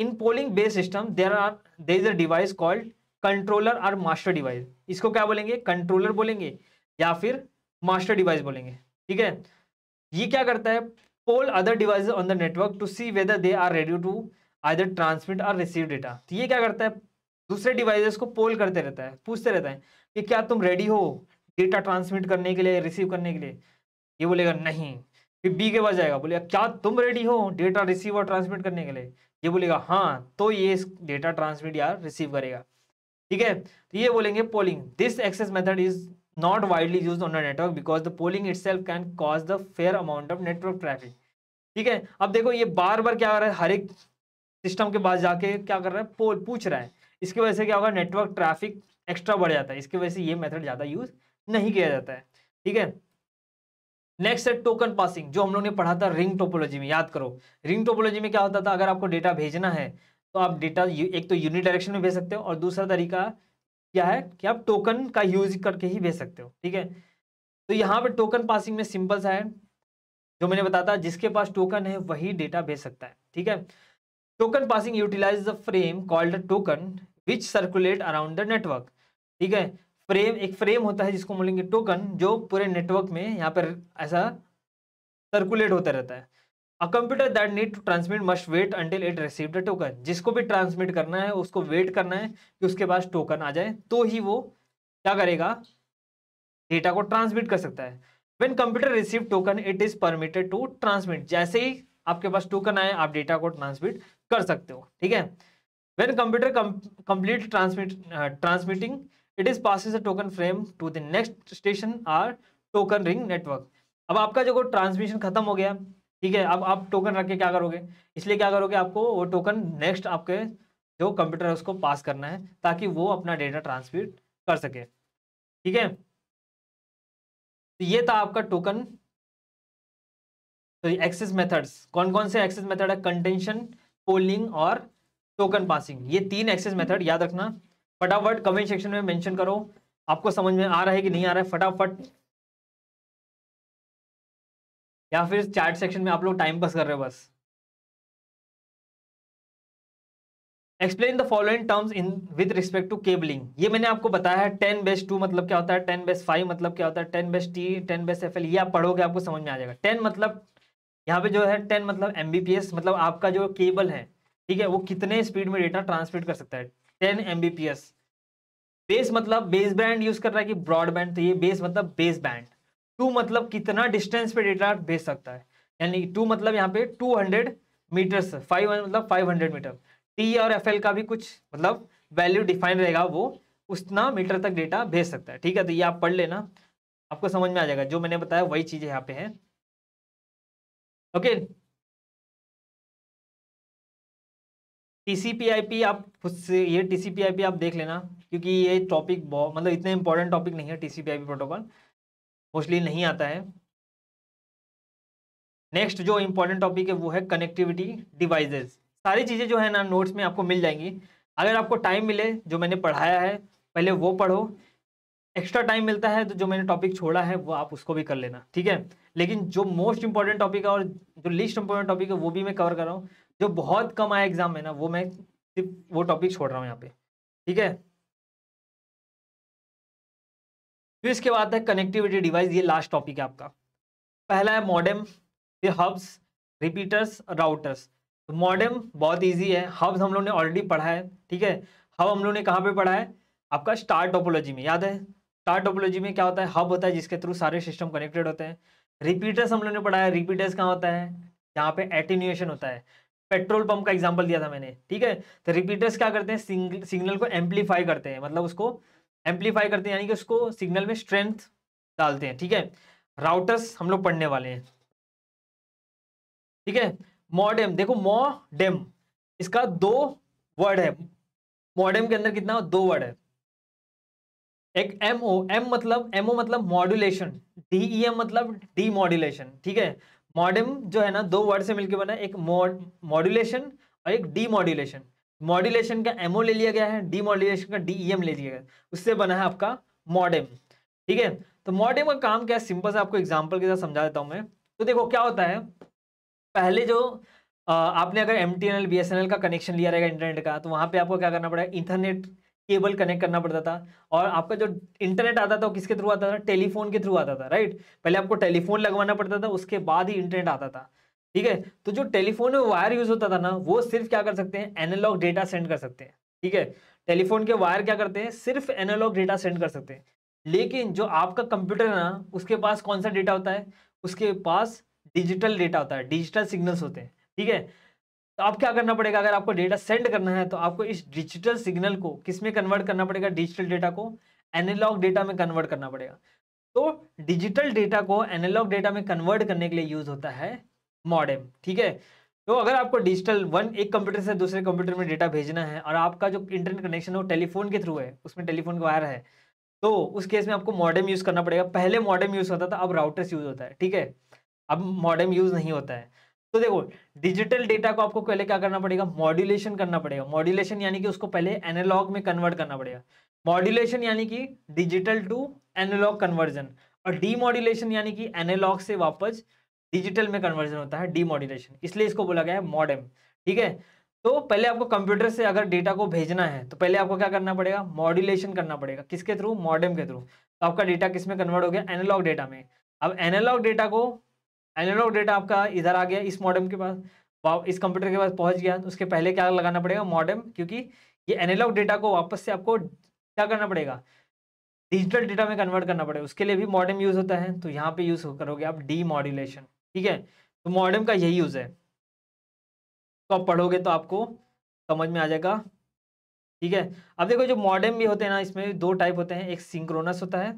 in polling based system there are there is a device called controller और मास्टर डिवाइस इसको क्या बोलेंगे कंट्रोलर बोलेंगे या फिर मास्टर डिवाइस बोलेंगे ठीक है ये क्या करता है all other devices on the network to see whether they are ready to either transmit or receive data तो ये क्या करता है दूसरे डिवाइस को पोल करते रहता है पूछते रहता है कि क्या तुम रेडी हो डेटा ट्रांसमिट करने के लिए रिसीव करने के लिए ये बोलेगा नहीं फिर बी के पास जाएगा बोलेगा क्या तुम रेडी हो डेटा रिसीव और ट्रांसमिट करने के लिए ये बोलेगा हाँ तो ये डेटा ट्रांसमिट या रिसीव करेगा ठीक है तो ये बोलेंगे polling this access method is not widely used on a network because the polling itself can cause the fair amount of network traffic ठीक है अब देखो ये बार बार क्या कर रहा है हर एक सिस्टम के पास जाके क्या कर रहा है पोल पूछ रहा है इसकी वजह से क्या होगा नेटवर्क ट्रैफिक एक्स्ट्रा बढ़ जाता है इसकी वजह से ये मेथड ज़्यादा यूज नहीं किया जाता है ठीक है नेक्स्ट है टोकन पासिंग जो हम लोग ने पढ़ा था रिंग टोपोलॉजी में याद करो रिंग टोपोलॉजी में क्या होता था अगर आपको डेटा भेजना है तो आप डेटा एक तो यूनिट डायरेक्शन में भेज सकते हो और दूसरा तरीका किया है हम्म। कि आप टोकन का यूज करके ही भेज सकते हो ठीक है तो यहाँ पे टोकन पासिंग में सिंपल सा है जो मैंने बताया जिसके पास टोकन है वही डेटा भेज सकता है ठीक है token passing utilize the frame called token which circulate around the network ठीक है फ्रेम एक फ्रेम होता है जिसको बोलेंगे टोकन जो पूरे नेटवर्क में यहाँ पर ऐसा सर्कुलेट होता रहता है a computer that need to transmit must wait until it receive the token जिसको भी ट्रांसमिट करना है उसको वेट करना है कि उसके पास टोकन आ जाए तो ही वो क्या करेगा डेटा को ट्रांसमिट कर सकता है when computer receive token it is permitted to transmit जैसे ही आपके पास टोकन आए आप डेटा को ट्रांसमिट कर सकते हो ठीक है when computer complete transmit transmitting it is passes token frame to the next station or token ring network अब आपका जो ट्रांसमिशन खत्म हो गया ठीक है अब आप टोकन रख के क्या करोगे इसलिए क्या करोगे आपको वो टोकन नेक्स्ट आपके जो कंप्यूटर है उसको पास करना है ताकि वो अपना डेटा ट्रांसमिट कर सके ठीक है तो ये था आपका टोकन तो एक्सेस मेथड्स कौन कौन से एक्सेस मेथड है कंटेंशन पोलिंग और टोकन पासिंग ये तीन एक्सेस मेथड याद रखना फटाफट कमेंट सेक्शन में मेंशन करो आपको समझ में आ रहा है कि नहीं आ रहा है फटाफट या फिर चार्ट सेक्शन में आप लोग टाइम पास कर रहे हो बस explain the following terms in with respect to cabling ये मैंने आपको बताया है टेन बेस टू मतलब क्या होता है टेन बेस फाइव मतलब क्या होता है ten base T ten base F L ये आप पढ़ोगे आपको समझ में आ जाएगा टेन मतलब यहाँ पे जो है टेन मतलब एम मतलब आपका जो केबल है ठीक है वो कितने स्पीड में डेटा ट्रांसमिट कर सकता है टेन एम बेस मतलब बेस बैंड यूज कर रहा है कि ब्रॉडबैंड तो ये बेस मतलब बेस बैंड टू मतलब कितना डिस्टेंस पे डेटा भेज सकता है यानी टू मतलब यहाँ पे टू हंड्रेड मीटर्स फाइव मतलब फाइव हंड्रेड मीटर टी और एफ एल का भी कुछ मतलब वैल्यू डिफाइन रहेगा वो उतना मीटर तक डेटा भेज सकता है ठीक है तो ये आप पढ़ लेना आपको समझ में आ जाएगा जो मैंने बताया वही चीज़ें यहाँ पे हैं ओके टीसीपीआईपी आप खुद से ये टीसीपीआईपी आप देख लेना क्योंकि ये टॉपिक बहुत मतलब इतने इंपॉर्टेंट टॉपिक नहीं है टीसीपीआईपी प्रोटोकॉल मोस्टली नहीं आता है नेक्स्ट जो इम्पोर्टेंट टॉपिक है वो है कनेक्टिविटी डिवाइसेस सारी चीज़ें जो है ना नोट्स में आपको मिल जाएंगी अगर आपको टाइम मिले जो मैंने पढ़ाया है पहले वो पढ़ो एक्स्ट्रा टाइम मिलता है तो जो मैंने टॉपिक छोड़ा है वो आप उसको भी कर लेना ठीक है लेकिन जो मोस्ट इंपॉर्टेंट टॉपिक है और जो लीस्ट इंपॉर्टेंट टॉपिक है वो भी मैं कवर कर रहा हूँ जो बहुत कम आया एग्जाम में ना वो मैं सिर्फ वो टॉपिक छोड़ रहा हूँ यहाँ पे ठीक है फिर इसके बाद है कनेक्टिविटी डिवाइस ये लास्ट टॉपिक है आपका पहला है मॉडेम ये हब्स रिपीटर्स राउटर्स तो मॉडेम बहुत इजी है हब्स हम लोग ने ऑलरेडी पढ़ा है ठीक है हब हम लोग ने कहाँ पे पढ़ा है आपका स्टार टोपोलॉजी में याद है स्टार टोपोलॉजी में क्या होता है हब होता है जिसके थ्रू सारे सिस्टम कनेक्टेड होते हैं रिपीटर्स हम लोग ने पढ़ा है रिपीटर्स कहाँ होता है जहाँ पे एटीन्यूएशन होता है पेट्रोल पंप का एग्जाम्पल दिया था मैंने ठीक है तो रिपीटर्स क्या करते हैं सिग्नल को एम्पलीफाई करते हैं मतलब उसको एम्पलीफाई करते हैं यानी कि उसको सिग्नल में स्ट्रेंथ डालते हैं ठीक है राउटर्स हम लोग पढ़ने वाले हैं ठीक है मॉडेम देखो मॉडेम इसका दो वर्ड है मॉडेम के अंदर कितना दो वर्ड है एक एम ओ एम मतलब एम ओ मतलब मॉड्यूलेशन डी एम मतलब डी मॉड्यूलेशन ठीक है मॉडेम जो है ना दो वर्ड से मिलकर बना एक मॉड्यूलेशन और एक डी मॉड्यूलेशन मॉड्यूलेशन का एमओ ले लिया गया है डी मॉड्यूलेशन का डीईएम e ले लिया गया उससे बना है आपका मॉडेम ठीक है तो मॉडेम का काम क्या है सिंपल से आपको एग्जाम्पल के साथ समझा देता हूँ मैं तो देखो क्या होता है पहले जो आ, आपने अगर एम टी एन का कनेक्शन लिया रहेगा इंटरनेट का तो वहाँ पे आपको क्या करना पड़ेगा इंटरनेट केबल कनेक्ट करना पड़ता था और आपका जो इंटरनेट आता था वो किसके थ्रू आता था टेलीफोन के थ्रू आता था राइट पहले आपको टेलीफोन लगवाना पड़ता था उसके बाद ही इंटरनेट आता था ठीक है हम्म। तो जो टेलीफोन में वायर यूज होता था ना वो सिर्फ क्या कर सकते हैं एनालॉग डेटा सेंड कर सकते हैं ठीक है टेलीफोन के वायर क्या करते हैं सिर्फ एनालॉग डेटा सेंड कर सकते हैं लेकिन जो आपका कंप्यूटर है ना उसके पास कौन सा डेटा होता है उसके पास डिजिटल डेटा होता है डिजिटल सिग्नल्स होते हैं ठीक है तो आप क्या करना पड़ेगा अगर आपको डेटा सेंड करना है तो आपको इस डिजिटल सिग्नल को किस में कन्वर्ट करना पड़ेगा डिजिटल डेटा को एनालॉग डेटा में कन्वर्ट करना पड़ेगा तो डिजिटल डेटा को एनालॉग डेटा में कन्वर्ट करने के लिए यूज होता है मॉडेम ठीक है तो अगर आपको डिजिटल वन एक कंप्यूटर से दूसरे कंप्यूटर में डेटा भेजना है और आपका जो इंटरनेट कनेक्शन है वो टेलीफोन के थ्रू है उसमें टेलीफोन का वायर है तो उस केस में आपको मॉडेम यूज़ करना पड़ेगा पहले मॉडेम यूज़ होता था अब राउटर्स यूज़ होता है ठीक है अब मॉडेम यूज़ नहीं होता है तो देखो डिजिटल डेटा को आपको पहले क्या करना पड़ेगा मॉड्यूलेशन करना पड़ेगा मॉड्यूलेशन यानी कि उसको पहले एनालॉग में कन्वर्ट करना पड़ेगा मॉड्यूलेशन यानी कि डिजिटल टू एनालॉग कन्वर्जन और डीमॉड्यूलेशन यानी कि एनालॉग से वापस डिजिटल में कन्वर्जन होता है डीमोड्यूलेशन इसलिए इसको बोला गया है मॉडेम ठीक है तो पहले आपको कंप्यूटर से अगर डेटा को भेजना है तो पहले आपको क्या करना पड़ेगा मॉड्यूलेशन करना पड़ेगा किसके थ्रू मॉडेम के थ्रू तो आपका डेटा किस में कन्वर्ट हो गया एनालॉग डेटा में अब एनालॉग डेटा को एनालॉग डेटा आपका इधर आ गया इस मॉडेम के पास इस कंप्यूटर के पास पहुंच गया तो उसके पहले क्या लगाना पड़ेगा मॉडेम क्योंकि ये एनालॉग डेटा को वापस से आपको क्या करना पड़ेगा डिजिटल डेटा में कन्वर्ट करना पड़ेगा उसके लिए भी मॉडर्म यूज़ होता है तो यहाँ पे यूज़ करोगे आप डी मॉड्यूलेशन ठीक है तो मॉडम का यही यूज़ है तो आप पढ़ोगे तो आपको समझ में आ जाएगा ठीक है अब देखो जो मॉडर्म भी होते हैं ना इसमें दो टाइप होते हैं एक सिंक्रोनस होता है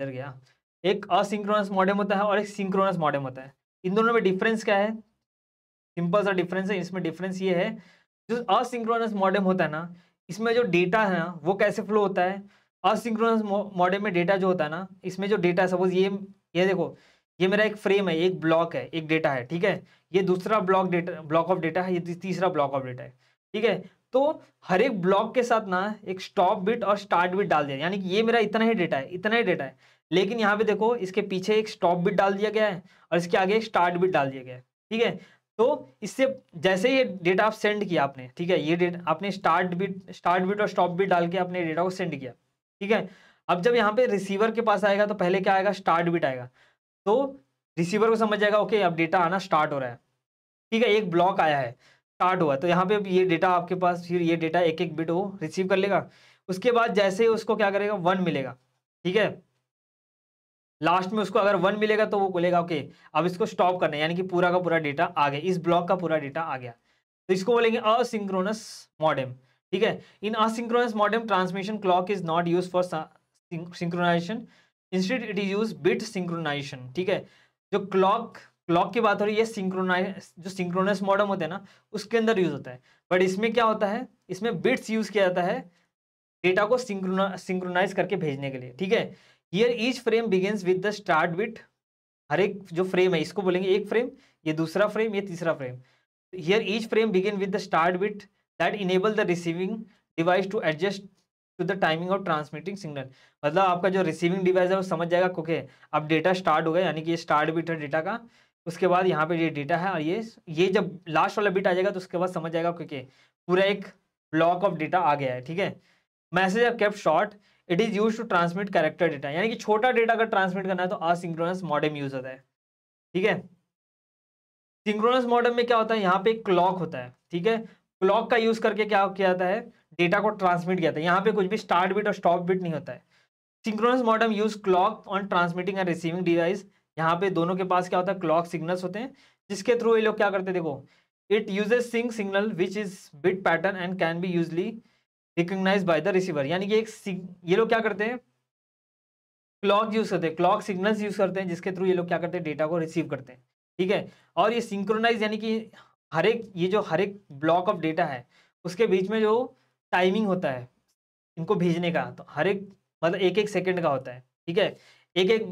इधर गया एक असिंक्रोनस मॉडर्म होता है और एक सिंक्रोनस मॉडर्म होता है इन दोनों में डिफरेंस क्या है सिंपल सा डिफरेंस है इसमें डिफरेंस ये है जो असिंक्रोनस मॉडर्म होता है ना इसमें जो डेटा है ना वो कैसे फ्लो होता है असिंक्रोनस मॉडर्म में डेटा जो होता है ना इसमें जो डेटा सपोज ये ये देखो ये मेरा एक फ्रेम है एक ब्लॉक है एक डेटा है ठीक है ये दूसरा block data block of data है ये तीसरा ब्लॉक ऑफ डेटा है ठीक है तो हर एक ब्लॉक के साथ ना एक स्टॉप बिट और स्टार्ट बिट डाल दिया यानी कि ये मेरा इतना ही डेटा है इतना ही डेटा है लेकिन यहाँ पे देखो इसके पीछे एक स्टॉप बिट डाल दिया गया है और इसके आगे एक स्टार्ट बिट डाल दिया गया है ठीक है तो इससे जैसे ये डेटा आप सेंड किया आपने ठीक है ये डेटा आपने स्टार्ट बिट स्टार्ट बिट और स्टॉप बिट डाल के अपने डेटा को सेंड किया ठीक है अब जब यहाँ पे रिसीवर के पास आएगा तो पहले क्या आएगा स्टार्ट बिट आएगा तो रिसीवर को समझ जाएगा ओके अब डेटा आना स्टार्ट हो रहा है ठीक है एक ब्लॉक आया है स्टार्ट हुआ तो यहाँ पे अब ये डेटा आपके पास फिर ये डेटा एक एक बिट वो रिसीव कर लेगा उसके बाद जैसे ही उसको क्या करेगा वन मिलेगा ठीक है लास्ट में उसको अगर वन मिलेगा तो वो बोलेगा ओके अब इसको स्टॉप करना है यानी कि पूरा का पूरा डेटा आ गया इस ब्लॉक का पूरा डेटा आ गया तो इसको बोलेंगे असिंक्रोनस मॉडेम ठीक है in asynchronous modem transmission clock is not use for synchronization instead it is use bit synchronization ठीक है जो क्लॉक क्लॉक की बात हो रही है सिंक्रोनाइज जो सिंक्रोनस मॉडम होते हैं ना उसके अंदर यूज होता है बट इसमें क्या होता है इसमें बिट्स यूज किया जाता है डेटा को सिंक्रोना सिंक्रोनाइज करके भेजने के लिए ठीक है here each frame begins with the start bit हर एक जो फ्रेम है इसको बोलेंगे एक फ्रेम ये दूसरा फ्रेम ये तीसरा frame here each frame begin with the start bit that enable the receiving device to adjust to the timing of transmitting signal मतलब आपका जो रिसीविंग डिवाइस है वो समझ जाएगा ओके अब डेटा स्टार्ट हो गया यानी कि ये स्टार्ट बिट है डेटा का उसके बाद यहाँ पे ये डेटा है और ये ये जब लास्ट वाला बिट आ जाएगा तो उसके बाद समझ जाएगा क्योंकि पूरा एक ब्लॉक ऑफ डेटा आ गया है ठीक है message are kept short it is use to transmit character data यानी कि छोटा डेटा अगर ट्रांसमिट करना है तो असिंक्रोनस मॉडम यूज होता है ठीक है सिंक्रोनस मॉडम में क्या होता है यहाँ पे एक क्लॉक होता है ठीक है क्लॉक का यूज करके क्या किया जाता है डेटा को ट्रांसमिट किया था यहाँ पे कुछ भी स्टार्ट बिट और स्टॉप बिट नहीं होता है synchronous modem use clock on transmitting and receiving device यहाँ पे दोनों के पास क्या होता है क्लॉक सिग्नल्स होते हैं जिसके थ्रू ये लोग क्या करते हैं देखो it uses sing signal which is bit pattern and can be usually recognize by the receiver यानी कि एक ये लोग क्या करते हैं क्लॉक यूज करते हैं क्लॉक सिग्नल्स यूज करते हैं जिसके थ्रू ये लोग क्या करते हैं डेटा को रिसीव करते हैं ठीक है और ये सिंक्रोनाइज यानी कि हर एक ये जो हर एक ब्लॉक ऑफ डेटा है उसके बीच में जो टाइमिंग होता है इनको भेजने का तो हर एक मतलब एक एक सेकंड का होता है ठीक है एक एक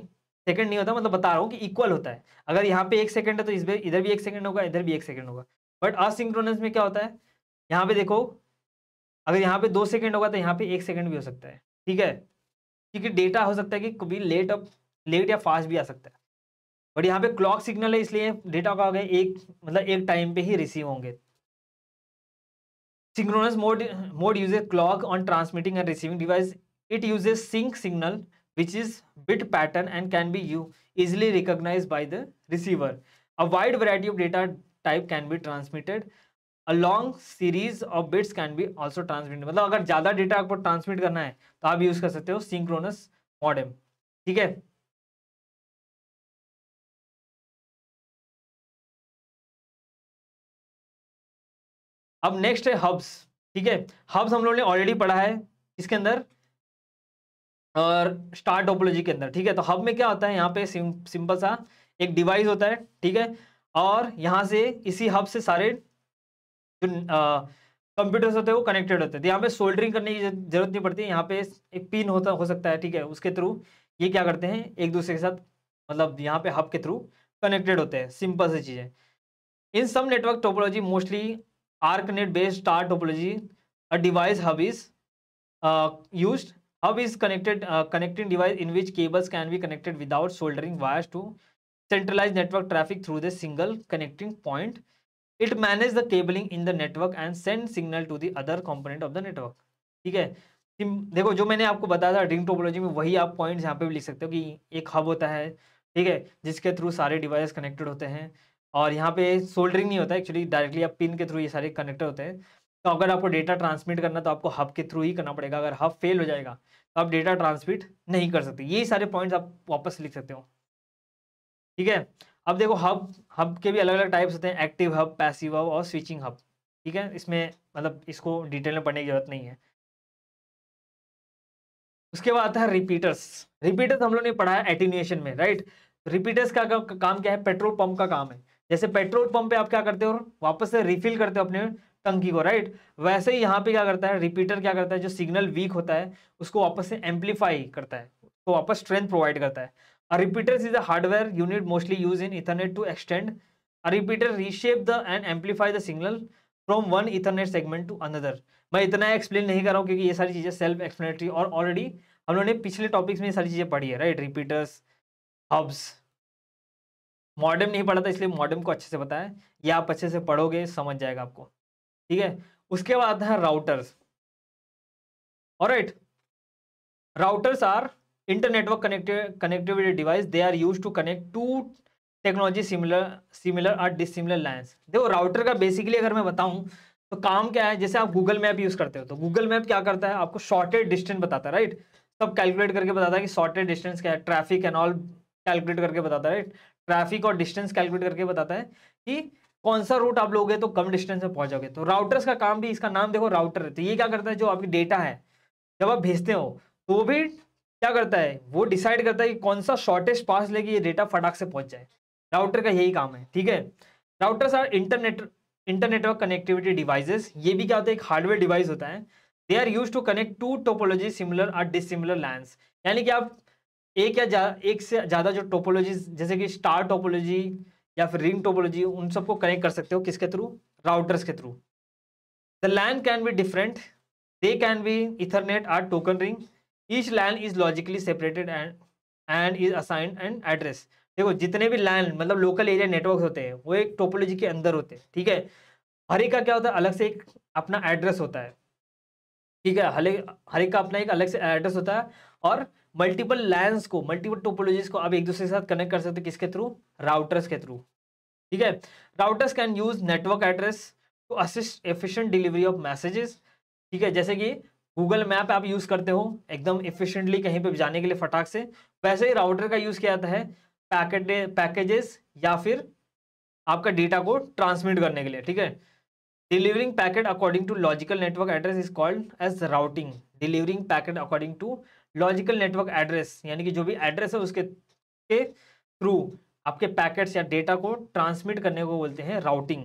सेकंड नहीं होता मतलब बता रहा हूँ कि इक्वल होता है अगर यहाँ पे एक सेकंड है तो इस इधर भी एक सेकंड होगा इधर भी एक सेकंड होगा बट असिंक्रोनस में क्या होता है यहाँ पे देखो अगर यहाँ पे दो सेकंड होगा तो यहाँ पे एक सेकंड भी हो सकता है ठीक है क्योंकि डेटा हो सकता है कि कभी लेट अब लेट या फास्ट भी आ सकता है बट यहाँ पे क्लॉक सिग्नल है इसलिए डेटा का हो गया एक मतलब एक टाइम पे ही रिसीव होंगे synchronous mode mode uses clock on transmitting and receiving device it uses sync signal which is bit pattern and can be easily recognized by the receiver a wide variety of data type can be transmitted a long series of bits can be also transmit मतलब अगर ज़्यादा data आपको transmit करना है तो आप use कर सकते हो सिंक्रोनस मॉडेम ठीक है अब नेक्स्ट है हब्स ठीक है हब्स हम लोगों ने ऑलरेडी पढ़ा है इसके अंदर और स्टार टोपोलॉजी के अंदर ठीक है तो हब में क्या होता है यहाँ पे सिंपल सा एक डिवाइस होता है ठीक है और यहाँ से इसी हब से सारे जो कंप्यूटर्स होते हैं वो कनेक्टेड होते हैं तो यहाँ पे सोल्डरिंग करने की जरूरत नहीं पड़ती है यहाँ पे एक पिन होता हो सकता है ठीक है उसके थ्रू ये क्या करते हैं एक दूसरे के साथ मतलब यहाँ पे हब के थ्रू कनेक्टेड होते हैं सिंपल सी चीज़ें in some network topology mostly ARCnet based star topology a device hub is use hub is connected connecting device in which cables can be connected without soldering wires to centralize network traffic through the single connecting point it manage the cabling in the network and send signal to the other component of the network ठीक है देखो जो मैंने आपको बताया था ring topology में वही आप पॉइंट यहाँ पे भी लिख सकते हो कि एक हब होता है ठीक है जिसके थ्रू सारे डिवाइस कनेक्टेड होते हैं और यहाँ पे सोल्डरिंग नहीं होता एक्चुअली डायरेक्टली आप पिन के थ्रू ये सारे कनेक्टर होते हैं तो अगर आपको डेटा ट्रांसमिट करना तो आपको हब के थ्रू ही करना पड़ेगा अगर हब फेल हो जाएगा तो आप डेटा ट्रांसमिट नहीं कर सकते ये सारे पॉइंट्स आप वापस लिख सकते हो ठीक है अब देखो हब हब के भी अलग अलग टाइप्स होते हैं एक्टिव हब पैसिव हब और स्विचिंग हब ठीक है इसमें मतलब इसको डिटेल में पढ़ने की जरूरत नहीं है उसके बाद आता है रिपीटर्स रिपीटर्स हम लोग ने पढ़ा है एटीन्यूएशन में राइट रिपीटर्स का, का, का काम क्या है पेट्रोल पंप का काम है जैसे पेट्रोल पंप पे आप क्या करते हो वापस से रिफिल करते हो अपने टंकी को राइट वैसे ही यहाँ पे क्या करता है रिपीटर क्या करता है जो सिग्नल वीक होता है उसको वापस से एम्पलीफाई करता है तो वापस स्ट्रेंथ प्रोवाइड करता है repeater is a hardware unit mostly use in Ethernet to extend repeater A the and amplify the signal from one Ethernet segment to another मैं इतना एक्सप्लेन नहीं कर रहा हूँ क्योंकि ये सारी चीज़ें सेल्फ एक्सप्लेनेटरी और ऑलरेडी हम लोगों ने पिछले टॉपिक्स में ये सारी चीज़ें पढ़ी है राइट रिपीटर्स हब्स मॉडर्म नहीं पढ़ा था इसलिए मॉडर्म को अच्छे से बताया ये आप अच्छे से पढ़ोगे समझ जाएगा आपको ठीक है उसके बाद है राउटर्स और routers are internetwork connective connectivity device they are use to connect two technology similar similar or dissimilar lines देखो राउटर का बेसिकली अगर मैं बताऊँ तो काम क्या है जैसे आप गूगल मैप यूज़ करते हो तो गूगल मैप क्या करता है आपको शॉर्टेड डिस्टेंस बताता है राइट सब कैलकुलेट करके बताता है कि शॉर्टेड डिस्टेंस क्या है ट्रैफिक एंड ऑल कैलकुलेट करके बताता है राइट ट्रैफिक और डिस्टेंस कैलकुलेट करके बताता है कि कौन सा रूट आप लोगे तो कम डिस्टेंस में पहुंचोगे तो राउटर्स का काम भी इसका नाम देखो राउटर है तो ये क्या करता है जो आपकी डेटा है जब आप भेजते हो तो वो भी क्या करता है वो डिसाइड करता है कि कौन सा शॉर्टेस्ट पास लेके ये डेटा फटाक से पहुंच जाए राउटर का यही काम है ठीक है routers are internet internetwork connectivity devices ये भी क्या होता है एक हार्डवेयर डिवाइस होता है they are use to connect two topology similar or dissimilar land यानी कि आप एक या जा, एक से ज़्यादा जो टोपोलॉजी जैसे कि स्टार टोपोलॉजी या फिर रिंग टोपोलॉजी उन सबको कनेक्ट कर सकते हो किसके थ्रू राउटर्स के through the LAN can be different they can be Ethernet or token ring each LAN is logically separated and and is assigned and address देखो जितने भी लैन मतलब लोकल एरिया नेटवर्क होते हैं वो एक टोपोलॉजी के अंदर होते हैं ठीक है हर एक का क्या होता है अलग से एक अपना एड्रेस होता है ठीक है हर हर एक का अपना एक अलग से एड्रेस होता है और मल्टीपल लैंस को मल्टीपल टोपोलॉजीज को आप एक दूसरे के साथ कनेक्ट कर सकते हो किसके थ्रू राउटर्स के थ्रू ठीक है routers can use network address to assist efficient delivery of messages ठीक है जैसे कि गूगल मैप आप यूज़ करते हो एकदम एफिशिएंटली कहीं पे जाने के लिए फटाक से वैसे ही राउटर का यूज़ किया जाता है पैकेट पैकेजेस या फिर आपका डेटा को ट्रांसमिट करने के लिए ठीक है delivering packet according to logical network address is called as routing delivering packet according to logical network address यानी कि जो भी एड्रेस है उसके के थ्रू आपके पैकेट्स या डेटा को ट्रांसमिट करने को बोलते हैं राउटिंग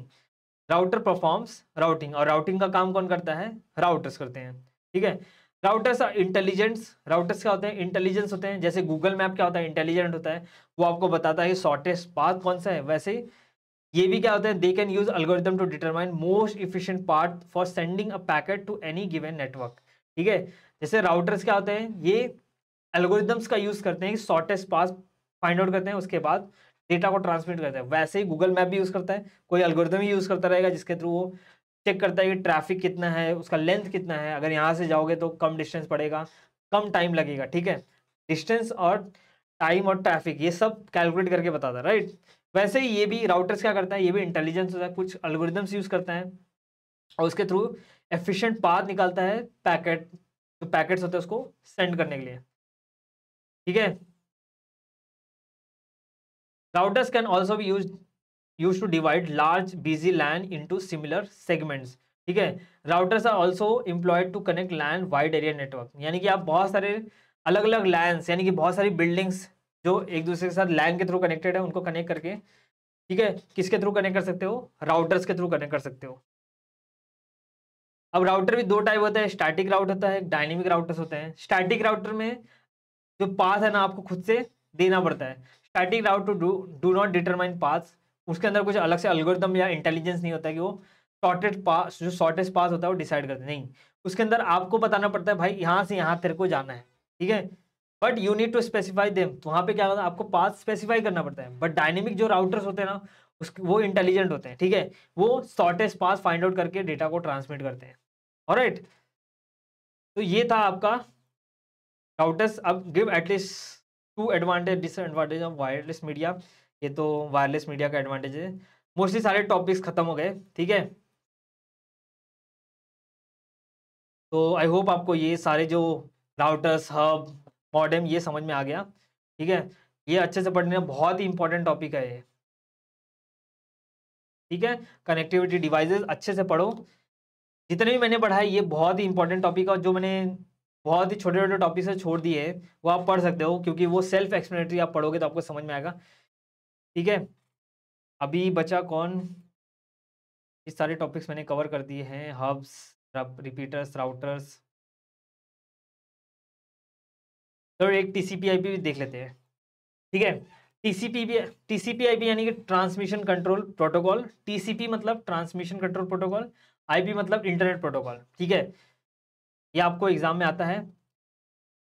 राउटर परफॉर्म्स राउटिंग और राउटिंग का काम कौन करता है राउटर्स करते हैं ठीक है राउटर्स आर इंटेलिजेंस राउटर्स क्या होते हैं इंटेलिजेंस होते हैं जैसे गूगल मैप क्या होता है इंटेलिजेंट होता है वो आपको बताता है शॉर्टेस्ट पाथ कौन सा है वैसे ये भी क्या होता है they can use algorithm to determine most efficient part for sending a packet to any given network ठीक है जैसे राउटर्स क्या होते हैं ये एल्गोरिदम्स का यूज़ करते हैं शॉर्टेस्ट पास फाइंड आउट करते हैं उसके बाद डेटा को ट्रांसमिट करते हैं वैसे ही गूगल मैप भी यूज़ करता है कोई एल्गोरिदम ही यूज़ करता रहेगा जिसके थ्रू वो चेक करता है कि ट्रैफिक कितना है उसका लेंथ कितना है अगर यहाँ से जाओगे तो कम डिस्टेंस पड़ेगा कम टाइम लगेगा ठीक है डिस्टेंस और टाइम और ट्रैफिक ये सब कैलकुलेट करके बताता है राइट वैसे ही ये भी राउटर्स क्या करता है ये भी इंटेलिजेंस होता है कुछ एल्गोरिदम्स यूज़ करता है और उसके थ्रू एफिशिएंट पाथ निकालता है पैकेट जो तो पैकेट्स होते हैं उसको सेंड करने के लिए ठीक है राउटर्स कैन ऑल्सो भी use use to divide large busy land into similar segments ठीक है routers are also employed to connect land wide area network यानी कि आप बहुत सारे अलग अलग लैंड यानी कि बहुत सारी बिल्डिंग्स जो एक दूसरे के साथ लैंड के थ्रू कनेक्टेड है उनको कनेक्ट करके ठीक है किसके थ्रू कनेक्ट कर सकते हो राउटर्स के थ्रू कनेक्ट कर सकते हो अब राउटर भी दो टाइप होता है स्टैटिक राउट होता है डायनेमिक राउटर्स होते हैं स्टैटिक राउटर में जो पाथ है ना आपको खुद से देना पड़ता है static route to do not determine path उसके अंदर कुछ अलग से अलगोरिदम या इंटेलिजेंस नहीं होता है कि वो शॉर्टेड पास जो शॉर्टेस्ट पास होता है वो डिसाइड करते नहीं उसके अंदर आपको बताना पड़ता है भाई यहाँ से यहाँ तेरे को जाना है ठीक है but you need to specify them तो वहाँ पे क्या होता है आपको पास स्पेसिफाई करना पड़ता है बट डायनेमिक जो राउटर्स होते हैं ना उस वो इंटेलिजेंट होते हैं ठीक है वो शॉर्टेस्ट पास फाइंड आउट करके डेटा को ट्रांसमिट करते हैं और राइट तो ये था आपका राउटर्स अब give at least two advantage disadvantage of wireless media ये तो वायरलेस मीडिया का एडवांटेज है मोस्टली सारे टॉपिक्स खत्म हो गए ठीक है तो आई होप आपको ये सारे जो राउटर्स हब मॉडेम ये समझ में आ गया ठीक है ये अच्छे से पढ़ने बहुत ही इंपॉर्टेंट टॉपिक है ये ठीक है कनेक्टिविटी डिवाइसेस अच्छे से पढ़ो जितने भी मैंने पढ़ा है ये बहुत ही इंपॉर्टेंट टॉपिक और जो मैंने बहुत ही छोटे छोटे टॉपिक से छोड़ दिए वो आप पढ़ सकते हो क्योंकि वो सेल्फ एक्सप्लेनेटरी आप पढ़ोगे तो आपको समझ में आएगा ठीक है अभी बचा कौन ये सारे टॉपिक्स मैंने कवर कर दिए हैं हब्स रिपीटर्स राउटर्स तो एक टीसीपीआईपी आई पी भी देख लेते हैं ठीक है टी टीसीपीआईपी आई पी यानी कि ट्रांसमिशन कंट्रोल प्रोटोकॉल टीसीपी मतलब ट्रांसमिशन कंट्रोल प्रोटोकॉल आईपी मतलब इंटरनेट प्रोटोकॉल ठीक है ये आपको एग्जाम में आता है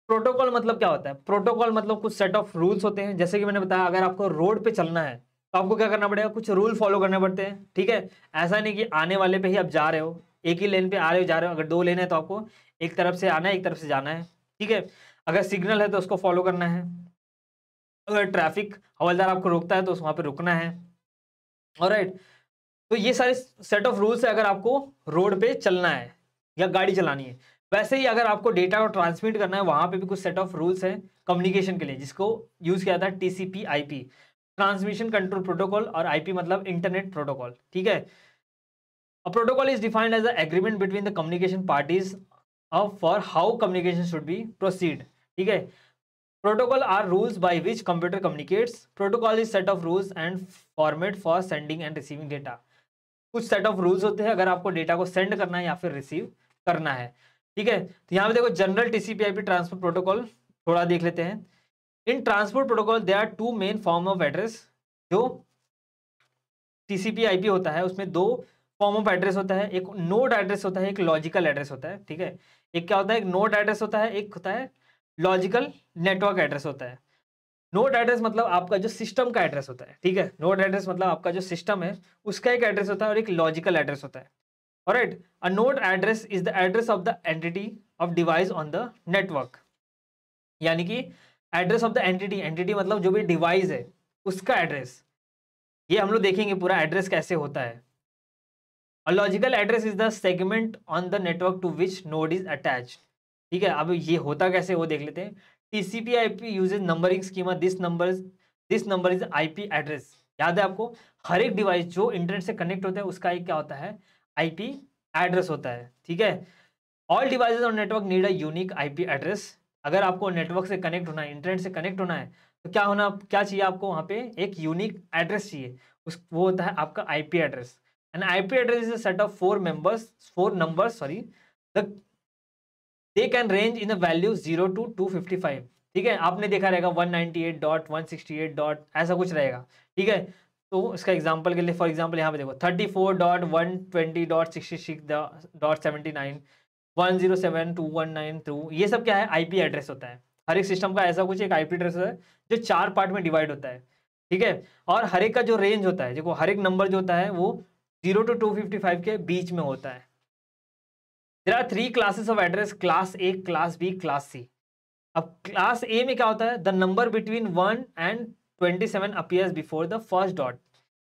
प्रोटोकॉल मतलब क्या होता है प्रोटोकॉल मतलब कुछ सेट ऑफ रूल्स होते हैं जैसे कि मैंने बताया अगर आपको रोड पे चलना है तो आपको क्या करना पड़ेगा कुछ रूल फॉलो करने पड़ते हैं ठीक है ऐसा नहीं कि आने वाले पे ही आप जा रहे हो एक ही लेन पे आ रहे हो जा रहे हो अगर दो लेन है तो आपको एक तरफ से आना है एक तरफ से जाना है ठीक है अगर सिग्नल है तो उसको फॉलो करना है अगर ट्रैफिक हवलदार आपको रोकता है तो वहाँ पर रुकना है और राइट right, तो ये सारे सेट ऑफ रूल्स है अगर आपको रोड पे चलना है या गाड़ी चलानी है वैसे ही अगर आपको डेटा को ट्रांसमिट करना है वहां पे भी कुछ सेट ऑफ रूल्स है कम्युनिकेशन के लिए जिसको यूज किया था TCP IP transmission control protocol और आईपी मतलब इंटरनेट प्रोटोकॉल ठीक है a protocol is defined as a agreement between the communication parties for how communication should be proceed ठीक है protocol are rules by which computer communicates protocol is set of rules and format for sending and receiving data कुछ set of rules होते हैं अगर आपको data को send करना है या फिर रिसीव करना है ठीक है तो यहाँ पे देखो जनरल टीसीपीआईपी ट्रांसपोर्ट प्रोटोकॉल थोड़ा देख लेते हैं in transport protocol they are two main form of address जो टीसीपीआईपी होता है उसमें दो फॉर्म ऑफ एड्रेस होता है एक नोड एड्रेस होता है एक लॉजिकल एड्रेस होता है ठीक है एक क्या होता है एक नोड एड्रेस होता है एक होता है लॉजिकल नेटवर्क एड्रेस होता है नोट एड्रेस मतलब आपका जो सिस्टम का एड्रेस होता है ठीक है नोट एड्रेस मतलब आपका जो सिस्टम है उसका एक एड्रेस होता है और एक लॉजिकल एड्रेस होता है और right a note address is the address of the entity of device on the network यानी कि address of the entity entity मतलब जो भी डिवाइस है उसका एड्रेस ये हम लोग देखेंगे पूरा एड्रेस कैसे होता है a logical address is the segment on the network to which node is attach ठीक है अब ये होता कैसे वो देख लेते हैं TCP IP uses numbering schema this number this number is IP address याद है आपको हर एक डिवाइस जो इंटरनेट से कनेक्ट होता है उसका एक क्या होता है आईपी एड्रेस होता है ठीक है ऑल डिवाइसेज और network need a unique IP address अगर आपको नेटवर्क से कनेक्ट होना है इंटरनेट से कनेक्ट होना है तो क्या होना क्या चाहिए आपको वहाँ पे एक यूनिक एड्रेस चाहिए उस वो होता है आपका IP address and IP address is a set of four members four number sorry the they can range in value zero to two fifty five ठीक है आपने देखा रहेगा one ninety eight dot one sixty eight dot ऐसा कुछ रहेगा ठीक है तो इसका एग्जाम्पल के लिए फॉर एग्जाम्पल यहाँ पे देखो thirty four dot one twenty dot sixty six dot seventy nine one zero seven two one nine two ये सब क्या है आईपी एड्रेस होता है हर एक सिस्टम का ऐसा कुछ एक आईपी एड्रेस है जो चार पार्ट में डिवाइड होता है ठीक है और हर एक का जो रेंज होता है देखो हर एक नंबर जो होता है वो zero to two fifty five के बीच में होता है there are three classes of address class A class B class C अब क्लास ए में क्या होता है the number between one and twenty seven appears before the first dot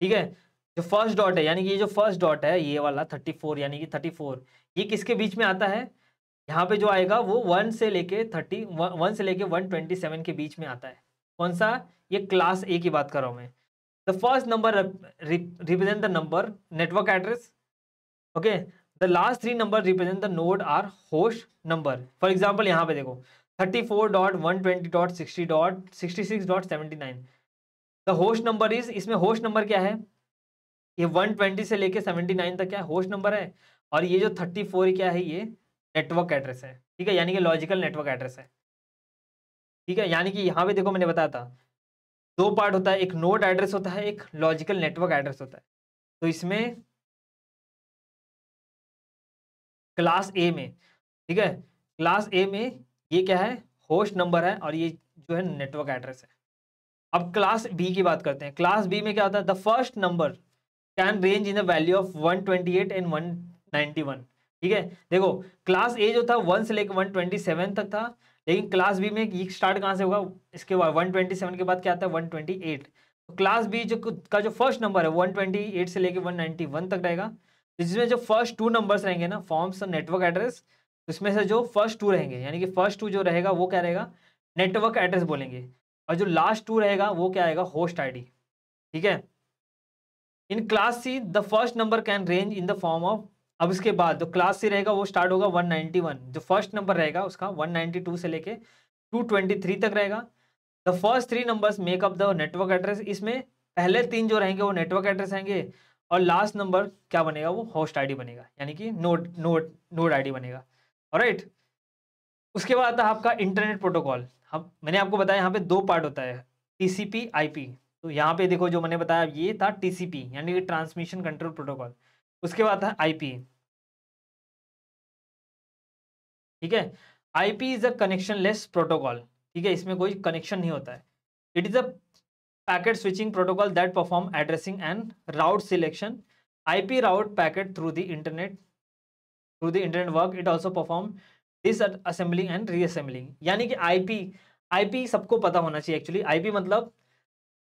ठीक है जो फर्स्ट डॉट है यानी कि ये जो फर्स्ट डॉट है ये वाला थर्टी फोर यानी कि थर्टी फोर ये किसके बीच में आता है यहाँ पे जो आएगा वो वन से लेके थर्टी वन से लेके वन ट्वेंटी सेवन के बीच में आता है कौन सा ये क्लास ए की बात कर रहा हूँ मैं the first number represent the number network address okay the last three number represent the node or host number for example यहाँ पे देखो thirty four dot one twenty dot sixty dot sixty six dot seventy nine the host number is इसमें host number क्या है ये one twenty से लेके seventy nine तक क्या है होस्ट नंबर है और ये जो थर्टी फोर क्या है ये नेटवर्क एड्रेस है ठीक है यानी कि लॉजिकल नेटवर्क एड्रेस है ठीक है यानी कि यहाँ पे देखो मैंने बताया था दो पार्ट होता है एक नोड एड्रेस होता है एक लॉजिकल नेटवर्क एड्रेस होता है तो इसमें क्लास ए में ठीक है क्लास ए में ये क्या है होस्ट नंबर है और ये जो है नेटवर्क एड्रेस है अब क्लास बी की बात करते हैं क्लास बी में क्या होता है the first number can range in the value of 128 and 191 ठीक है देखो क्लास ए जो था वन से लेकर 127 तक था लेकिन क्लास बी में ये स्टार्ट कहाँ से होगा इसके बाद 127 के बाद क्या आता है 128 तो क्लास बी जो का जो फर्स्ट नंबर है 128 से लेकर 191 तक रहेगा जिसमें जो फर्स्ट टू नंबर्स रहेंगे ना फॉर्म्स नेटवर्क एड्रेस उसमें से जो फर्स्ट टू रहेंगे यानी कि फर्स्ट टू जो रहेगा वो क्या रहेगा नेटवर्क एड्रेस बोलेंगे और जो लास्ट टू रहेगा वो क्या आएगा होस्ट आईडी ठीक है in class C the first number can range in the form of अब इसके बाद जो क्लास सी रहेगा वो स्टार्ट होगा 191 जो फर्स्ट नंबर रहेगा उसका 192 से लेके 223 तक रहेगा the first three numbers make up the network address इसमें पहले तीन जो रहेंगे वो नेटवर्क एड्रेस रहेंगे और लास्ट नंबर क्या बनेगा वो होस्ट आईडी बनेगा यानी कि नोड नोड नोड आईडी बनेगा और राइट उसके बाद आता है आपका इंटरनेट प्रोटोकॉल हम मैंने आपको बताया यहाँ पे दो पार्ट होता है टीसीपी आईपी तो यहाँ पे देखो जो मैंने बताया ये था टीसीपी यानी कि ट्रांसमिशन कंट्रोल प्रोटोकॉल उसके बाद था आईपी ठीक है IP is a connection less protocol ठीक है इसमें कोई कनेक्शन नहीं होता है it is a packet switching protocol that perform addressing and route selection. IP route packet through the internet. Through the internet work, it also perform disassembling and reassembling. यानी कि IP IP सबको पता होना चाहिए actually IP मतलब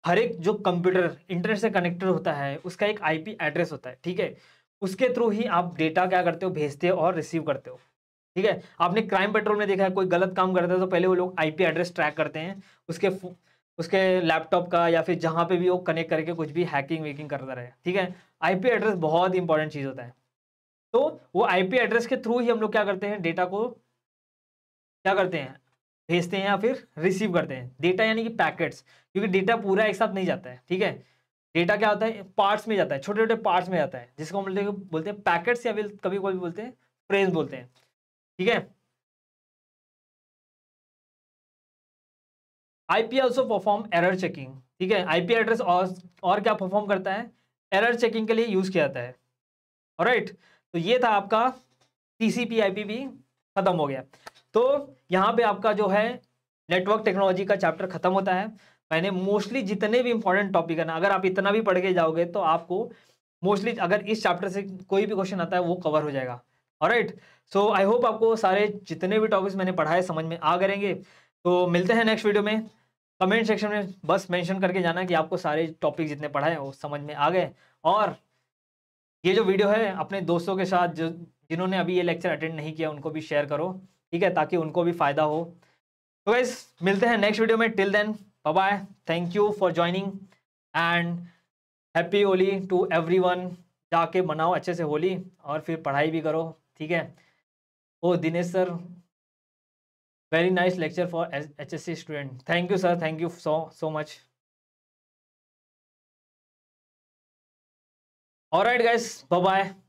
हर एक जो कंप्यूटर इंटरनेट से कनेक्टेड होता है उसका एक आईपी एड्रेस होता है ठीक है उसके थ्रू ही आप डेटा क्या करते हो भेजते हो और रिसीव करते हो ठीक है आपने क्राइम पेट्रोल में देखा है कोई गलत काम करता है तो पहले वो लोग आईपी एड्रेस ट्रैक करते हैं उसके उसके लैपटॉप का या फिर जहाँ पे भी वो कनेक्ट करके कुछ भी हैकिंग वैकिंग करता रहे ठीक है आईपी एड्रेस बहुत इंपॉर्टेंट चीज़ होता है तो वो आईपी एड्रेस के थ्रू ही हम लोग क्या करते हैं डेटा को क्या करते हैं भेजते हैं या फिर रिसीव करते हैं डेटा यानी कि पैकेट्स क्योंकि डेटा पूरा एक साथ नहीं जाता है ठीक है डेटा क्या होता है पार्ट्स में जाता है छोटे छोटे पार्ट्स में जाता है जिसको हम लोग बोलते हैं पैकेट्स या फिर कभी कभी बोलते हैं फ्रेज बोलते हैं ठीक है IP also perform error checking ठीक है आईपी एड्रेस और, और क्या परफॉर्म करता है एरर चेकिंग के लिए यूज किया जाता है राइट तो ये था आपका टीसीपी भी खत्म हो गया तो यहाँ पे आपका जो है नेटवर्क टेक्नोलॉजी का चैप्टर खत्म होता है मैंने मोस्टली जितने भी इंपॉर्टेंट टॉपिक है ना अगर आप इतना भी पढ़ के जाओगे तो आपको मोस्टली अगर इस चैप्टर से कोई भी क्वेश्चन आता है वो कवर हो जाएगा राइट सो आई होप आपको सारे जितने भी टॉपिक्स मैंने पढ़ाए समझ में आ करेंगे तो मिलते हैं नेक्स्ट वीडियो में कमेंट सेक्शन में बस मेंशन करके जाना कि आपको सारे टॉपिक जितने पढ़ाए वो समझ में आ गए और ये जो वीडियो है अपने दोस्तों के साथ जो जिन्होंने अभी ये लेक्चर अटेंड नहीं किया उनको भी शेयर करो ठीक है ताकि उनको भी फ़ायदा हो तो गाइज मिलते हैं नेक्स्ट वीडियो में till then bye thank you for joining and happy Holi to everyone जाके मनाओ अच्छे से होली और फिर पढ़ाई भी करो ठीक है ओ Dinesh sir very nice lecture for HSC student. Thank you, sir. Thank you so, so much. All right, guys. Bye-bye.